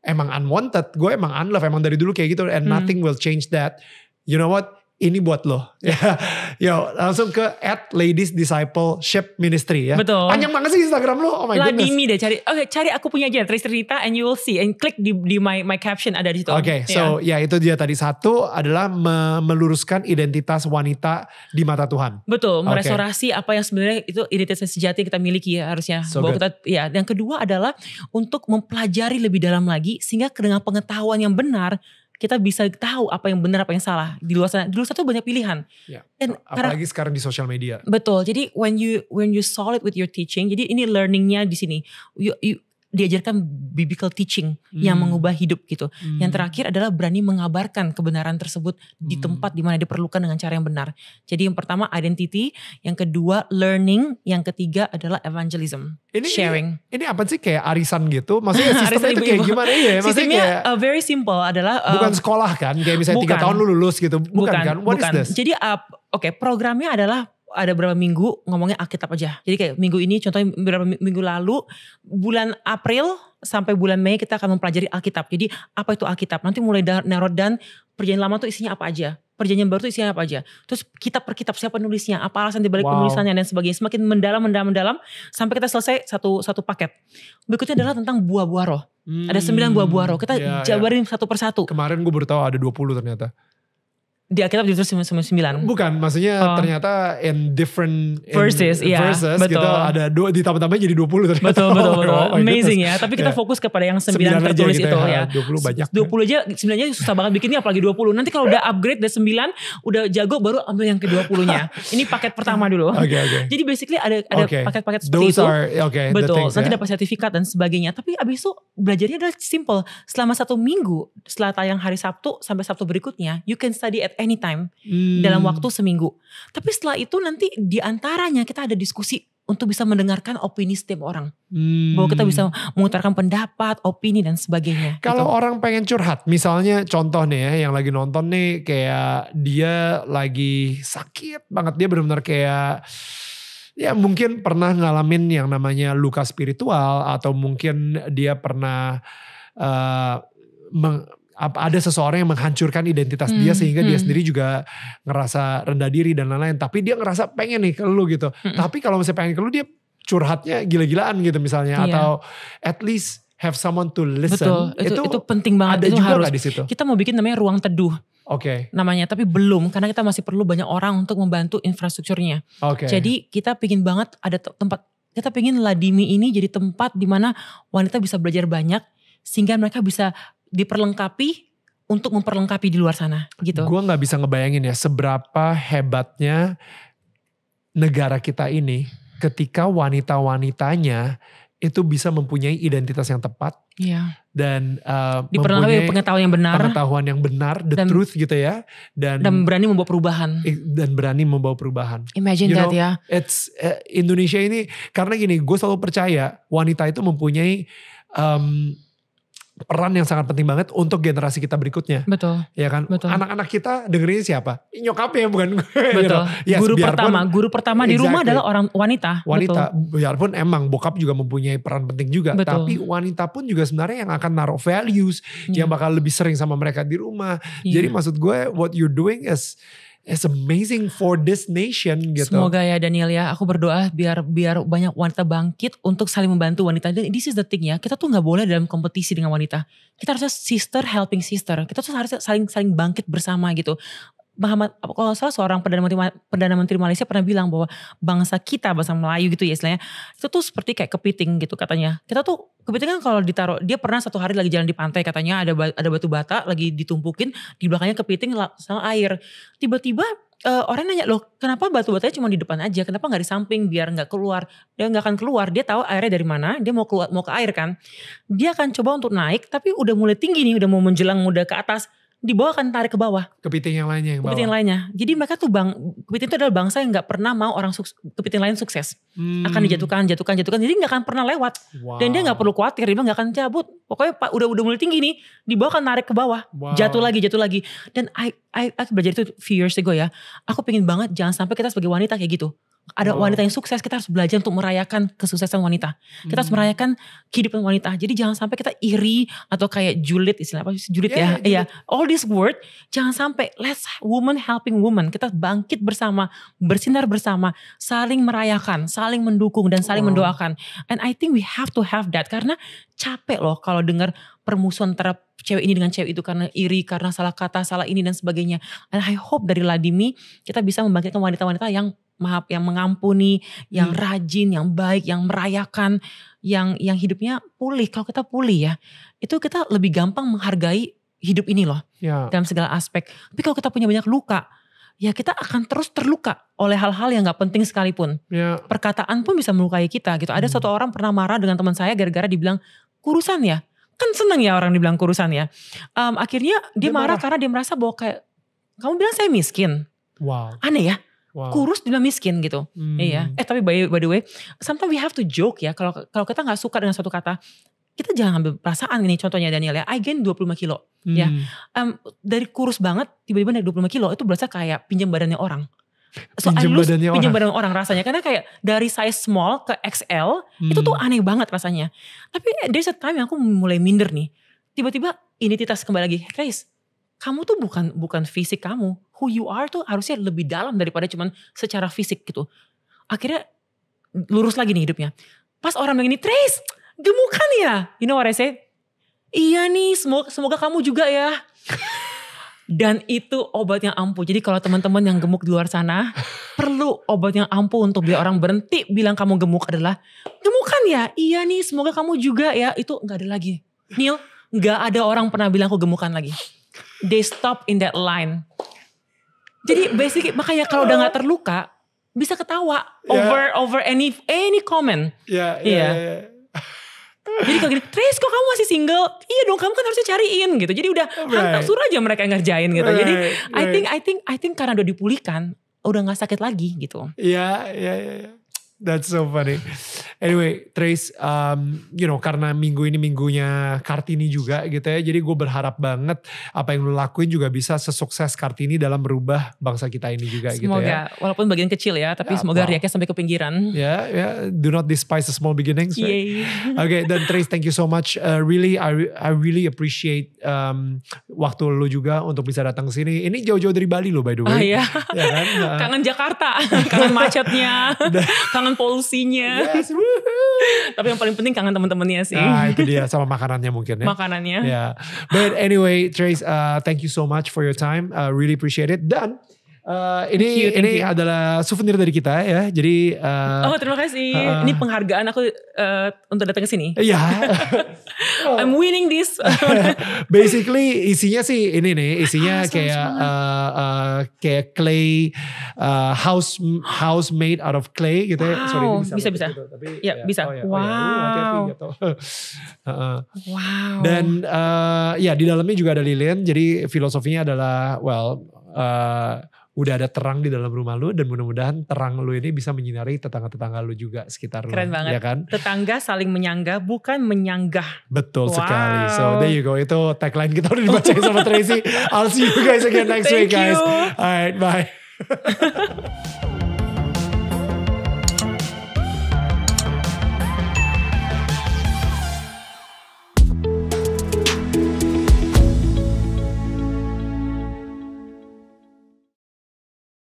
emang unwanted gue emang unloved emang dari dulu kayak gitu and hmm. nothing will change that you know what ini buat lo. Ya, yo langsung ke at ladies discipleship ministry ya. Betul. Panjang banget sih Instagram lo. Oh my god. goodness. deh cari. Oke, okay, cari aku punya aja Tris and you will see and click di di my my caption ada di situ. Oke, okay, ya. so ya itu dia tadi satu adalah me meluruskan identitas wanita di mata Tuhan. Betul, merestorasi apa yang sebenarnya itu identitas sejati kita miliki ya harusnya. So Bahwa kita ya, yang kedua adalah untuk mempelajari lebih dalam lagi sehingga dengan pengetahuan yang benar kita bisa tahu apa yang benar apa yang salah di luar sana di luar sana tuh banyak pilihan ya. dan apalagi karena, sekarang di sosial media betul jadi when you when you solid with your teaching jadi ini learningnya di sini you, you diajarkan biblical teaching hmm. yang mengubah hidup gitu. Hmm. Yang terakhir adalah berani mengabarkan kebenaran tersebut hmm. di tempat di mana diperlukan dengan cara yang benar. Jadi yang pertama identity, yang kedua learning, yang ketiga adalah evangelism, ini, sharing. Ini, ini apa sih kayak arisan gitu? Maksudnya sistemnya itu kayak gimana ya? Maksudnya Sistemnya kayak, uh, very simple adalah uh, bukan sekolah kan? Kayak misalnya tiga tahun lu lulus gitu, bukan, bukan kan? What bukan. is this? Jadi uh, oke, okay, programnya adalah ada berapa minggu ngomongnya Alkitab aja. Jadi kayak minggu ini contohnya berapa minggu lalu bulan April sampai bulan Mei kita akan mempelajari Alkitab. Jadi apa itu Alkitab? Nanti mulai narot dan perjanjian lama tuh isinya apa aja? Perjanjian baru tuh isinya apa aja? Terus kitab per kitab siapa nulisnya? Apa alasan balik wow. penulisannya dan sebagainya? Semakin mendalam mendalam mendalam sampai kita selesai satu satu paket. Berikutnya adalah tentang buah-buah roh. Hmm, ada sembilan hmm, buah-buah roh. Kita yeah, iya. jabarin yeah. satu persatu. Kemarin gue baru tahu ada 20 ternyata di Alkitab justru 99. Bukan, maksudnya oh. ternyata in different in verses, yeah, verses gitu. betul. gitu ada dua ditambah-tambah jadi 20 ternyata. Betul, betul, oh, betul. Oh, Amazing ya, tapi kita yeah. fokus kepada yang 9, 9 tertulis gitu itu ya. 20 ya. banyak. 20 aja sebenarnya susah banget bikinnya apalagi 20. Nanti kalau udah upgrade dari 9 udah jago baru ambil yang ke-20-nya. Ini paket pertama dulu. Oke, okay, oke. Okay. Jadi basically ada ada paket-paket okay. seperti Those itu. Are, okay, betul. Things, nanti yeah. dapat sertifikat dan sebagainya. Tapi abis itu belajarnya adalah simple. Selama satu minggu setelah tayang hari Sabtu sampai Sabtu berikutnya, you can study at anytime hmm. dalam waktu seminggu. Tapi setelah itu nanti diantaranya kita ada diskusi untuk bisa mendengarkan opini setiap orang. Hmm. Bahwa kita bisa mengutarakan pendapat, opini dan sebagainya. Kalau gitu. orang pengen curhat, misalnya contoh nih ya yang lagi nonton nih kayak dia lagi sakit banget. Dia benar-benar kayak ya mungkin pernah ngalamin yang namanya luka spiritual atau mungkin dia pernah uh, ada seseorang yang menghancurkan identitas hmm, dia sehingga hmm. dia sendiri juga ngerasa rendah diri dan lain-lain tapi dia ngerasa pengen nih ke lu gitu hmm. hmm. tapi kalau misalnya pengen ke lu dia curhatnya gila-gilaan gitu misalnya yeah. atau at least have someone to listen Betul, itu, itu, itu penting banget ada itu juga harus di situ kita mau bikin namanya ruang teduh Oke. Okay. Namanya tapi belum karena kita masih perlu banyak orang untuk membantu infrastrukturnya. Oke. Okay. Jadi kita pingin banget ada tempat kita pingin Ladimi ini jadi tempat di mana wanita bisa belajar banyak sehingga mereka bisa diperlengkapi untuk memperlengkapi di luar sana gitu. Gue gak bisa ngebayangin ya seberapa hebatnya negara kita ini ketika wanita-wanitanya itu bisa mempunyai identitas yang tepat iya. dan uh, mempunyai pengetahuan yang benar, pengetahuan yang benar, the dan, truth gitu ya, dan dan berani membawa perubahan, dan berani membawa perubahan. Imagine you that know, ya. It's uh, Indonesia ini karena gini, gue selalu percaya wanita itu mempunyai um, peran yang sangat penting banget untuk generasi kita berikutnya. Betul. Ya kan? Betul. Anak-anak kita dengerin siapa? Nyokapnya bukan gue. Ya Betul. you gitu. know? yes, guru pertama, guru pertama exactly. di rumah adalah orang wanita. Wanita. Betul. Biarpun emang bokap juga mempunyai peran penting juga, Betul. tapi wanita pun juga sebenarnya yang akan naruh values, yeah. yang hmm. bakal lebih sering sama mereka di rumah. Yeah. Jadi maksud gue what you're doing is It's amazing for this nation gitu. Semoga ya Daniel ya, aku berdoa biar biar banyak wanita bangkit untuk saling membantu wanita. Dan this is the thing ya, kita tuh nggak boleh dalam kompetisi dengan wanita. Kita harusnya sister helping sister. Kita tuh harusnya saling saling bangkit bersama gitu. Muhammad kalau salah seorang perdana menteri perdana menteri Malaysia pernah bilang bahwa bangsa kita bangsa Melayu gitu ya istilahnya itu tuh seperti kayak kepiting gitu katanya kita tuh kepiting kan kalau ditaruh dia pernah satu hari lagi jalan di pantai katanya ada ada batu bata lagi ditumpukin di belakangnya kepiting sama air tiba-tiba uh, orang nanya loh kenapa batu batanya cuma di depan aja kenapa nggak di samping biar nggak keluar dia nggak akan keluar dia tahu airnya dari mana dia mau keluar mau ke air kan dia akan coba untuk naik tapi udah mulai tinggi nih udah mau menjelang udah ke atas di bawah akan tarik ke bawah. Kepiting yang lainnya yang bawah. Kepiting yang lainnya. Jadi mereka tuh bang, kepiting itu adalah bangsa yang nggak pernah mau orang sukses, kepiting lain sukses. Hmm. Akan dijatuhkan, jatuhkan, jatuhkan. Jadi nggak akan pernah lewat. Wow. Dan dia nggak perlu khawatir, dia nggak akan cabut. Pokoknya pak udah udah mulai tinggi nih, di bawah akan tarik ke bawah, wow. jatuh lagi, jatuh lagi. Dan I, I, I belajar itu few years ago ya. Aku pengen banget jangan sampai kita sebagai wanita kayak gitu ada oh. wanita yang sukses kita harus belajar untuk merayakan kesuksesan wanita kita harus hmm. merayakan kehidupan wanita jadi jangan sampai kita iri atau kayak julid istilah apa sih julid ya? yeah, ya iya yeah, all this word jangan sampai let's woman helping woman kita bangkit bersama bersinar bersama saling merayakan saling mendukung dan saling oh. mendoakan and I think we have to have that karena capek loh kalau dengar permusuhan antara cewek ini dengan cewek itu karena iri, karena salah kata, salah ini dan sebagainya. And I hope dari Ladimi kita bisa membangkitkan wanita-wanita yang maaf yang mengampuni, yang hmm. rajin, yang baik, yang merayakan, yang yang hidupnya pulih. Kalau kita pulih ya, itu kita lebih gampang menghargai hidup ini loh ya. dalam segala aspek. Tapi kalau kita punya banyak luka, ya kita akan terus terluka oleh hal-hal yang nggak penting sekalipun. Ya. Perkataan pun bisa melukai kita gitu. Ada hmm. satu orang pernah marah dengan teman saya gara-gara dibilang kurusan ya. Kan seneng ya orang dibilang kurusan ya. Um, akhirnya dia, dia marah, marah karena dia merasa bahwa kayak kamu bilang saya miskin. Wow. Aneh ya. Wow. Kurus dibilang miskin gitu. Hmm. Iya. Eh tapi by, by the way, sometimes we have to joke ya. Kalau kalau kita nggak suka dengan suatu kata, kita jangan ambil perasaan gini contohnya Daniel ya. I gain 25 kilo ya. hmm. ya. Um, dari kurus banget tiba-tiba naik 25 kilo itu berasa kayak pinjam badannya orang. So pinjam badannya orang. badan orang rasanya karena kayak dari size small ke XL hmm. itu tuh hmm. aneh banget rasanya. Tapi dari eh, a time yang aku mulai minder nih. Tiba-tiba identitas kembali lagi. Grace, kamu tuh bukan bukan fisik kamu. Who you are tuh harusnya lebih dalam daripada cuman secara fisik gitu. Akhirnya lurus lagi nih hidupnya. Pas orang bilang ini, Trace, gemukan ya? You know what I say? Iya nih, semoga, semoga kamu juga ya. Dan itu obat yang ampuh. Jadi kalau teman-teman yang gemuk di luar sana, perlu obat yang ampuh untuk biar orang berhenti bilang kamu gemuk adalah, gemukan ya? Iya nih, semoga kamu juga ya. Itu nggak ada lagi. Neil, nggak ada orang pernah bilang aku gemukan lagi they stop in that line. Jadi basically makanya kalau udah nggak terluka bisa ketawa yeah. over over any any comment. Iya. Yeah, iya. Jadi kalau gini, Trace kok kamu masih single? Iya dong, kamu kan harusnya cariin gitu. Jadi udah right. hantar suruh aja mereka yang ngerjain gitu. Right. Jadi right. I think I think I think karena udah dipulihkan, udah nggak sakit lagi gitu. Iya, yeah, iya, yeah, iya. yeah. That's so funny. Anyway, Trace, um, you know karena minggu ini minggunya Kartini juga gitu ya. Jadi gue berharap banget apa yang lo lakuin juga bisa sesukses Kartini dalam merubah bangsa kita ini juga semoga, gitu ya. Semoga, walaupun bagian kecil ya, tapi ya, semoga wow. riaknya sampai ke pinggiran. Ya, yeah, ya. Yeah. Do not despise the small beginnings. Right? Oke, okay, dan Trace, thank you so much. Uh, really, I, I really appreciate um, waktu lo juga untuk bisa datang sini. Ini jauh-jauh dari Bali lo by the way. Oh, iya. ya kan? Nah. kangen Jakarta, kangen macetnya, kangen kangen polusinya. Yes. Tapi yang paling penting kangen temen temannya sih. Nah, itu dia sama makanannya mungkin ya. Makanannya. Ya. Yeah. But anyway, Trace, uh, thank you so much for your time. Uh, really appreciate it. Dan Uh, ini ini you. adalah souvenir dari kita ya. Jadi uh, Oh, terima kasih. Uh, ini penghargaan aku uh, untuk datang ke sini. Iya. Yeah. Oh. I'm winning this. Basically isinya sih ini nih, isinya oh, kayak uh, uh, kayak clay uh, house house made out of clay gitu ya. wow. Sorry, bisa bisa. bisa. Gitu, tapi ya, ya, bisa. Oh, ya, wow. Oh, ya. uh, wow. Dan uh, ya di dalamnya juga ada lilin. Jadi filosofinya adalah well uh, udah ada terang di dalam rumah lu dan mudah-mudahan terang lu ini bisa menyinari tetangga-tetangga lu juga sekitar lu. Keren banget. Ya kan? Tetangga saling menyangga bukan menyanggah. Betul wow. sekali. So there you go. Itu tagline kita udah dibaca sama Tracy. I'll see you guys again next Thank week guys. Alright, bye.